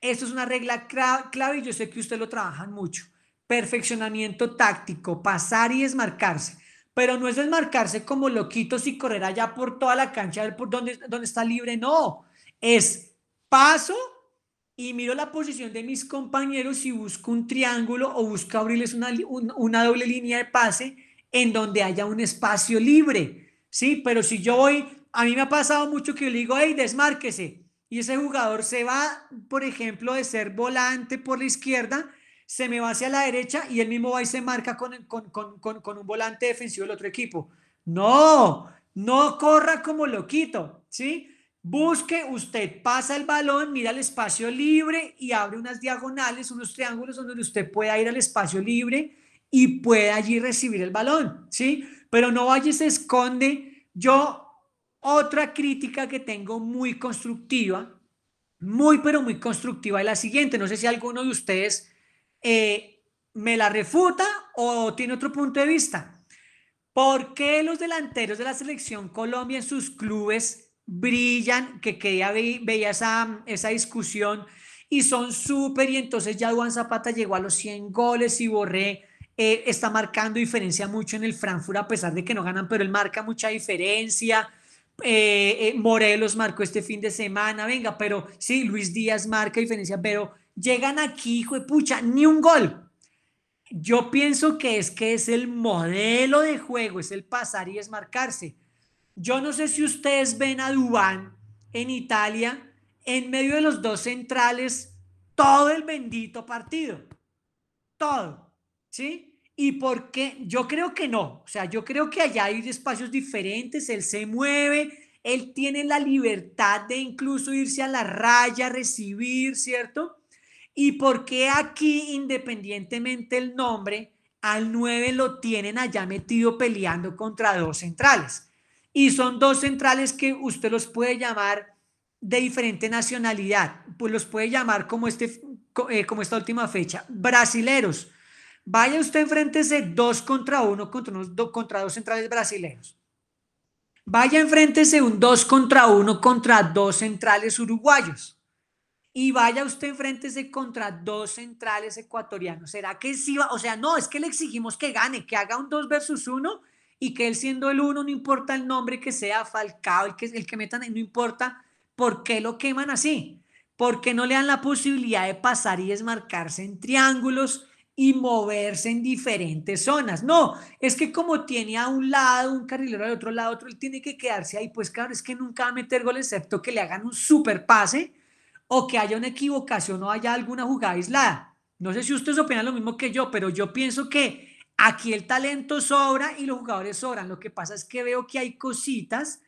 Esto es una regla clave y yo sé que ustedes lo trabajan mucho perfeccionamiento táctico, pasar y desmarcarse. Pero no es desmarcarse como loquitos y correr allá por toda la cancha por donde, donde está libre, no. Es paso y miro la posición de mis compañeros y busco un triángulo o busco abrirles una, una doble línea de pase en donde haya un espacio libre. Sí, pero si yo voy, a mí me ha pasado mucho que yo le digo, hey, desmárquese. Y ese jugador se va, por ejemplo, de ser volante por la izquierda se me va hacia la derecha y él mismo va y se marca con, un volante defensivo del otro equipo. No, no corra como loquito, ¿sí? Busque, usted pasa el balón, mira el espacio libre y abre unas diagonales, unos triángulos donde usted pueda ir al espacio libre y pueda allí recibir el balón, ¿sí? Pero no vaya y se esconde. Yo, otra crítica que tengo muy constructiva, muy pero muy constructiva, es la siguiente. No sé si alguno de ustedes eh, ¿me la refuta o tiene otro punto de vista? porque los delanteros de la selección Colombia en sus clubes brillan? Que, que ya veía esa, discusión y son súper y entonces ya Juan Zapata llegó a los 100 goles y Borré eh, está marcando diferencia mucho en el Frankfurt a pesar de que no ganan, pero él marca mucha diferencia. Eh, Morelos marcó este fin de semana, venga, pero sí, Luis Díaz marca diferencia, pero Llegan aquí, hijo de pucha, ni un gol. Yo pienso que es que es el modelo de juego, es el pasar y es marcarse, Yo no sé si ustedes ven a Dubán en Italia, en medio de los dos centrales, todo el bendito partido. Todo. ¿Sí? ¿Y por qué? Yo creo que no. O sea, yo creo que allá hay espacios diferentes, él se mueve, él tiene la libertad de incluso irse a la raya, recibir, ¿cierto? ¿Y por qué aquí, independientemente el nombre, al 9 lo tienen allá metido peleando contra dos centrales? Y son dos centrales que usted los puede llamar de diferente nacionalidad, pues los puede llamar como, este, eh, como esta última fecha, brasileros. Vaya usted enfréntese dos contra uno contra, dos contra dos centrales brasileños. Vaya de un dos contra uno contra dos centrales uruguayos y vaya usted ese contra dos centrales ecuatorianos. ¿Será que sí va? O sea, no, es que le exigimos que gane, que haga un dos versus uno y que él siendo el uno, no importa el nombre que sea Falcao, el que, el que metan, no importa por qué lo queman así. Porque no le dan la posibilidad de pasar y desmarcarse en triángulos y moverse en diferentes zonas. No, es que como tiene a un lado un carrilero, al otro lado otro, él tiene que quedarse ahí. Pues claro, es que nunca va a meter gol excepto que le hagan un super pase o que haya una equivocación o haya alguna jugada aislada. No sé si ustedes opinan lo mismo que yo, pero yo pienso que aquí el talento sobra y los jugadores sobran. Lo que pasa es que veo que hay cositas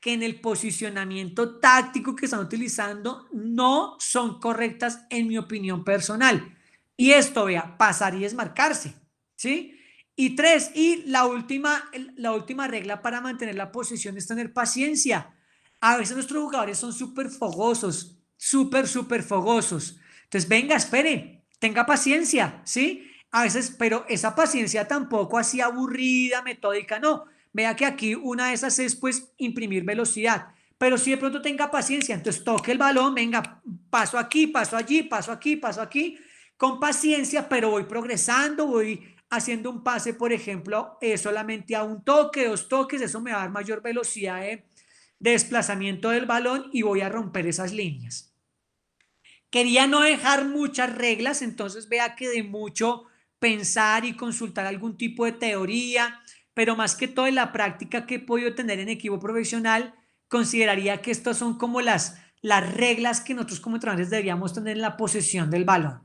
que en el posicionamiento táctico que están utilizando no son correctas en mi opinión personal. Y esto, vea, pasar y desmarcarse, ¿sí? Y tres, y la última, la última regla para mantener la posición es tener paciencia. A veces nuestros jugadores son súper fogosos, súper, súper fogosos. Entonces, venga, espere, tenga paciencia, ¿sí? A veces, pero esa paciencia tampoco así aburrida, metódica, no. Vea que aquí una de esas es pues imprimir velocidad, pero si de pronto tenga paciencia, entonces toque el balón, venga, paso aquí, paso allí, paso aquí, paso aquí, con paciencia, pero voy progresando, voy haciendo un pase, por ejemplo, eh, solamente a un toque, dos toques, eso me va a dar mayor velocidad ¿eh? desplazamiento del balón y voy a romper esas líneas. Quería no dejar muchas reglas, entonces vea que de mucho pensar y consultar algún tipo de teoría, pero más que todo en la práctica que he podido tener en equipo profesional, consideraría que estas son como las, las reglas que nosotros como entrenadores deberíamos tener en la posesión del balón.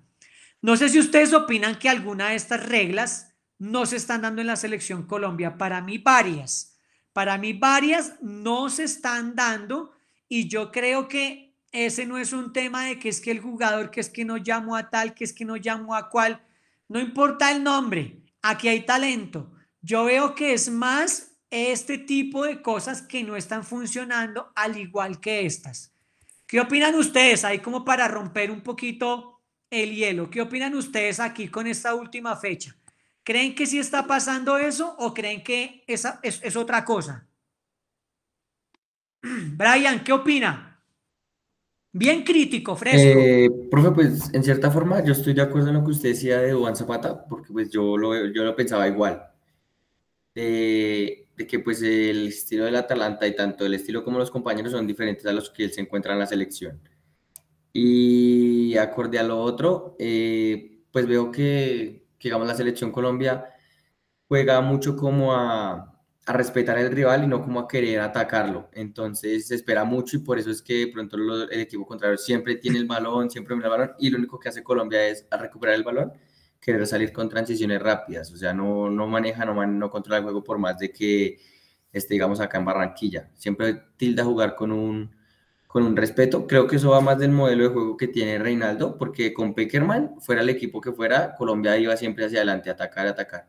No sé si ustedes opinan que alguna de estas reglas no se están dando en la selección Colombia. Para mí, varias. Para mí varias no se están dando y yo creo que ese no es un tema de que es que el jugador, que es que no llamó a tal, que es que no llamó a cual. No importa el nombre, aquí hay talento. Yo veo que es más este tipo de cosas que no están funcionando al igual que estas. ¿Qué opinan ustedes? Ahí como para romper un poquito el hielo. ¿Qué opinan ustedes aquí con esta última fecha? ¿Creen que sí está pasando eso o creen que esa es, otra cosa? Brian, ¿qué opina? Bien crítico, fresco. Eh, profe, pues en cierta forma yo estoy de acuerdo en lo que usted decía de Juan Zapata, porque pues yo lo, yo lo pensaba igual. De, que pues el estilo del Atalanta y tanto el estilo como los compañeros son diferentes a los que él se encuentra en la selección. Y acorde a lo otro, eh, pues veo que que digamos la selección Colombia juega mucho como a, respetar al rival y no como a querer atacarlo. Entonces se espera mucho y por eso es que pronto el equipo contrario siempre tiene el balón, siempre mira el balón y lo único que hace Colombia es a recuperar el balón, querer salir con transiciones rápidas. O sea, no, no maneja, no, no controla el juego por más de que esté, digamos, acá en Barranquilla. Siempre tilda jugar con un con un respeto. Creo que eso va más del modelo de juego que tiene Reinaldo, porque con Peckerman, fuera el equipo que fuera, Colombia iba siempre hacia adelante, atacar, atacar.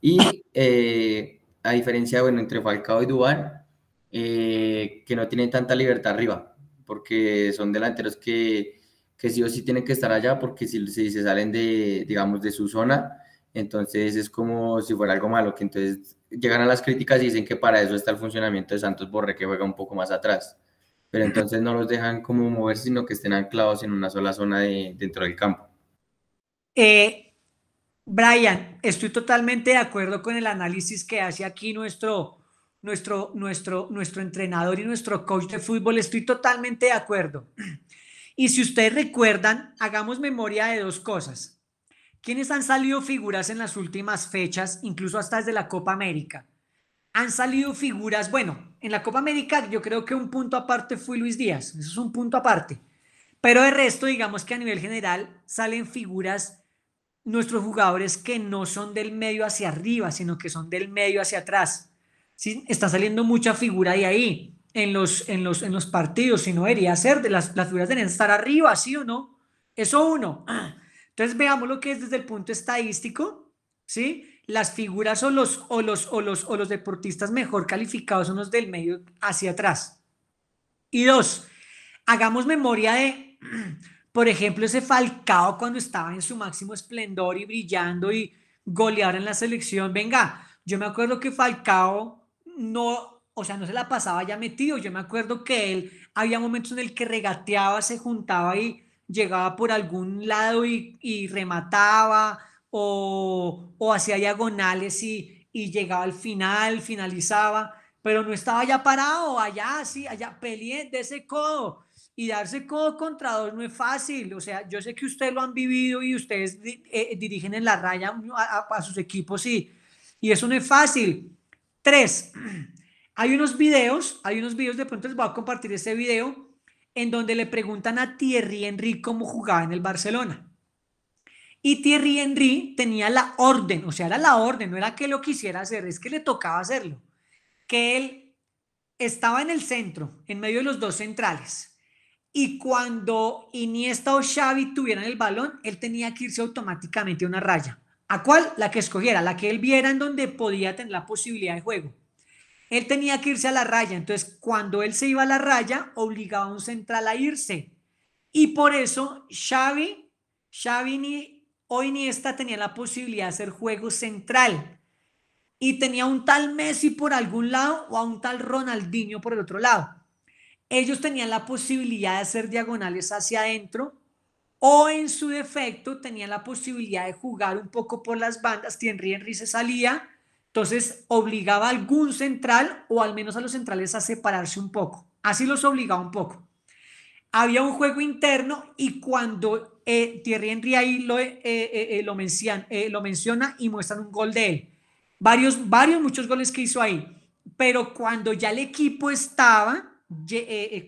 Y eh, a diferencia, bueno, entre Falcao y Dubán, eh, que no tienen tanta libertad arriba, porque son delanteros que, que sí o sí tienen que estar allá, porque si, se salen de, digamos, de su zona, entonces es como si fuera algo malo, que entonces llegan a las críticas y dicen que para eso está el funcionamiento de Santos Borre, que juega un poco más atrás pero entonces no los dejan como moverse, sino que estén anclados en una sola zona dentro del campo. Eh, Brian, estoy totalmente de acuerdo con el análisis que hace aquí nuestro, nuestro, nuestro, nuestro entrenador y nuestro coach de fútbol. Estoy totalmente de acuerdo. Y si ustedes recuerdan, hagamos memoria de dos cosas. ¿Quiénes han salido figuras en las últimas fechas, incluso hasta desde la Copa América? Han salido figuras, bueno, en la Copa América yo creo que un punto aparte fue Luis Díaz, eso es un punto aparte. Pero de resto, digamos que a nivel general salen figuras nuestros jugadores que no son del medio hacia arriba, sino que son del medio hacia atrás. Está saliendo mucha figura de ahí en los, los, en los partidos, si no debería ser, de las, las figuras deben estar arriba, ¿sí o no? Eso uno. Entonces veamos lo que es desde el punto estadístico, ¿sí? las figuras o los, o los, o o los deportistas mejor calificados son los del medio hacia atrás. Y dos, hagamos memoria de, por ejemplo, ese Falcao cuando estaba en su máximo esplendor y brillando y golear en la selección. Venga, yo me acuerdo que Falcao no, o sea, no se la pasaba ya metido. Yo me acuerdo que él había momentos en el que regateaba, se juntaba y llegaba por algún lado y, y remataba o, hacía diagonales y, llegaba al final, finalizaba, pero no estaba ya parado, allá, sí, allá, peleé de ese codo. Y darse codo contra dos no es fácil. O sea, yo sé que ustedes lo han vivido y ustedes eh, dirigen en la raya a, sus equipos y, y eso no es fácil. Tres, hay unos videos, hay unos videos, de pronto les voy a compartir este video, en donde le preguntan a Thierry Henry cómo jugaba en el Barcelona. Y Thierry Henry tenía la orden, o sea, era la orden, no era que lo quisiera hacer, es que le tocaba hacerlo. Que él estaba en el centro, en medio de los dos centrales. Y cuando Iniesta o Xavi tuvieran el balón, él tenía que irse automáticamente a una raya. ¿A cuál? La que escogiera, la que él viera en donde podía tener la posibilidad de juego. Él tenía que irse a la raya, entonces cuando él se iba a la raya, obligaba a un central a irse. Y por eso Xavi, Xavi hoy Iniesta tenía la posibilidad de hacer juego central y tenía un tal Messi por algún lado o a un tal Ronaldinho por el otro lado. Ellos tenían la posibilidad de hacer diagonales hacia adentro o en su defecto tenían la posibilidad de jugar un poco por las bandas. Thierry Henry se salía, entonces obligaba a algún central o al menos a los centrales a separarse un poco. Así los obligaba un poco había un juego interno y cuando eh, Thierry Henry ahí lo, eh, eh, lo, lo menciona y muestran un gol de él. Varios, varios, muchos goles que hizo ahí. Pero cuando ya el equipo estaba,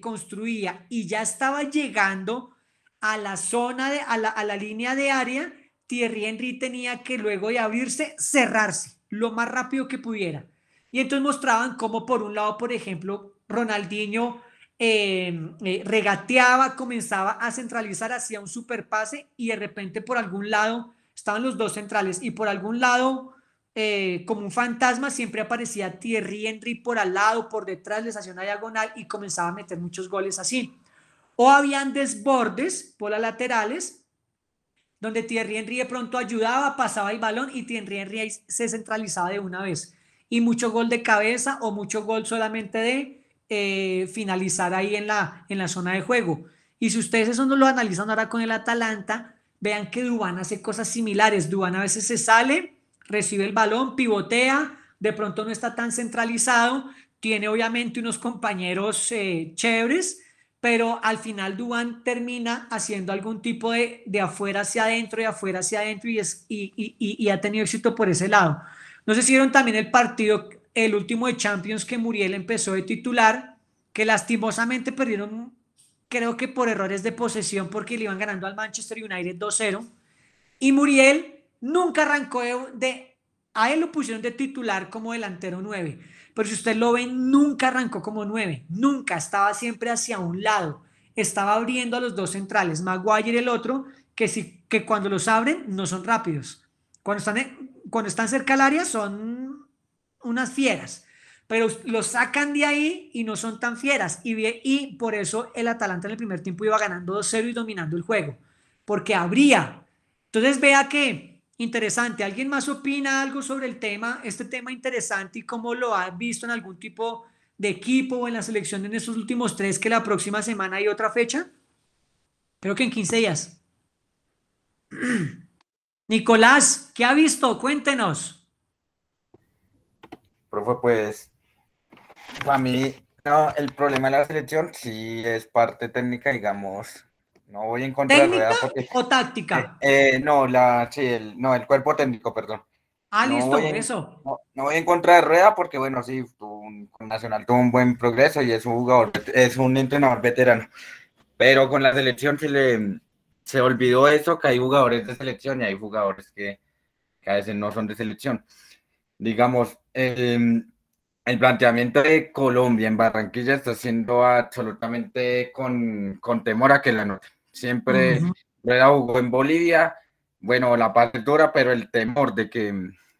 construía y ya estaba llegando a la zona, de, a, la, a la línea de área, Thierry Henry tenía que luego de abrirse, cerrarse lo más rápido que pudiera. Y entonces mostraban cómo por un lado, por ejemplo, Ronaldinho Em, eh, regateaba, comenzaba a centralizar, hacía un superpase y de repente por algún lado estaban los dos centrales y por algún lado, eh, como un fantasma, siempre aparecía Thierry Henry por al lado, por detrás, les hacía una diagonal y comenzaba a meter muchos goles así. O habían desbordes por las laterales, donde Thierry Henry de pronto ayudaba, pasaba el balón y Thierry Henry se centralizaba de una vez. Y mucho gol de cabeza o mucho gol solamente de eh, finalizar ahí en la, en la zona de juego. Y si ustedes eso no lo analizan ahora con el Atalanta, vean que Dubán hace cosas similares. Dubán a veces se sale, recibe el balón, pivotea, de pronto no está tan centralizado, tiene obviamente unos compañeros eh, chéveres, pero al final Dubán termina haciendo algún tipo de, de afuera hacia adentro, y afuera hacia adentro y, es, y, y, ha tenido éxito por ese lado. No sé si vieron también el partido el último de Champions que Muriel empezó de titular, que lastimosamente perdieron, creo que por errores de posesión, porque le iban ganando al Manchester United 2-0. Y Muriel nunca arrancó de, A él lo pusieron de titular como delantero 9, pero si usted lo ve, nunca arrancó como 9, nunca, estaba siempre hacia un lado, estaba abriendo a los dos centrales, Maguire y el otro, que, si, que cuando los abren no son rápidos. Cuando están, cuando están cerca al área son unas fieras, pero los sacan de ahí y no son tan fieras. Y, y por eso el Atalanta en el primer tiempo iba ganando 2-0 y dominando el juego, porque habría. Entonces vea que, interesante, ¿alguien más opina algo sobre el tema, este tema interesante y cómo lo ha visto en algún tipo de equipo o en la selección en estos últimos tres que la próxima semana hay otra fecha? Creo que en 15 días. Nicolás, ¿qué ha visto? Cuéntenos. Profe, pues, para mí, el problema de la selección sí es parte técnica, digamos. No voy a encontrar ¿Técnica porque, o táctica? Eh, eh, no, la, el, no, el cuerpo técnico, perdón. Ah, listo, eso. No, voy en contra de Rueda porque, bueno, sí, con Nacional tuvo un buen progreso y es un jugador, es un entrenador veterano. Pero con la selección se le se olvidó eso, que hay jugadores de selección y hay jugadores que, que a veces no son de selección. Digamos, el, em, el planteamiento de Colombia en Barranquilla está siendo absolutamente con, con temor a que la noche, Siempre uh en Bolivia, bueno, la parte dura, pero el temor de que,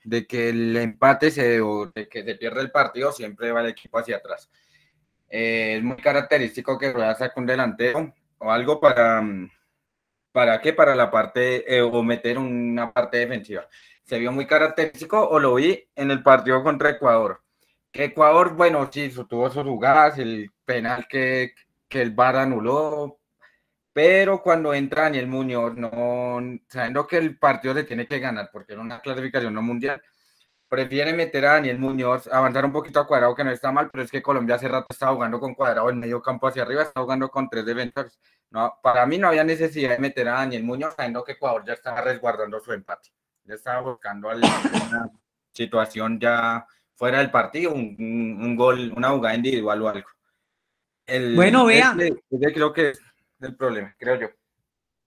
de que el empate se, o de que se pierda el partido siempre va el equipo hacia atrás. Eh, es muy característico que Rueda sacar un delantero o algo para, mm, ¿para qué? Para la parte, eh, o meter una parte defensiva se vio muy característico o lo vi en el partido contra Ecuador. Que Ecuador, bueno, sí, tuvo sus jugadas, el penal que, que el VAR anuló, pero cuando entra Daniel Muñoz, no, sabiendo que el partido se tiene que ganar porque era una clasificación no mundial, prefiere meter a Daniel Muñoz, avanzar un poquito a Cuadrado, que no está mal, pero es que Colombia hace rato estaba jugando con Cuadrado en medio campo hacia arriba, está jugando con tres defensores. No, para mí no había necesidad de meter a Daniel Muñoz, sabiendo que Ecuador ya estaba resguardando su empate estaba buscando alguna situación ya fuera del partido, un, un, gol, una jugada individual o algo. El, bueno, vea. creo que es el problema, creo yo.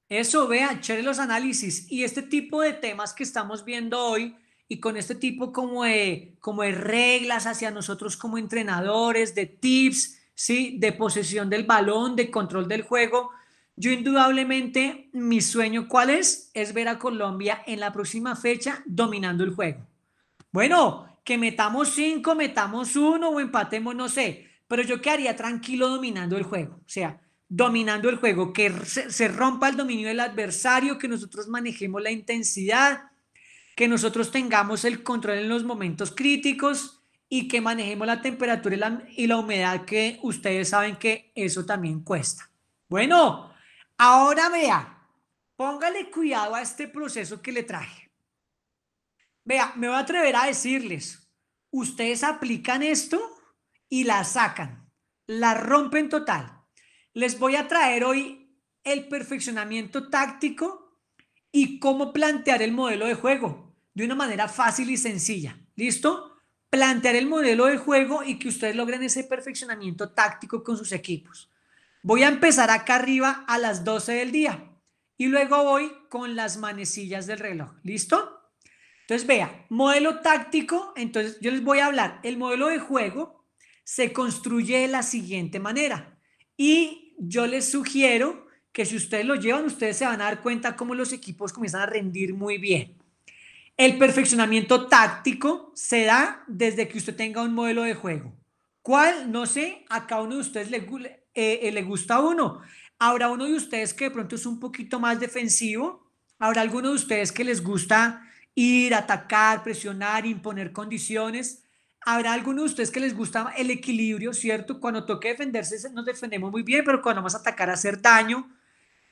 Eso, vea, che, los análisis. Y este tipo de temas que estamos viendo hoy y con este tipo como de, como de reglas hacia nosotros como entrenadores, de tips, ¿sí? de posesión del balón, de control del juego, yo indudablemente, mi sueño, ¿cuál es? Es ver a Colombia en la próxima fecha dominando el juego. Bueno, que metamos cinco, metamos uno o empatemos, no sé, pero yo quedaría tranquilo dominando el juego. O sea, dominando el juego, que se rompa el dominio del adversario, que nosotros manejemos la intensidad, que nosotros tengamos el control en los momentos críticos y que manejemos la temperatura y la, y la humedad, que ustedes saben que eso también cuesta. Bueno, Ahora vea, póngale cuidado a este proceso que le traje. Vea, me voy a atrever a decirles, ustedes aplican esto y la sacan, la rompen total. Les voy a traer hoy el perfeccionamiento táctico y cómo plantear el modelo de juego de una manera fácil y sencilla. ¿Listo? Plantear el modelo de juego y que ustedes logren ese perfeccionamiento táctico con sus equipos. Voy a empezar acá arriba a las 12 del día y luego voy con las manecillas del reloj. ¿Listo? Entonces, vea, modelo táctico, entonces yo les voy a hablar. El modelo de juego se construye de la siguiente manera y yo les sugiero que si ustedes lo llevan, ustedes se van a dar cuenta cómo los equipos comienzan a rendir muy bien. El perfeccionamiento táctico se da desde que usted tenga un modelo de juego. ¿Cuál? No sé, a cada uno de ustedes le, eh, eh, le gusta a uno. Habrá uno de ustedes que de pronto es un poquito más defensivo, habrá alguno de ustedes que les gusta ir, a atacar, presionar, imponer condiciones. Habrá alguno de ustedes que les gusta el equilibrio, ¿cierto? Cuando toque defenderse, nos defendemos muy bien, pero cuando vamos a atacar, hacer daño.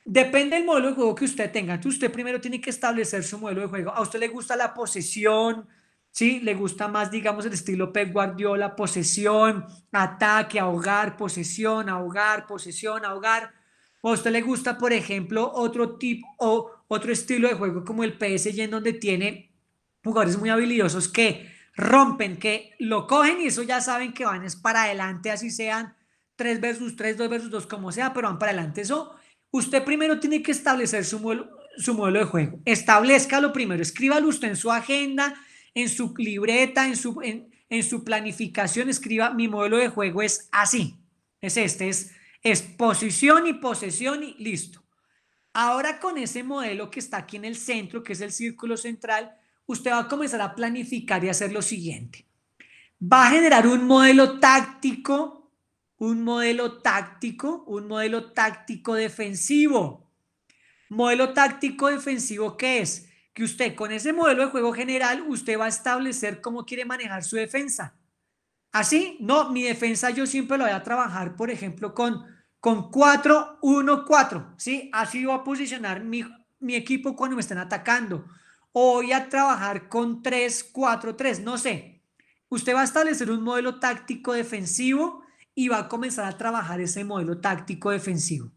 Depende del modelo de juego que usted tenga. Entonces, usted primero tiene que establecer su modelo de juego. A usted le gusta la posesión, ¿sí? Le gusta más, digamos, el estilo Pep Guardiola, posesión, ataque, ahogar, posesión, ahogar, posesión, ahogar. ¿O a usted le gusta, por ejemplo, otro tipo o otro estilo de juego como el PSG en donde tiene jugadores muy habilidosos que rompen, que lo cogen y eso ya saben que van es para adelante, así sean 3 versus 3, 2 versus 2, como sea, pero van para adelante. Eso, usted primero tiene que establecer su modelo, su modelo de juego. establezca lo primero, escríbalo usted en su agenda, en su libreta, en su, en, su planificación, escriba, mi modelo de juego es así, es este, es, es posición y posesión y listo. Ahora con ese modelo que está aquí en el centro, que es el círculo central, usted va a comenzar a planificar y hacer lo siguiente. Va a generar un modelo táctico, un modelo táctico, un modelo táctico defensivo. Modelo táctico defensivo, ¿qué es? que usted con ese modelo de juego general, usted va a establecer cómo quiere manejar su defensa. Así, no, mi defensa yo siempre lo voy a trabajar, por ejemplo, con, con 4-1-4, ¿sí? Así voy a posicionar mi, equipo cuando me están atacando. O voy a trabajar con 3-4-3, no sé. Usted va a establecer un modelo táctico defensivo y va a comenzar a trabajar ese modelo táctico defensivo.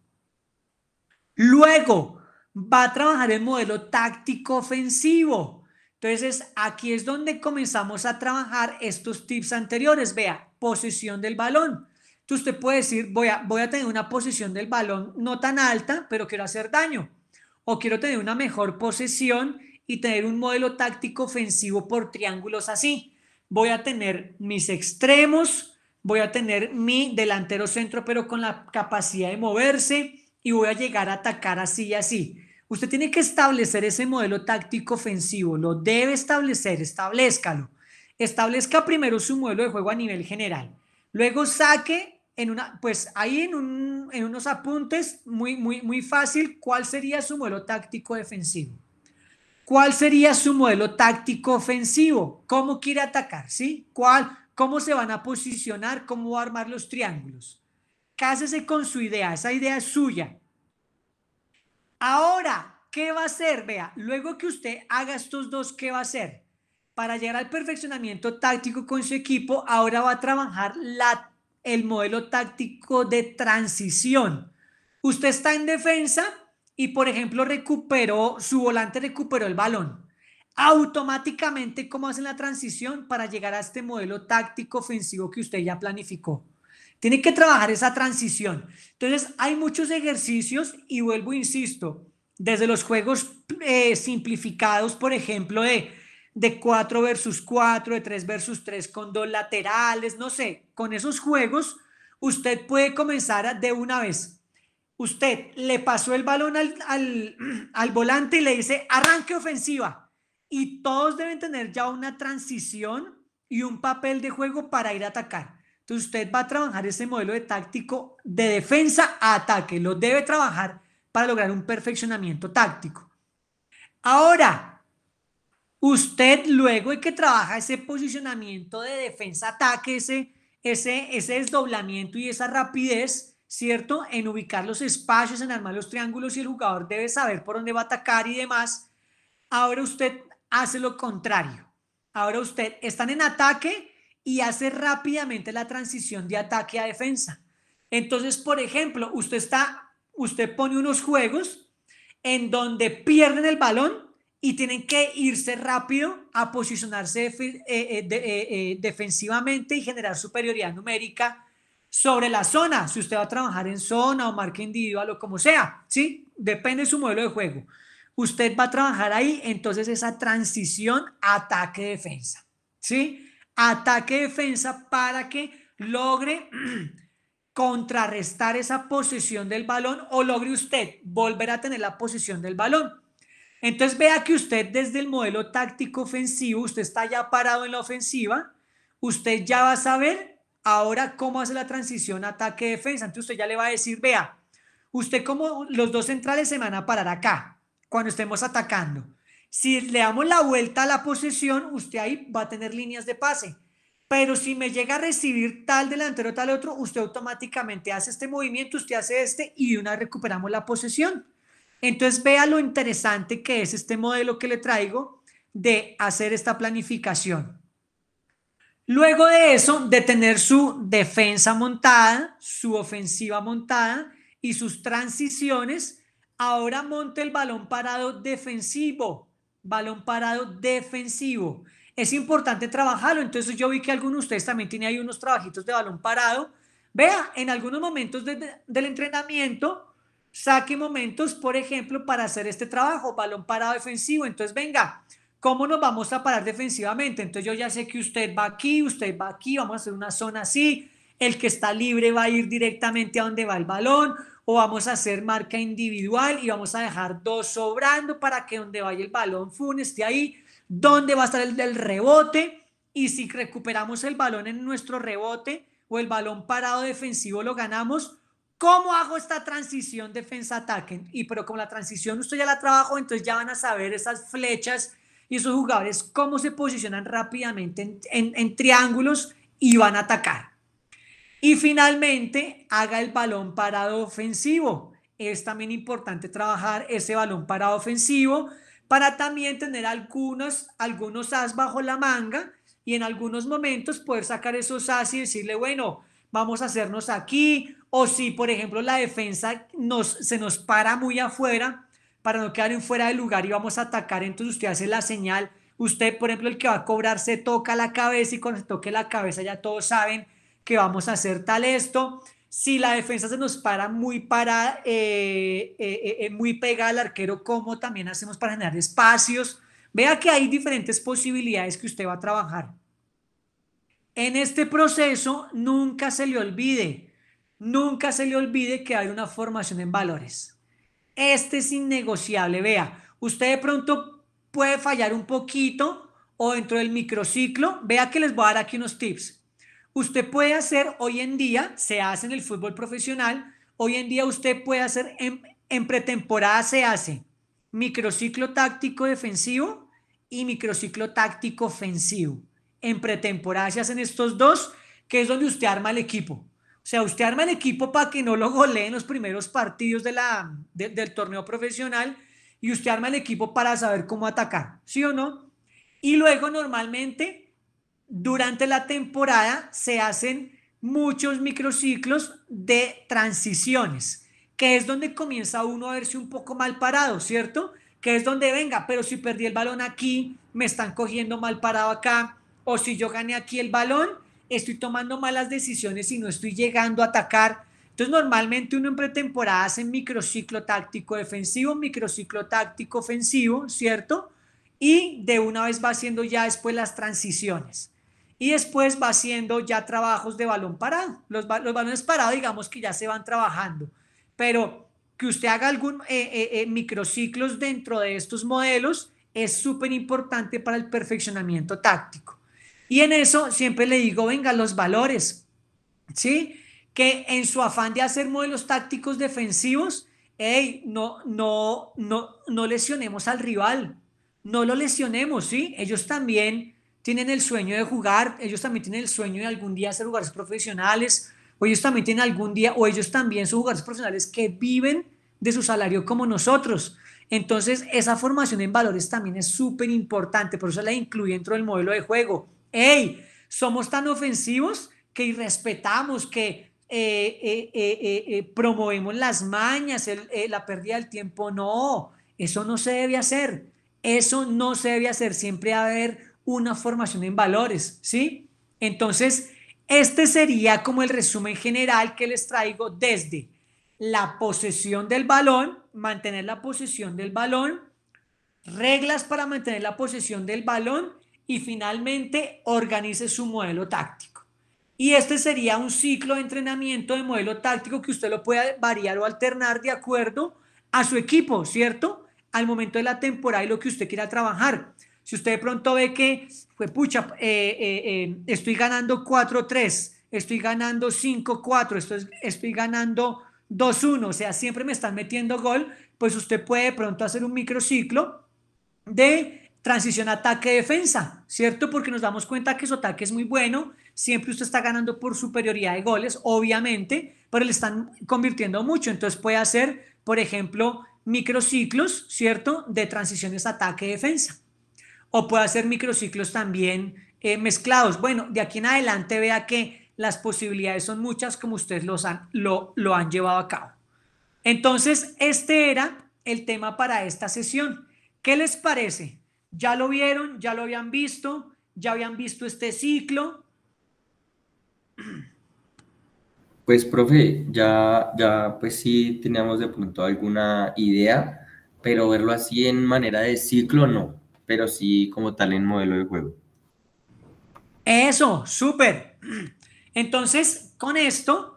Luego, va a trabajar el modelo táctico ofensivo. Entonces, aquí es donde comenzamos a trabajar estos tips anteriores. Vea, posición del balón. Entonces, usted puede decir, voy a, voy a tener una posición del balón no tan alta, pero quiero hacer daño. O quiero tener una mejor posición y tener un modelo táctico ofensivo por triángulos así. Voy a tener mis extremos, voy a tener mi delantero centro, pero con la capacidad de moverse y voy a llegar a atacar así y así. Usted tiene que establecer ese modelo táctico ofensivo, lo debe establecer, establezcalo. Establezca primero su modelo de juego a nivel general. Luego saque en una, pues ahí en, unos apuntes muy, muy, muy fácil cuál sería su modelo táctico defensivo. ¿Cuál sería su modelo táctico ofensivo? ¿Cómo quiere atacar? ¿Sí? ¿Cuál? ¿Cómo se van a posicionar? ¿Cómo va a armar los triángulos? Cásese con su idea, esa idea es suya. Ahora, ¿qué va a hacer? Vea, luego que usted haga estos dos, ¿qué va a hacer? Para llegar al perfeccionamiento táctico con su equipo, ahora va a trabajar la, el modelo táctico de transición. Usted está en defensa y, por ejemplo, recuperó, su volante recuperó el balón. Automáticamente, ¿cómo hacen la transición para llegar a este modelo táctico ofensivo que usted ya planificó? Tiene que trabajar esa transición. Entonces, hay muchos ejercicios y vuelvo, insisto, desde los juegos eh, simplificados, por ejemplo, de, de 4 versus 4, de 3 versus 3 con dos laterales, no sé, con esos juegos, usted puede comenzar de una vez. Usted le pasó el balón al, al volante y le dice arranque ofensiva. Y todos deben tener ya una transición y un papel de juego para ir a atacar. Entonces usted va a trabajar ese modelo de táctico de defensa a ataque, lo debe trabajar para lograr un perfeccionamiento táctico. Ahora, usted luego de que trabaja ese posicionamiento de defensa-ataque, ese, ese, ese desdoblamiento y esa rapidez, ¿cierto? En ubicar los espacios, en armar los triángulos y el jugador debe saber por dónde va a atacar y demás. Ahora usted hace lo contrario. Ahora usted están en ataque y hace rápidamente la transición de ataque a defensa. Entonces, por ejemplo, usted está, usted pone unos juegos en donde pierden el balón y tienen que irse rápido a posicionarse eh, eh, eh, defensivamente y generar superioridad numérica sobre la zona, si usted va a trabajar en zona o marca individual o como sea, ¿sí? Depende de su modelo de juego. Usted va a trabajar ahí, entonces esa transición ataque-defensa, ¿sí? ataque-defensa para que logre contrarrestar esa posición del balón o logre usted volver a tener la posición del balón. Entonces vea que usted desde el modelo táctico ofensivo, usted está ya parado en la ofensiva, usted ya va a saber ahora cómo hace la transición ataque-defensa. Entonces usted ya le va a decir, vea, usted como los dos centrales se van a parar acá cuando estemos atacando. Si le damos la vuelta a la posesión, usted ahí va a tener líneas de pase. Pero si me llega a recibir tal delantero, tal otro, usted automáticamente hace este movimiento, usted hace este y una recuperamos la posesión. Entonces vea lo interesante que es este modelo que le traigo de hacer esta planificación. Luego de eso, de tener su defensa montada, su ofensiva montada y sus transiciones, ahora monte el balón parado defensivo balón parado defensivo. Es importante trabajarlo. Entonces yo vi que algunos de ustedes también tienen ahí unos trabajitos de balón parado. Vea, en algunos momentos del entrenamiento, saque momentos, por ejemplo, para hacer este trabajo, balón parado defensivo. Entonces, venga, ¿cómo nos vamos a parar defensivamente? Entonces yo ya sé que usted va aquí, usted va aquí, vamos a hacer una zona así, el que está libre va a ir directamente a donde va el balón, o vamos a hacer marca individual y vamos a dejar dos sobrando para que donde vaya el balón Fun esté ahí, donde va a estar el del rebote y si recuperamos el balón en nuestro rebote o el balón parado defensivo lo ganamos. ¿Cómo hago esta transición defensa-ataque? Y pero como la transición usted ya la trabajó, entonces ya van a saber esas flechas y esos jugadores cómo se posicionan rápidamente en triángulos y van a atacar. Y finalmente, haga el balón parado ofensivo. Es también importante trabajar ese balón parado ofensivo para también tener algunos, algunos as bajo la manga y en algunos momentos poder sacar esos as y decirle, bueno, vamos a hacernos aquí. O si, por ejemplo, la defensa nos, se nos para muy afuera para no quedar en fuera de lugar y vamos a atacar, entonces usted hace la señal. Usted, por ejemplo, el que va a cobrar se toca la cabeza y cuando se toque la cabeza ya todos saben que vamos a hacer tal esto. Si la defensa se nos para muy para, eh, eh, eh, muy pegada al arquero, ¿cómo también hacemos para generar espacios? Vea que hay diferentes posibilidades que usted va a trabajar. En este proceso nunca se le olvide, nunca se le olvide que hay una formación en valores. Este es innegociable, vea, usted de pronto puede fallar un poquito o dentro del microciclo, vea que les voy a dar aquí unos tips. Usted puede hacer hoy en día, se hace en el fútbol profesional, hoy en día usted puede hacer en, pretemporada se hace microciclo táctico defensivo y microciclo táctico ofensivo. En pretemporada se hacen estos dos, que es donde usted arma el equipo. O sea, usted arma el equipo para que no lo goleen los primeros partidos del torneo profesional y usted arma el equipo para saber cómo atacar, ¿sí o no? Y luego normalmente durante la temporada se hacen muchos microciclos de transiciones, que es donde comienza uno a verse un poco mal parado, ¿cierto? Que es donde venga, pero si perdí el balón aquí, me están cogiendo mal parado acá, o si yo gané aquí el balón, estoy tomando malas decisiones y no estoy llegando a atacar. Entonces, normalmente uno en pretemporada hace microciclo táctico defensivo, microciclo táctico ofensivo, ¿cierto? Y de una vez va haciendo ya después las transiciones y después va haciendo ya trabajos de balón parado. Los, los balones parados, digamos que ya se van trabajando, pero que usted haga algún eh, eh, eh, microciclos dentro de estos modelos es súper importante para el perfeccionamiento táctico. Y en eso siempre le digo, venga, los valores, ¿sí? Que en su afán de hacer modelos tácticos defensivos, hey, no, no, no, no lesionemos al rival, no lo lesionemos, ¿sí? Ellos también tienen el sueño de jugar, ellos también tienen el sueño de algún día ser jugadores profesionales, o ellos también tienen algún día, o ellos también son jugadores profesionales que viven de su salario como nosotros. Entonces, esa formación en valores también es súper importante, por eso la incluye dentro del modelo de juego. ¡Ey! Somos tan ofensivos que irrespetamos, que eh, eh, eh, promovemos las mañas, la pérdida del tiempo. No, eso no se debe hacer. Eso no se debe hacer. Siempre haber una formación en valores, ¿sí? Entonces, este sería como el resumen general que les traigo desde la posesión del balón, mantener la posesión del balón, reglas para mantener la posesión del balón y finalmente organice su modelo táctico. Y este sería un ciclo de entrenamiento de modelo táctico que usted lo puede variar o alternar de acuerdo a su equipo, ¿cierto? Al momento de la temporada y lo que usted quiera trabajar. Si usted de pronto ve que, pucha, eh, eh, eh, estoy ganando 4-3, estoy ganando 5-4, estoy, ganando 2-1, o sea, siempre me están metiendo gol, pues usted puede de pronto hacer un microciclo de transición ataque-defensa, ¿cierto? Porque nos damos cuenta que su ataque es muy bueno, siempre usted está ganando por superioridad de goles, obviamente, pero le están convirtiendo mucho, entonces puede hacer, por ejemplo, microciclos, ¿cierto? De transiciones ataque-defensa o puede hacer microciclos también eh, mezclados. Bueno, de aquí en adelante vea que las posibilidades son muchas como ustedes los han, lo, lo han llevado a cabo. Entonces, este era el tema para esta sesión. ¿Qué les parece? ¿Ya lo vieron? ¿Ya lo habían visto? ¿Ya habían visto este ciclo? Pues, profe, ya, ya pues sí teníamos de pronto alguna idea, pero verlo así en manera de ciclo no pero sí como tal en modelo de juego. Eso, súper. Entonces, con esto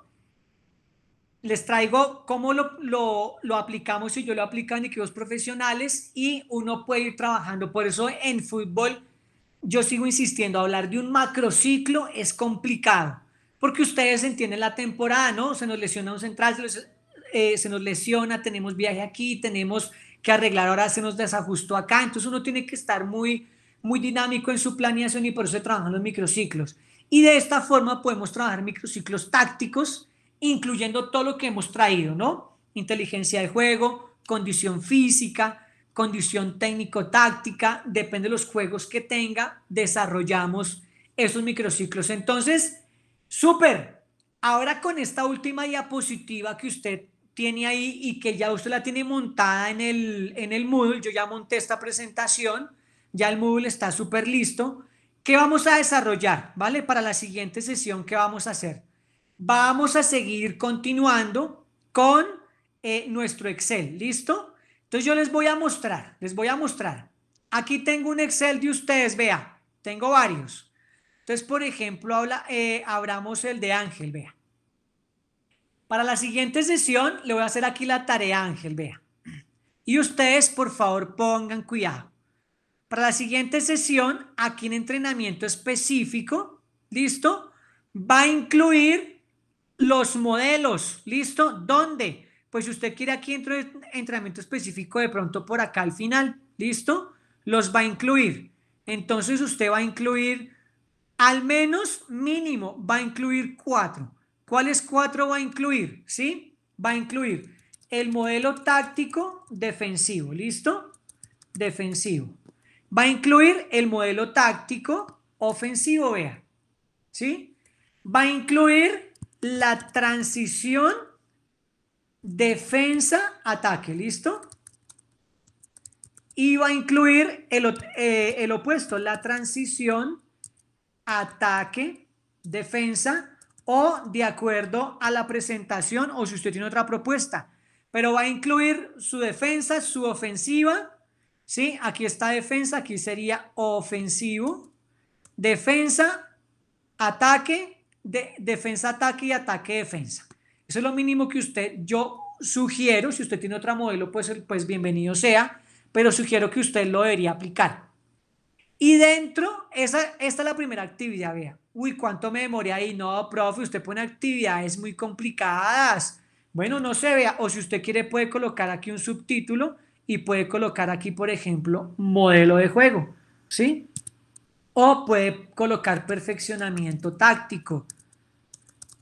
les traigo cómo lo, aplicamos y yo lo aplico en equipos profesionales y uno puede ir trabajando. Por eso en fútbol yo sigo insistiendo, hablar de un ciclo es complicado, porque ustedes entienden la temporada, ¿no? Se nos lesiona un central, se nos eh, lesiona, tenemos viaje aquí, tenemos que arreglar, ahora se nos desajustó acá, entonces uno tiene que estar muy, muy dinámico en su planeación y por eso se trabajan los microciclos. Y de esta forma podemos trabajar microciclos tácticos, incluyendo todo lo que hemos traído, ¿no? Inteligencia de juego, condición física, condición técnico-táctica, depende de los juegos que tenga, desarrollamos esos microciclos. Entonces, súper. Ahora con esta última diapositiva que usted tiene ahí y que ya usted la tiene montada en el, en el Moodle. Yo ya monté esta presentación, ya el Moodle está súper listo. ¿Qué vamos a desarrollar, vale? Para la siguiente sesión, ¿qué vamos a hacer? Vamos a seguir continuando con eh, nuestro Excel, ¿listo? Entonces yo les voy a mostrar, les voy a mostrar. Aquí tengo un Excel de ustedes, vea, tengo varios. Entonces, por ejemplo, habla, eh, abramos el de Ángel, vea. Para la siguiente sesión le voy a hacer aquí la tarea, Ángel, vea. Y ustedes, por favor, pongan cuidado. Para la siguiente sesión, aquí en entrenamiento específico, ¿listo? Va a incluir los modelos, ¿listo? ¿Dónde? Pues si usted quiere aquí dentro entrenamiento específico, de pronto por acá al final, ¿listo? Los va a incluir. Entonces usted va a incluir, al menos mínimo, va a incluir cuatro. ¿Cuáles cuatro va a incluir? ¿Sí? Va a incluir el modelo táctico defensivo, ¿listo? Defensivo. Va a incluir el modelo táctico ofensivo, vea. ¿Sí? Va a incluir la transición defensa-ataque, ¿listo? Y va a incluir el, eh, el opuesto, la transición ataque-defensa o de acuerdo a la presentación o si usted tiene otra propuesta. Pero va a incluir su defensa, su ofensiva. ¿sí? Aquí está defensa, aquí sería ofensivo. Defensa, ataque, de, defensa, ataque y ataque, defensa. Eso es lo mínimo que usted, yo sugiero, si usted tiene otro modelo, pues, pues bienvenido sea, pero sugiero que usted lo debería aplicar. Y dentro, esa, esta es la primera actividad, vea uy, ¿cuánto me demoré ahí? No, profe, usted pone actividades muy complicadas. Bueno, no se vea. O si usted quiere puede colocar aquí un subtítulo y puede colocar aquí, por ejemplo, modelo de juego, ¿sí? O puede colocar perfeccionamiento táctico.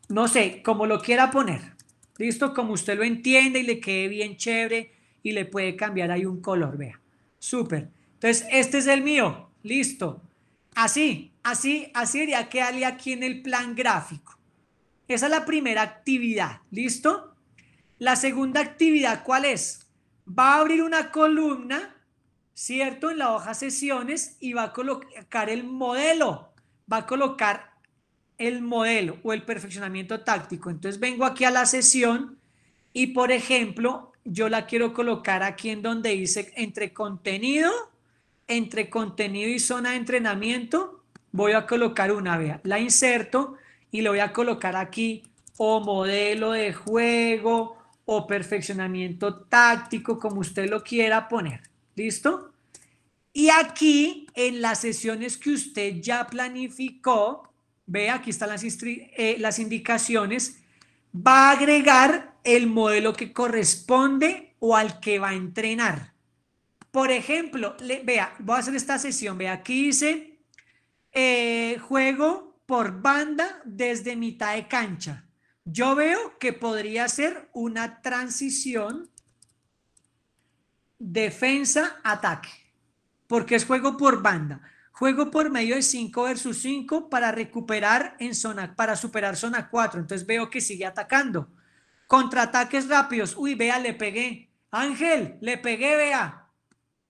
No sé, como lo quiera poner. ¿Listo? Como usted lo entiende y le quede bien chévere y le puede cambiar ahí un color, vea. Súper. Entonces, este es el mío. Listo. Así, así, así sería que hay aquí en el plan gráfico. Esa es la primera actividad, ¿listo? La segunda actividad, ¿cuál es? Va a abrir una columna, ¿cierto? En la hoja sesiones y va a colocar el modelo, va a colocar el modelo o el perfeccionamiento táctico. Entonces vengo aquí a la sesión y, por ejemplo, yo la quiero colocar aquí en donde dice entre contenido entre contenido y zona de entrenamiento, voy a colocar una, vea, la inserto y lo voy a colocar aquí o modelo de juego o perfeccionamiento táctico, como usted lo quiera poner. ¿Listo? Y aquí, en las sesiones que usted ya planificó, vea, aquí están las eh, indicaciones, va a agregar el modelo que corresponde o al que va a entrenar. Por ejemplo, vea, voy a hacer esta sesión, vea, aquí dice eh, juego por banda desde mitad de cancha. Yo veo que podría ser una transición defensa-ataque, porque es juego por banda. Juego por medio de 5 versus 5 para recuperar en zona, para superar zona 4. Entonces veo que sigue atacando. Contraataques rápidos. Uy, vea, le pegué. Ángel, le pegué, vea.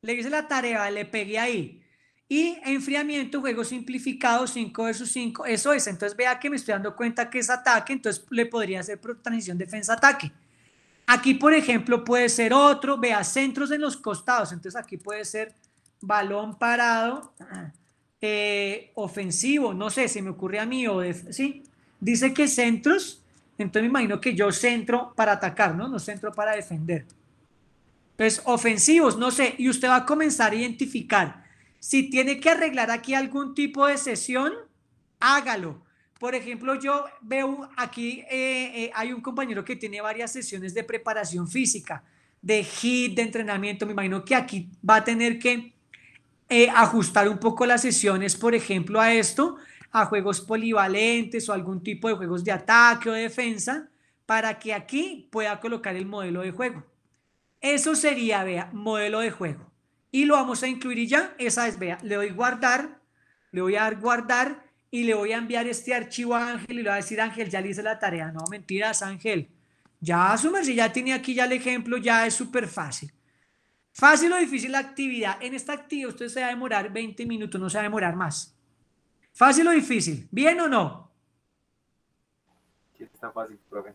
Le hice la tarea, le pegué ahí. Y enfriamiento, juego simplificado, 5 sus 5, eso es. Entonces vea que me estoy dando cuenta que es ataque, entonces le podría hacer transición defensa-ataque. Aquí, por ejemplo, puede ser otro, vea, centros en los costados. Entonces aquí puede ser balón parado, eh, ofensivo, no sé, se me ocurre a mí, o ¿sí? Dice que centros, entonces me imagino que yo centro para atacar, ¿no? No centro para defender. Entonces, ofensivos, no sé, y usted va a comenzar a identificar. Si tiene que arreglar aquí algún tipo de sesión, hágalo. Por ejemplo, yo veo aquí, eh, eh, hay un compañero que tiene varias sesiones de preparación física, de hit, de entrenamiento. Me imagino que aquí va a tener que eh, ajustar un poco las sesiones, por ejemplo, a esto, a juegos polivalentes o algún tipo de juegos de ataque o defensa, para que aquí pueda colocar el modelo de juego. Eso sería, vea, modelo de juego. Y lo vamos a incluir y ya, esa es, vea, le doy guardar, le voy a dar guardar y le voy a enviar este archivo a Ángel y le voy a decir, Ángel, ya le hice la tarea. No, mentiras, Ángel. Ya su si ya tiene aquí ya el ejemplo, ya es súper fácil. Fácil o difícil la actividad. En esta actividad usted se va a demorar 20 minutos, no se va a demorar más. ¿Fácil o difícil? ¿Bien o no? Sí, está fácil, profe.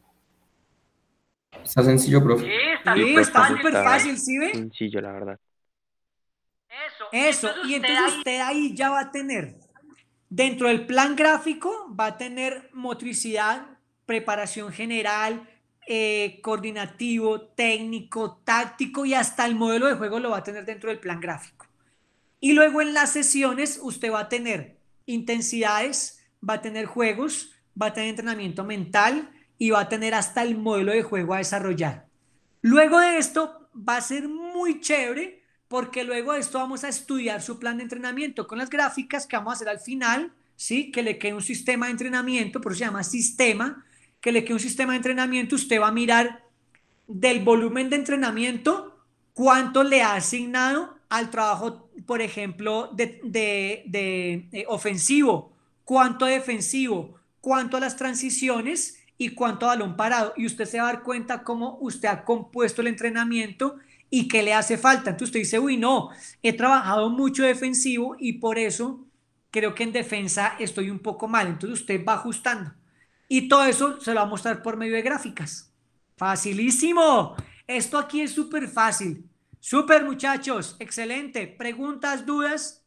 Está sencillo, profe. Sí, está pues, súper fácil, ¿sí ve? Sencillo, la verdad. Eso. y entonces usted ahí... ya va a tener, dentro del plan gráfico, va a tener motricidad, preparación general, eh, coordinativo, técnico, táctico y hasta el modelo de juego lo va a tener dentro del plan gráfico. Y luego en las sesiones usted va a tener intensidades, va a tener juegos, va a tener entrenamiento mental, y va a tener hasta el modelo de juego a desarrollar. Luego de esto va a ser muy chévere porque luego de esto vamos a estudiar su plan de entrenamiento con las gráficas que vamos a hacer al final, ¿sí? Que le quede un sistema de entrenamiento, por eso se llama sistema, que le quede un sistema de entrenamiento, usted va a mirar del volumen de entrenamiento cuánto le ha asignado al trabajo, por ejemplo, de, eh, ofensivo, cuánto defensivo, cuánto a las transiciones y cuánto balón parado. Y usted se va a dar cuenta cómo usted ha compuesto el entrenamiento y qué le hace falta. Entonces usted dice, uy, no, he trabajado mucho defensivo y por eso creo que en defensa estoy un poco mal. Entonces usted va ajustando. Y todo eso se lo va a mostrar por medio de gráficas. Facilísimo. Esto aquí es súper fácil. Súper muchachos. Excelente. ¿Preguntas, dudas?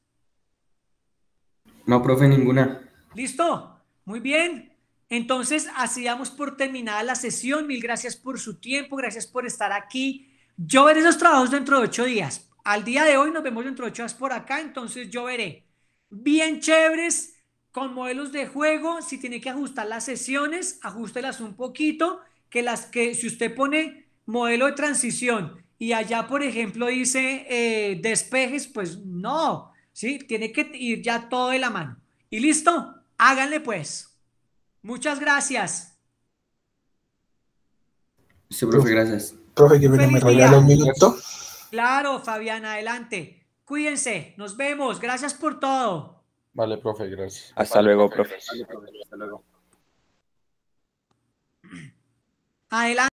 No, profe, ninguna. ¿Listo? Muy bien. Entonces, así damos por terminada la sesión. Mil gracias por su tiempo, gracias por estar aquí. Yo veré esos trabajos dentro de ocho días. Al día de hoy nos vemos dentro de ocho días por acá, entonces yo veré. Bien chéveres, con modelos de juego, si tiene que ajustar las sesiones, ajustelas un poquito, que las que si usted pone modelo de transición y allá, por ejemplo, dice eh, despejes, pues no, ¿sí? Tiene que ir ya todo de la mano. Y listo, háganle pues. Muchas gracias. Sí, profe, gracias. Profe, que me regaló un minuto. Claro, Fabián, adelante. Cuídense, nos vemos. Gracias por todo. Vale, profe, gracias. Hasta luego, profe. profe. Hasta luego. Adelante.